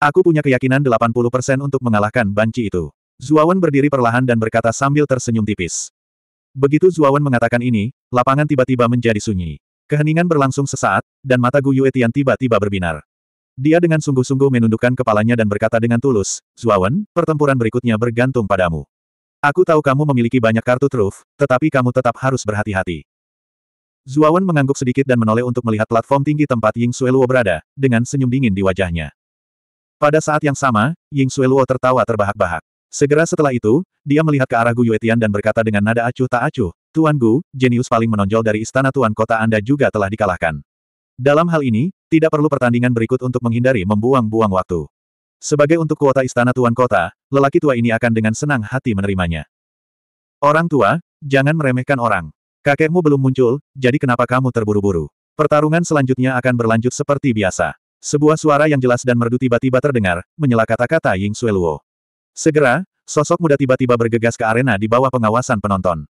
[SPEAKER 1] Aku punya keyakinan 80% untuk mengalahkan banci itu. Zuawan berdiri perlahan dan berkata sambil tersenyum tipis. Begitu Zuawan mengatakan ini, lapangan tiba-tiba menjadi sunyi. Keheningan berlangsung sesaat, dan mata Gu Yuetian tiba-tiba berbinar. Dia dengan sungguh-sungguh menundukkan kepalanya dan berkata dengan tulus, Zuawan, pertempuran berikutnya bergantung padamu. Aku tahu kamu memiliki banyak kartu truf, tetapi kamu tetap harus berhati-hati. Zuawan mengangguk sedikit dan menoleh untuk melihat platform tinggi tempat Ying Sueluo berada, dengan senyum dingin di wajahnya. Pada saat yang sama, Ying Sueluo tertawa terbahak-bahak. Segera setelah itu, dia melihat ke arah Gu Yuetian dan berkata dengan nada acuh tak acuh, Tuan Gu, jenius paling menonjol dari istana Tuan Kota Anda juga telah dikalahkan. Dalam hal ini, tidak perlu pertandingan berikut untuk menghindari membuang-buang waktu. Sebagai untuk kuota istana Tuan Kota, lelaki tua ini akan dengan senang hati menerimanya. Orang tua, jangan meremehkan orang. Kakekmu belum muncul, jadi kenapa kamu terburu-buru? Pertarungan selanjutnya akan berlanjut seperti biasa. Sebuah suara yang jelas dan merdu tiba-tiba terdengar, menyela kata-kata Ying Sueluo. Segera, sosok muda tiba-tiba bergegas ke arena di bawah pengawasan penonton.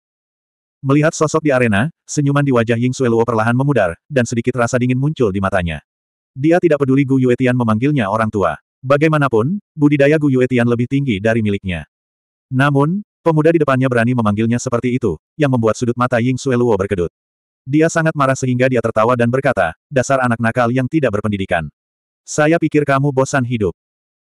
[SPEAKER 1] Melihat sosok di arena, senyuman di wajah Ying Sueluo perlahan memudar, dan sedikit rasa dingin muncul di matanya. Dia tidak peduli Gu Yuetian memanggilnya orang tua. Bagaimanapun, budidaya Gu Yuetian lebih tinggi dari miliknya. Namun, pemuda di depannya berani memanggilnya seperti itu, yang membuat sudut mata Ying Sueluo berkedut. Dia sangat marah sehingga dia tertawa dan berkata, dasar anak nakal yang tidak berpendidikan. Saya pikir kamu bosan hidup.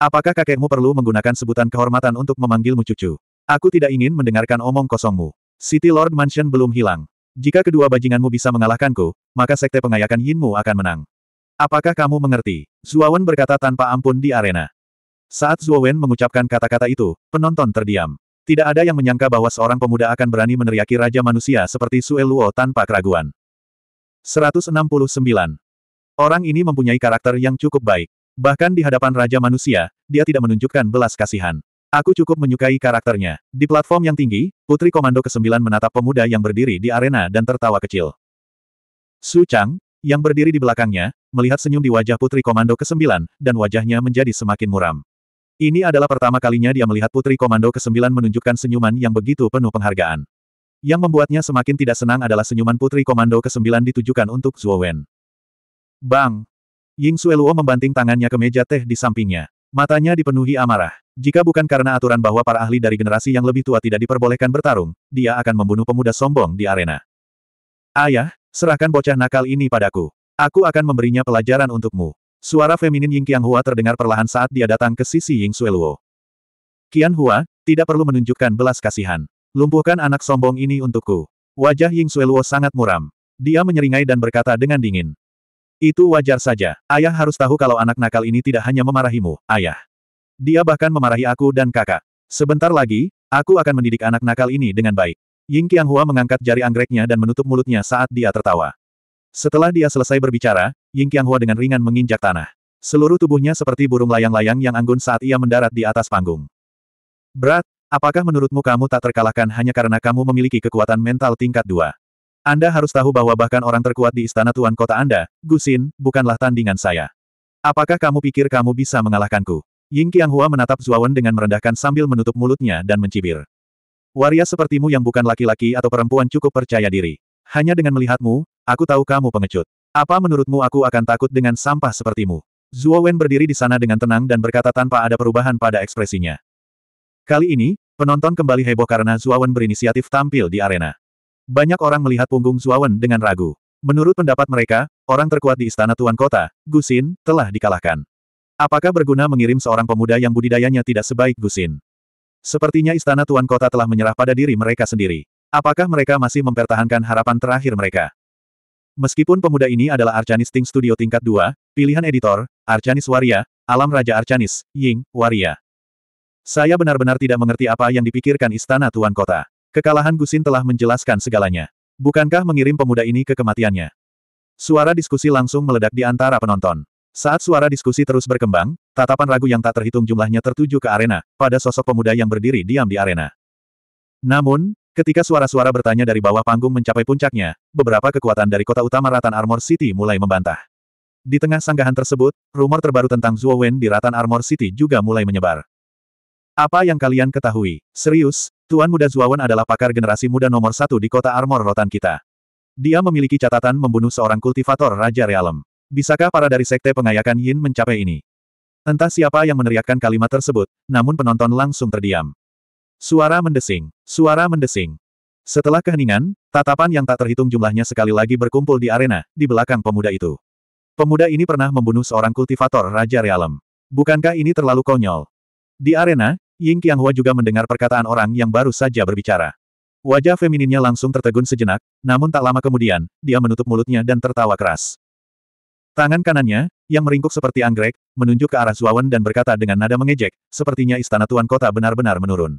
[SPEAKER 1] Apakah kakekmu perlu menggunakan sebutan kehormatan untuk memanggilmu cucu? Aku tidak ingin mendengarkan omong kosongmu. City Lord Mansion belum hilang. Jika kedua bajinganmu bisa mengalahkanku, maka sekte pengayakan Yinmu akan menang. Apakah kamu mengerti? Zuowen berkata tanpa ampun di arena. Saat Zuowen mengucapkan kata-kata itu, penonton terdiam. Tidak ada yang menyangka bahwa seorang pemuda akan berani meneriaki raja manusia seperti Sue Luo tanpa keraguan. 169. Orang ini mempunyai karakter yang cukup baik. Bahkan di hadapan Raja Manusia, dia tidak menunjukkan belas kasihan. Aku cukup menyukai karakternya. Di platform yang tinggi, Putri Komando ke-9 menatap pemuda yang berdiri di arena dan tertawa kecil. Su Chang, yang berdiri di belakangnya, melihat senyum di wajah Putri Komando ke-9, dan wajahnya menjadi semakin muram. Ini adalah pertama kalinya dia melihat Putri Komando ke-9 menunjukkan senyuman yang begitu penuh penghargaan. Yang membuatnya semakin tidak senang adalah senyuman Putri Komando ke-9 ditujukan untuk Zhuo Wen. Bang! Ying Sueluo membanting tangannya ke meja teh di sampingnya. Matanya dipenuhi amarah. Jika bukan karena aturan bahwa para ahli dari generasi yang lebih tua tidak diperbolehkan bertarung, dia akan membunuh pemuda sombong di arena. Ayah, serahkan bocah nakal ini padaku. Aku akan memberinya pelajaran untukmu. Suara feminin Ying Qianghua terdengar perlahan saat dia datang ke sisi Ying Sueluo. Qianhua, tidak perlu menunjukkan belas kasihan. Lumpuhkan anak sombong ini untukku. Wajah Ying Sueluo sangat muram. Dia menyeringai dan berkata dengan dingin. Itu wajar saja. Ayah harus tahu kalau anak nakal ini tidak hanya memarahimu, ayah. Dia bahkan memarahi aku dan kakak. Sebentar lagi, aku akan mendidik anak nakal ini dengan baik. Ying Qianghua mengangkat jari anggreknya dan menutup mulutnya saat dia tertawa. Setelah dia selesai berbicara, Ying Qianghua dengan ringan menginjak tanah. Seluruh tubuhnya seperti burung layang-layang yang anggun saat ia mendarat di atas panggung. Berat, apakah menurutmu kamu tak terkalahkan hanya karena kamu memiliki kekuatan mental tingkat dua? Anda harus tahu bahwa bahkan orang terkuat di istana tuan kota Anda, Gusin, bukanlah tandingan saya. Apakah kamu pikir kamu bisa mengalahkanku? Ying Qianghua menatap Zuawan dengan merendahkan sambil menutup mulutnya dan mencibir. Waria sepertimu yang bukan laki-laki atau perempuan cukup percaya diri. Hanya dengan melihatmu, aku tahu kamu pengecut. Apa menurutmu aku akan takut dengan sampah sepertimu? Zuo berdiri di sana dengan tenang dan berkata tanpa ada perubahan pada ekspresinya. Kali ini, penonton kembali heboh karena Zuo berinisiatif tampil di arena. Banyak orang melihat punggung Zuawan dengan ragu. Menurut pendapat mereka, orang terkuat di istana tuan kota, Gusin, telah dikalahkan. Apakah berguna mengirim seorang pemuda yang budidayanya tidak sebaik Gusin? Sepertinya istana tuan kota telah menyerah pada diri mereka sendiri. Apakah mereka masih mempertahankan harapan terakhir mereka? Meskipun pemuda ini adalah Arcanis Ting Studio tingkat 2, pilihan editor, Arcanis Waria, alam Raja Arcanis, Ying, Waria. Saya benar-benar tidak mengerti apa yang dipikirkan istana tuan kota. Kekalahan Gusin telah menjelaskan segalanya. Bukankah mengirim pemuda ini ke kematiannya? Suara diskusi langsung meledak di antara penonton. Saat suara diskusi terus berkembang, tatapan ragu yang tak terhitung jumlahnya tertuju ke arena, pada sosok pemuda yang berdiri diam di arena. Namun, ketika suara-suara bertanya dari bawah panggung mencapai puncaknya, beberapa kekuatan dari kota utama Ratan Armor City mulai membantah. Di tengah sanggahan tersebut, rumor terbaru tentang Zhuo Wen di Ratan Armor City juga mulai menyebar. Apa yang kalian ketahui? Serius, Tuan Muda Zuawan adalah pakar generasi muda nomor satu di kota Armor Rotan kita. Dia memiliki catatan membunuh seorang kultivator Raja Realem. Bisakah para dari Sekte Pengayakan Yin mencapai ini? Entah siapa yang meneriakkan kalimat tersebut, namun penonton langsung terdiam. Suara mendesing, suara mendesing. Setelah keheningan, tatapan yang tak terhitung jumlahnya sekali lagi berkumpul di arena, di belakang pemuda itu. Pemuda ini pernah membunuh seorang kultivator Raja Realem. Bukankah ini terlalu konyol? Di arena, Ying Qianghua juga mendengar perkataan orang yang baru saja berbicara. Wajah femininnya langsung tertegun sejenak, namun tak lama kemudian, dia menutup mulutnya dan tertawa keras. Tangan kanannya, yang meringkuk seperti anggrek, menunjuk ke arah Zuawan dan berkata dengan nada mengejek, sepertinya istana tuan kota benar-benar menurun.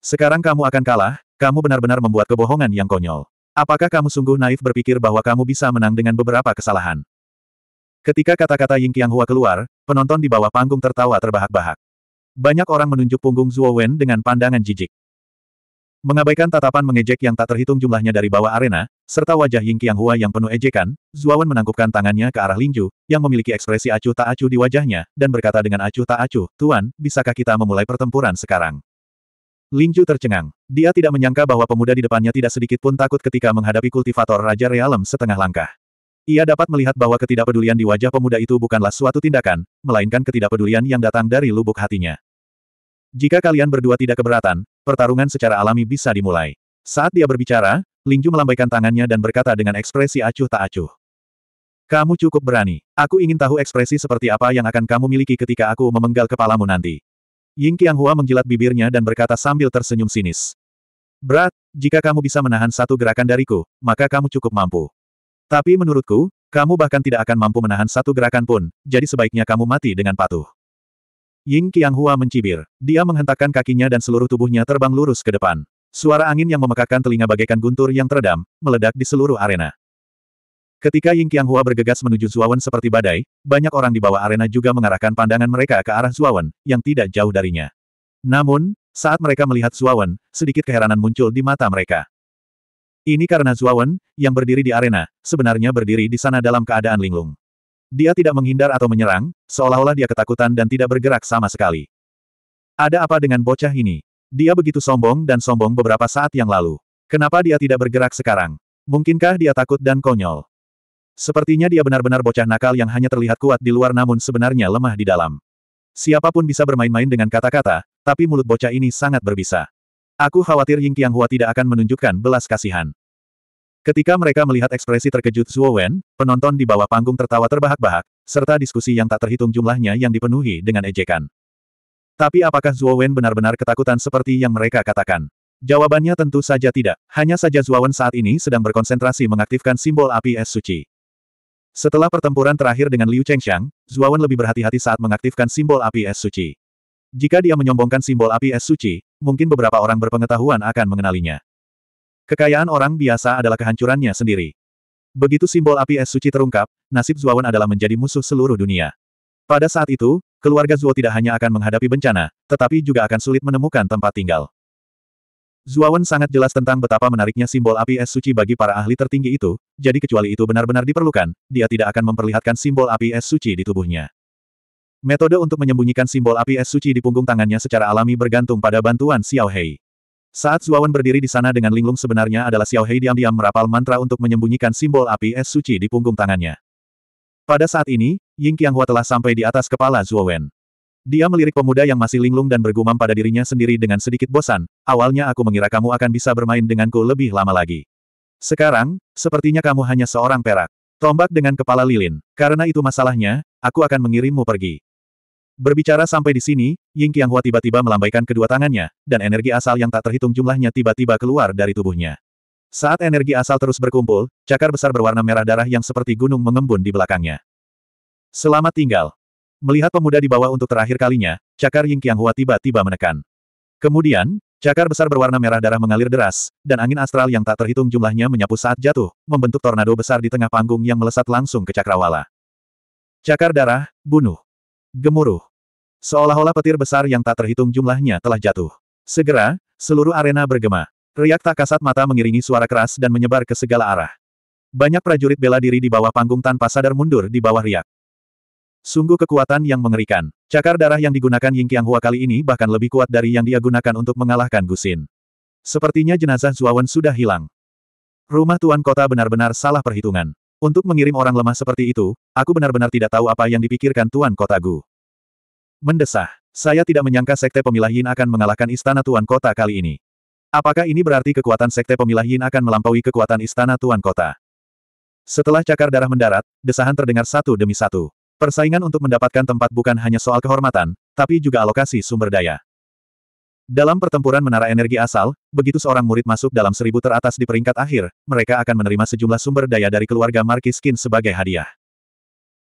[SPEAKER 1] Sekarang kamu akan kalah, kamu benar-benar membuat kebohongan yang konyol. Apakah kamu sungguh naif berpikir bahwa kamu bisa menang dengan beberapa kesalahan? Ketika kata-kata Ying Qianghua keluar, penonton di bawah panggung tertawa terbahak-bahak. Banyak orang menunjuk punggung Zuo Wen dengan pandangan jijik. Mengabaikan tatapan mengejek yang tak terhitung jumlahnya dari bawah arena, serta wajah Ying Qiang Hua yang penuh ejekan, Zuo Wen menangkupkan tangannya ke arah Ju, yang memiliki ekspresi acuh tak acuh di wajahnya, dan berkata dengan acuh tak acuh, Tuan, bisakah kita memulai pertempuran sekarang? Ju tercengang. Dia tidak menyangka bahwa pemuda di depannya tidak sedikit pun takut ketika menghadapi kultivator Raja Realem setengah langkah. Ia dapat melihat bahwa ketidakpedulian di wajah pemuda itu bukanlah suatu tindakan, melainkan ketidakpedulian yang datang dari lubuk hatinya. Jika kalian berdua tidak keberatan, pertarungan secara alami bisa dimulai. Saat dia berbicara, Lingju melambaikan tangannya dan berkata dengan ekspresi acuh tak acuh. Kamu cukup berani. Aku ingin tahu ekspresi seperti apa yang akan kamu miliki ketika aku memenggal kepalamu nanti. Ying Hua menjilat bibirnya dan berkata sambil tersenyum sinis. Berat, jika kamu bisa menahan satu gerakan dariku, maka kamu cukup mampu. Tapi menurutku, kamu bahkan tidak akan mampu menahan satu gerakan pun, jadi sebaiknya kamu mati dengan patuh. Ying Qianghua mencibir. Dia menghentakkan kakinya dan seluruh tubuhnya terbang lurus ke depan. Suara angin yang memekakkan telinga bagaikan guntur yang teredam, meledak di seluruh arena. Ketika Ying Qianghua bergegas menuju Zuawan seperti badai, banyak orang di bawah arena juga mengarahkan pandangan mereka ke arah Zuawan, yang tidak jauh darinya. Namun, saat mereka melihat Zuawan, sedikit keheranan muncul di mata mereka. Ini karena Zuawan, yang berdiri di arena, sebenarnya berdiri di sana dalam keadaan linglung. Dia tidak menghindar atau menyerang, seolah-olah dia ketakutan dan tidak bergerak sama sekali. Ada apa dengan bocah ini? Dia begitu sombong dan sombong beberapa saat yang lalu. Kenapa dia tidak bergerak sekarang? Mungkinkah dia takut dan konyol? Sepertinya dia benar-benar bocah nakal yang hanya terlihat kuat di luar namun sebenarnya lemah di dalam. Siapapun bisa bermain-main dengan kata-kata, tapi mulut bocah ini sangat berbisa. Aku khawatir Ying Qianghua tidak akan menunjukkan belas kasihan. Ketika mereka melihat ekspresi terkejut Zhuo Wen, penonton di bawah panggung tertawa terbahak-bahak, serta diskusi yang tak terhitung jumlahnya yang dipenuhi dengan ejekan. Tapi apakah Zhuo Wen benar-benar ketakutan seperti yang mereka katakan? Jawabannya tentu saja tidak, hanya saja Zhuo Wen saat ini sedang berkonsentrasi mengaktifkan simbol api es suci. Setelah pertempuran terakhir dengan Liu Chengxiang, Zhuo Wen lebih berhati-hati saat mengaktifkan simbol api es suci. Jika dia menyombongkan simbol api es suci, mungkin beberapa orang berpengetahuan akan mengenalinya. Kekayaan orang biasa adalah kehancurannya sendiri. Begitu simbol api es suci terungkap, nasib Zuawan adalah menjadi musuh seluruh dunia. Pada saat itu, keluarga Zuo tidak hanya akan menghadapi bencana, tetapi juga akan sulit menemukan tempat tinggal. Zuawan sangat jelas tentang betapa menariknya simbol api es suci bagi para ahli tertinggi itu, jadi kecuali itu benar-benar diperlukan, dia tidak akan memperlihatkan simbol api es suci di tubuhnya. Metode untuk menyembunyikan simbol api es suci di punggung tangannya secara alami bergantung pada bantuan Xiao Hei. Saat Zuawan berdiri di sana dengan linglung sebenarnya adalah Xiao Hei diam-diam merapal mantra untuk menyembunyikan simbol api es suci di punggung tangannya. Pada saat ini, Ying Qianghua telah sampai di atas kepala Zuowen. Dia melirik pemuda yang masih linglung dan bergumam pada dirinya sendiri dengan sedikit bosan, awalnya aku mengira kamu akan bisa bermain denganku lebih lama lagi. Sekarang, sepertinya kamu hanya seorang perak. Tombak dengan kepala lilin. Karena itu masalahnya, aku akan mengirimmu pergi. Berbicara sampai di sini, Ying Qianghua tiba-tiba melambaikan kedua tangannya, dan energi asal yang tak terhitung jumlahnya tiba-tiba keluar dari tubuhnya. Saat energi asal terus berkumpul, cakar besar berwarna merah darah yang seperti gunung mengembun di belakangnya. Selamat tinggal. Melihat pemuda di bawah untuk terakhir kalinya, cakar Ying Qianghua tiba-tiba menekan. Kemudian, cakar besar berwarna merah darah mengalir deras, dan angin astral yang tak terhitung jumlahnya menyapu saat jatuh, membentuk tornado besar di tengah panggung yang melesat langsung ke cakrawala. Cakar darah, bunuh. Gemuruh. Seolah-olah petir besar yang tak terhitung jumlahnya telah jatuh. Segera, seluruh arena bergema. Riak tak kasat mata mengiringi suara keras dan menyebar ke segala arah. Banyak prajurit bela diri di bawah panggung tanpa sadar mundur di bawah riak. Sungguh kekuatan yang mengerikan. Cakar darah yang digunakan Ying Qianghua kali ini bahkan lebih kuat dari yang dia gunakan untuk mengalahkan Gusin. Sepertinya jenazah Zuawan sudah hilang. Rumah tuan kota benar-benar salah perhitungan. Untuk mengirim orang lemah seperti itu, aku benar-benar tidak tahu apa yang dipikirkan Tuan Kota Gu. Mendesah. Saya tidak menyangka Sekte Pemilah Yin akan mengalahkan Istana Tuan Kota kali ini. Apakah ini berarti kekuatan Sekte Pemilah Yin akan melampaui kekuatan Istana Tuan Kota? Setelah cakar darah mendarat, desahan terdengar satu demi satu. Persaingan untuk mendapatkan tempat bukan hanya soal kehormatan, tapi juga alokasi sumber daya. Dalam pertempuran menara energi asal, begitu seorang murid masuk dalam seribu teratas di peringkat akhir, mereka akan menerima sejumlah sumber daya dari keluarga Kin sebagai hadiah.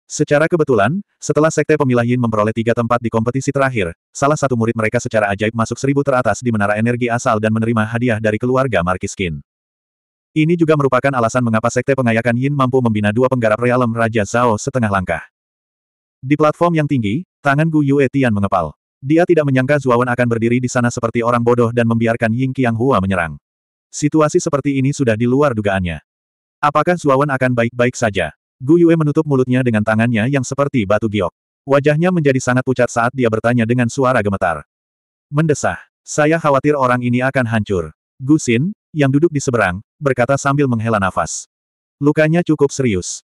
[SPEAKER 1] Secara kebetulan, setelah Sekte Pemilah Yin memperoleh tiga tempat di kompetisi terakhir, salah satu murid mereka secara ajaib masuk seribu teratas di menara energi asal dan menerima hadiah dari keluarga Kin. Ini juga merupakan alasan mengapa Sekte Pengayakan Yin mampu membina dua penggarap realem Raja Zhao setengah langkah. Di platform yang tinggi, tangan Gu Yue Tian mengepal. Dia tidak menyangka Zuawan akan berdiri di sana seperti orang bodoh dan membiarkan Ying Qiang Hua menyerang. Situasi seperti ini sudah di luar dugaannya. Apakah Zuawan akan baik-baik saja? Gu Yue menutup mulutnya dengan tangannya yang seperti batu giok. Wajahnya menjadi sangat pucat saat dia bertanya dengan suara gemetar. Mendesah. Saya khawatir orang ini akan hancur. Gu Xin, yang duduk di seberang, berkata sambil menghela nafas. Lukanya cukup serius.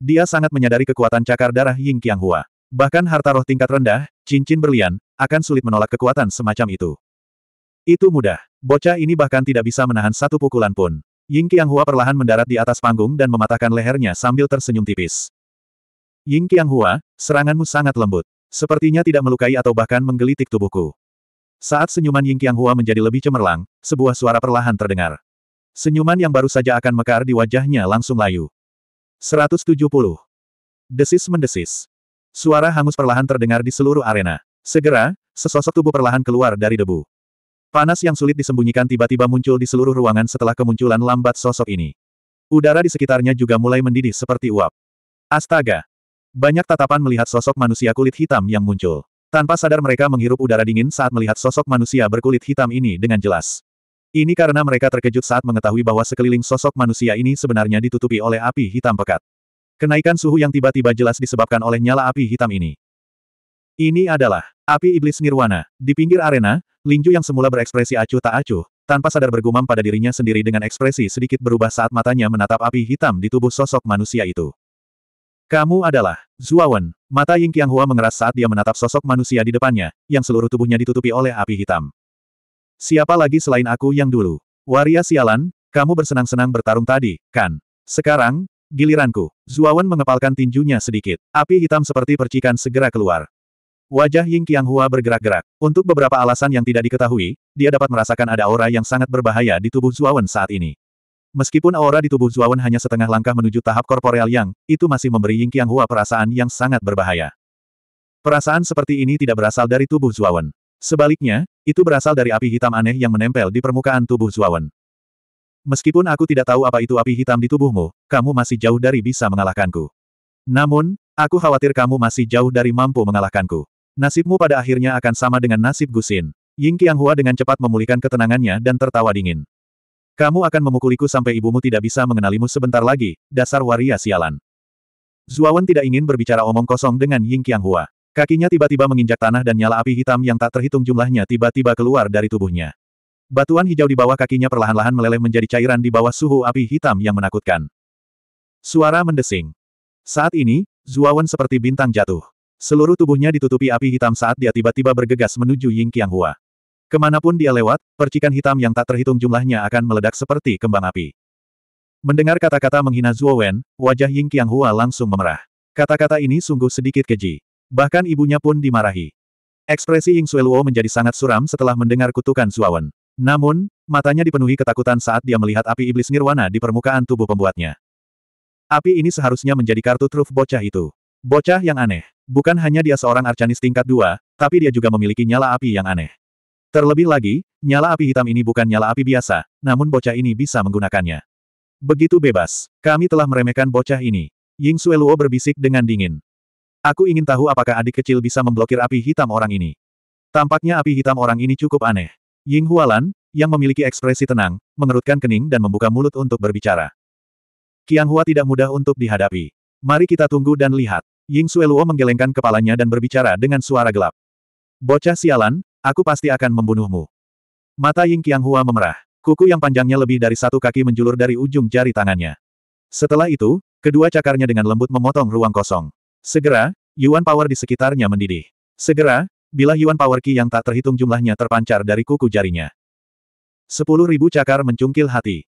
[SPEAKER 1] Dia sangat menyadari kekuatan cakar darah Ying Qianghua. Bahkan harta roh tingkat rendah, cincin berlian, akan sulit menolak kekuatan semacam itu. Itu mudah. Bocah ini bahkan tidak bisa menahan satu pukulan pun. Ying Hua perlahan mendarat di atas panggung dan mematahkan lehernya sambil tersenyum tipis. Ying Hua, seranganmu sangat lembut. Sepertinya tidak melukai atau bahkan menggelitik tubuhku. Saat senyuman Ying Hua menjadi lebih cemerlang, sebuah suara perlahan terdengar. Senyuman yang baru saja akan mekar di wajahnya langsung layu. 170. Desis mendesis. Suara hangus perlahan terdengar di seluruh arena. Segera, sesosok tubuh perlahan keluar dari debu. Panas yang sulit disembunyikan tiba-tiba muncul di seluruh ruangan setelah kemunculan lambat sosok ini. Udara di sekitarnya juga mulai mendidih seperti uap. Astaga! Banyak tatapan melihat sosok manusia kulit hitam yang muncul. Tanpa sadar mereka menghirup udara dingin saat melihat sosok manusia berkulit hitam ini dengan jelas. Ini karena mereka terkejut saat mengetahui bahwa sekeliling sosok manusia ini sebenarnya ditutupi oleh api hitam pekat. Kenaikan suhu yang tiba-tiba jelas disebabkan oleh nyala api hitam ini. Ini adalah api iblis nirwana. Di pinggir arena, Lingju yang semula berekspresi acuh tak acuh, tanpa sadar bergumam pada dirinya sendiri dengan ekspresi sedikit berubah saat matanya menatap api hitam di tubuh sosok manusia itu. Kamu adalah Zuawan. Mata Ying Hua mengeras saat dia menatap sosok manusia di depannya, yang seluruh tubuhnya ditutupi oleh api hitam. Siapa lagi selain aku yang dulu? Waria sialan, kamu bersenang-senang bertarung tadi, kan? Sekarang, giliranku. Zuawan mengepalkan tinjunya sedikit. Api hitam seperti percikan segera keluar. Wajah Ying Qianghua bergerak-gerak. Untuk beberapa alasan yang tidak diketahui, dia dapat merasakan ada aura yang sangat berbahaya di tubuh Zuawan saat ini. Meskipun aura di tubuh Zuawan hanya setengah langkah menuju tahap korporeal yang, itu masih memberi Ying Qianghua perasaan yang sangat berbahaya. Perasaan seperti ini tidak berasal dari tubuh Zuawan. Sebaliknya, itu berasal dari api hitam aneh yang menempel di permukaan tubuh Zuawan. Meskipun aku tidak tahu apa itu api hitam di tubuhmu, kamu masih jauh dari bisa mengalahkanku. Namun, aku khawatir kamu masih jauh dari mampu mengalahkanku. Nasibmu pada akhirnya akan sama dengan nasib Gusin. Ying Hua dengan cepat memulihkan ketenangannya dan tertawa dingin. Kamu akan memukuliku sampai ibumu tidak bisa mengenalimu sebentar lagi, dasar waria sialan. Zuawan tidak ingin berbicara omong kosong dengan Ying Hua. Kakinya tiba-tiba menginjak tanah dan nyala api hitam yang tak terhitung jumlahnya tiba-tiba keluar dari tubuhnya. Batuan hijau di bawah kakinya perlahan-lahan meleleh menjadi cairan di bawah suhu api hitam yang menakutkan. Suara mendesing. Saat ini, Zuawan seperti bintang jatuh. Seluruh tubuhnya ditutupi api hitam saat dia tiba-tiba bergegas menuju Ying Qiang Hua. Kemanapun dia lewat, percikan hitam yang tak terhitung jumlahnya akan meledak seperti kembang api. Mendengar kata-kata menghina Zhuo Wen, wajah Ying Qiang Hua langsung memerah. Kata-kata ini sungguh sedikit keji. Bahkan ibunya pun dimarahi. Ekspresi Ying Xueluo menjadi sangat suram setelah mendengar kutukan Zhuo Wen. Namun, matanya dipenuhi ketakutan saat dia melihat api iblis nirwana di permukaan tubuh pembuatnya. Api ini seharusnya menjadi kartu truf bocah itu. Bocah yang aneh. Bukan hanya dia seorang arcanis tingkat dua, tapi dia juga memiliki nyala api yang aneh. Terlebih lagi, nyala api hitam ini bukan nyala api biasa, namun bocah ini bisa menggunakannya. Begitu bebas, kami telah meremehkan bocah ini. Ying Sueluo berbisik dengan dingin. Aku ingin tahu apakah adik kecil bisa memblokir api hitam orang ini. Tampaknya api hitam orang ini cukup aneh. Ying Hualan, yang memiliki ekspresi tenang, mengerutkan kening dan membuka mulut untuk berbicara. Qianghua tidak mudah untuk dihadapi. Mari kita tunggu dan lihat. Ying Sueluo menggelengkan kepalanya dan berbicara dengan suara gelap. Bocah sialan, aku pasti akan membunuhmu. Mata Ying Hua memerah. Kuku yang panjangnya lebih dari satu kaki menjulur dari ujung jari tangannya. Setelah itu, kedua cakarnya dengan lembut memotong ruang kosong. Segera, Yuan Power di sekitarnya mendidih. Segera, bila Yuan Power Qi yang tak terhitung jumlahnya terpancar dari kuku jarinya. Sepuluh ribu cakar mencungkil hati.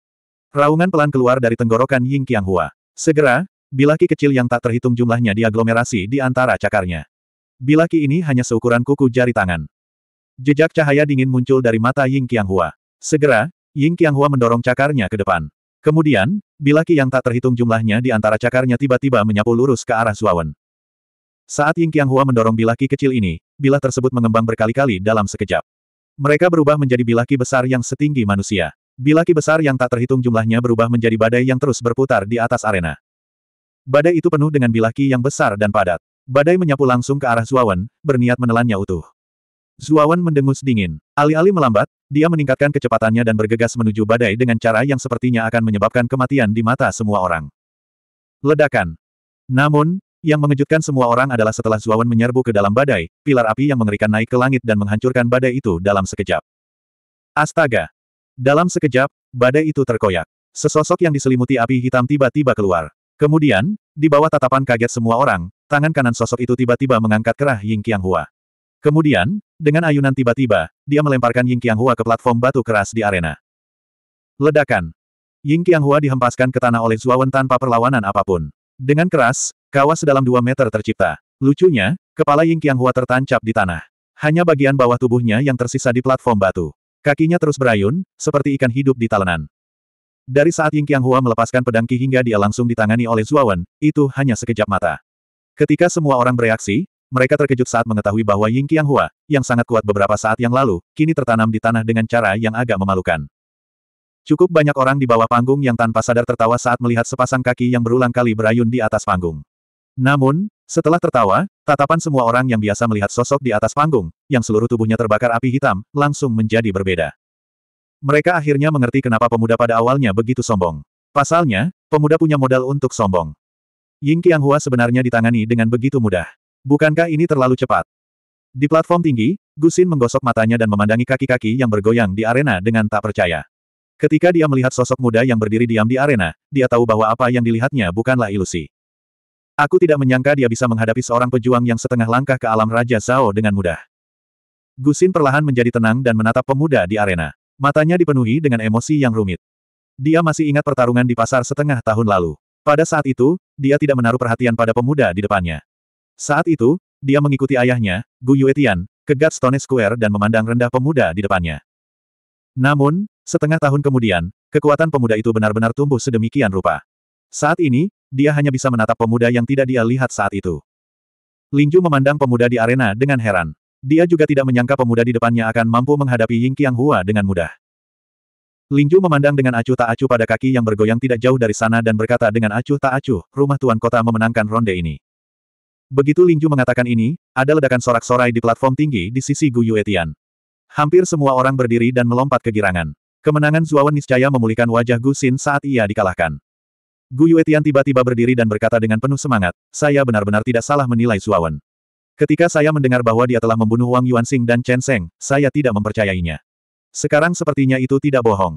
[SPEAKER 1] Raungan pelan keluar dari tenggorokan Ying Qianghua. Segera, Bilaki kecil yang tak terhitung jumlahnya diaglomerasi di antara cakarnya. Bilaki ini hanya seukuran kuku jari tangan. Jejak cahaya dingin muncul dari mata Ying Hua. Segera, Ying Hua mendorong cakarnya ke depan. Kemudian, bilaki yang tak terhitung jumlahnya di antara cakarnya tiba-tiba menyapu lurus ke arah Zuawan. Saat Ying Hua mendorong bilaki kecil ini, bilah tersebut mengembang berkali-kali dalam sekejap. Mereka berubah menjadi bilaki besar yang setinggi manusia. Bilaki besar yang tak terhitung jumlahnya berubah menjadi badai yang terus berputar di atas arena. Badai itu penuh dengan bilaki yang besar dan padat. Badai menyapu langsung ke arah Zuawan, berniat menelannya utuh. Zuawan mendengus dingin. Alih-alih melambat, dia meningkatkan kecepatannya dan bergegas menuju badai dengan cara yang sepertinya akan menyebabkan kematian di mata semua orang. Ledakan. Namun, yang mengejutkan semua orang adalah setelah Zuawan menyerbu ke dalam badai, pilar api yang mengerikan naik ke langit dan menghancurkan badai itu dalam sekejap. Astaga! Dalam sekejap, badai itu terkoyak. Sesosok yang diselimuti api hitam tiba-tiba keluar. Kemudian, di bawah tatapan kaget semua orang, tangan kanan sosok itu tiba-tiba mengangkat kerah Ying Hua. Kemudian, dengan ayunan tiba-tiba, dia melemparkan Ying Hua ke platform batu keras di arena. Ledakan. Ying Hua dihempaskan ke tanah oleh Zuawan tanpa perlawanan apapun. Dengan keras, kawas sedalam dua meter tercipta. Lucunya, kepala Ying Hua tertancap di tanah. Hanya bagian bawah tubuhnya yang tersisa di platform batu. Kakinya terus berayun, seperti ikan hidup di talenan. Dari saat Ying Qianghua melepaskan pedang Qi hingga dia langsung ditangani oleh Zuawan, itu hanya sekejap mata. Ketika semua orang bereaksi, mereka terkejut saat mengetahui bahwa Ying Qianghua, yang sangat kuat beberapa saat yang lalu, kini tertanam di tanah dengan cara yang agak memalukan. Cukup banyak orang di bawah panggung yang tanpa sadar tertawa saat melihat sepasang kaki yang berulang kali berayun di atas panggung. Namun, setelah tertawa, tatapan semua orang yang biasa melihat sosok di atas panggung, yang seluruh tubuhnya terbakar api hitam, langsung menjadi berbeda. Mereka akhirnya mengerti kenapa pemuda pada awalnya begitu sombong. Pasalnya, pemuda punya modal untuk sombong. Ying Hua sebenarnya ditangani dengan begitu mudah. Bukankah ini terlalu cepat? Di platform tinggi, Gusin menggosok matanya dan memandangi kaki-kaki yang bergoyang di arena dengan tak percaya. Ketika dia melihat sosok muda yang berdiri diam di arena, dia tahu bahwa apa yang dilihatnya bukanlah ilusi. Aku tidak menyangka dia bisa menghadapi seorang pejuang yang setengah langkah ke alam Raja Zhao dengan mudah. Gusin perlahan menjadi tenang dan menatap pemuda di arena. Matanya dipenuhi dengan emosi yang rumit. Dia masih ingat pertarungan di pasar setengah tahun lalu. Pada saat itu, dia tidak menaruh perhatian pada pemuda di depannya. Saat itu, dia mengikuti ayahnya, Gu Yuetian, ke Godstone Square dan memandang rendah pemuda di depannya. Namun, setengah tahun kemudian, kekuatan pemuda itu benar-benar tumbuh sedemikian rupa. Saat ini, dia hanya bisa menatap pemuda yang tidak dia lihat saat itu. Lingju memandang pemuda di arena dengan heran. Dia juga tidak menyangka pemuda di depannya akan mampu menghadapi Ying Qiang Hua dengan mudah. Lingju memandang dengan acuh tak acuh pada kaki yang bergoyang tidak jauh dari sana dan berkata dengan acuh tak acuh, rumah tuan kota memenangkan ronde ini. Begitu Lingju mengatakan ini, ada ledakan sorak-sorai di platform tinggi di sisi Gu Yuetian. Hampir semua orang berdiri dan melompat kegirangan. Kemenangan Zuawan niscaya memulihkan wajah Gu Xin saat ia dikalahkan. Gu Yuetian tiba-tiba berdiri dan berkata dengan penuh semangat, saya benar-benar tidak salah menilai Zuawan. Ketika saya mendengar bahwa dia telah membunuh Wang Yuanxing dan Chen Seng, saya tidak mempercayainya. Sekarang sepertinya itu tidak bohong.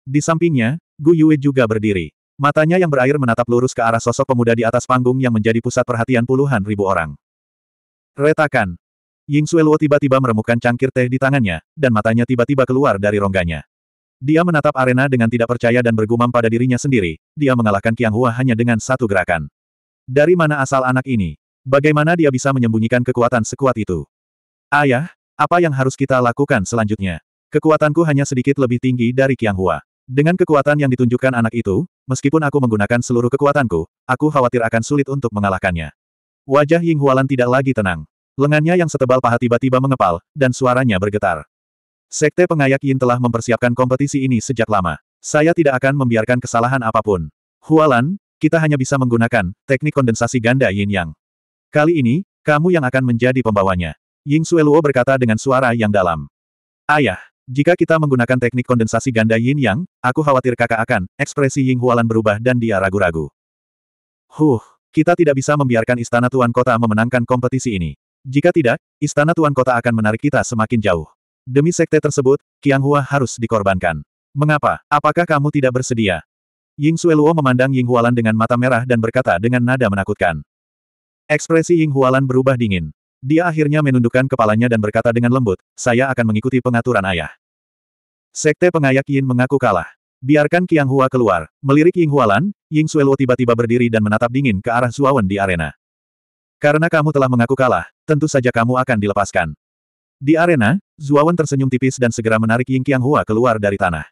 [SPEAKER 1] Di sampingnya, Gu Yue juga berdiri. Matanya yang berair menatap lurus ke arah sosok pemuda di atas panggung yang menjadi pusat perhatian puluhan ribu orang. Retakan. Ying Sueluo tiba-tiba meremukkan cangkir teh di tangannya, dan matanya tiba-tiba keluar dari rongganya. Dia menatap arena dengan tidak percaya dan bergumam pada dirinya sendiri, dia mengalahkan Qianghua hanya dengan satu gerakan. Dari mana asal anak ini? Bagaimana dia bisa menyembunyikan kekuatan sekuat itu? Ayah, apa yang harus kita lakukan selanjutnya? Kekuatanku hanya sedikit lebih tinggi dari Qiang Hua. Dengan kekuatan yang ditunjukkan anak itu, meskipun aku menggunakan seluruh kekuatanku, aku khawatir akan sulit untuk mengalahkannya. Wajah Ying Hualan tidak lagi tenang. Lengannya yang setebal paha tiba-tiba mengepal, dan suaranya bergetar. Sekte pengayak Yin telah mempersiapkan kompetisi ini sejak lama. Saya tidak akan membiarkan kesalahan apapun. Hualan, kita hanya bisa menggunakan teknik kondensasi ganda Yin Yang. Kali ini, kamu yang akan menjadi pembawanya. Ying Sueluo berkata dengan suara yang dalam. Ayah, jika kita menggunakan teknik kondensasi ganda yin yang, aku khawatir kakak akan, ekspresi Ying Hualan berubah dan dia ragu-ragu. Huh, kita tidak bisa membiarkan istana tuan kota memenangkan kompetisi ini. Jika tidak, istana tuan kota akan menarik kita semakin jauh. Demi sekte tersebut, Qiang Hua harus dikorbankan. Mengapa? Apakah kamu tidak bersedia? Ying Sueluo memandang Ying Hualan dengan mata merah dan berkata dengan nada menakutkan. Ekspresi Ying Hualan berubah dingin. Dia akhirnya menundukkan kepalanya dan berkata dengan lembut, saya akan mengikuti pengaturan ayah. Sekte pengayak Yin mengaku kalah. Biarkan Qiang Hua keluar. Melirik Ying Hualan, Ying Suelo tiba-tiba berdiri dan menatap dingin ke arah Zuawan di arena. Karena kamu telah mengaku kalah, tentu saja kamu akan dilepaskan. Di arena, Zuawan tersenyum tipis dan segera menarik Ying Qiang Hua keluar dari tanah.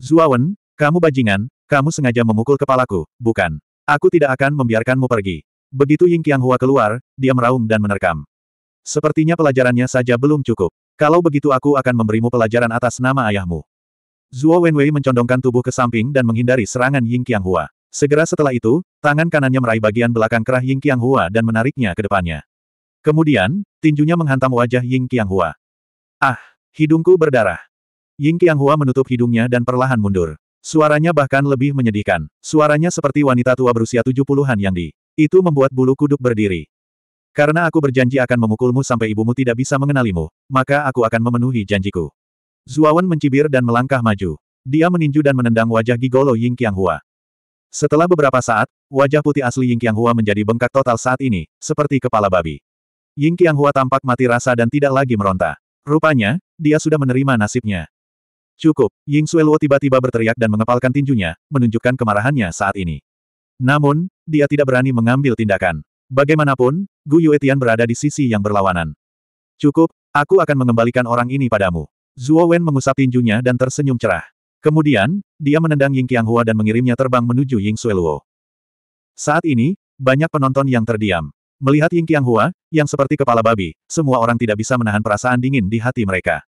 [SPEAKER 1] Zuawan, kamu bajingan, kamu sengaja memukul kepalaku, bukan? Aku tidak akan membiarkanmu pergi. Begitu Ying Hua keluar, dia meraung dan menerkam. Sepertinya pelajarannya saja belum cukup. Kalau begitu aku akan memberimu pelajaran atas nama ayahmu. Zhuo Wenwei mencondongkan tubuh ke samping dan menghindari serangan Ying Hua. Segera setelah itu, tangan kanannya meraih bagian belakang kerah Ying Hua dan menariknya ke depannya. Kemudian, tinjunya menghantam wajah Ying Hua. Ah, hidungku berdarah. Ying Hua menutup hidungnya dan perlahan mundur. Suaranya bahkan lebih menyedihkan. Suaranya seperti wanita tua berusia tujuh puluhan yang di itu membuat bulu kuduk berdiri. Karena aku berjanji akan memukulmu sampai ibumu tidak bisa mengenalimu, maka aku akan memenuhi janjiku. Zuawan mencibir dan melangkah maju. Dia meninju dan menendang wajah gigolo Ying hua. Setelah beberapa saat, wajah putih asli Ying hua menjadi bengkak total saat ini, seperti kepala babi. Ying hua tampak mati rasa dan tidak lagi meronta. Rupanya, dia sudah menerima nasibnya. Cukup, Ying Sueluo tiba-tiba berteriak dan mengepalkan tinjunya, menunjukkan kemarahannya saat ini. Namun, dia tidak berani mengambil tindakan. Bagaimanapun, Gu Yuetian berada di sisi yang berlawanan. Cukup, aku akan mengembalikan orang ini padamu. Zhuo Wen mengusap tinjunya dan tersenyum cerah. Kemudian, dia menendang Ying Qianghua dan mengirimnya terbang menuju Ying Sueluo. Saat ini, banyak penonton yang terdiam. Melihat Ying Qianghua, yang seperti kepala babi, semua orang tidak bisa menahan perasaan dingin di hati mereka.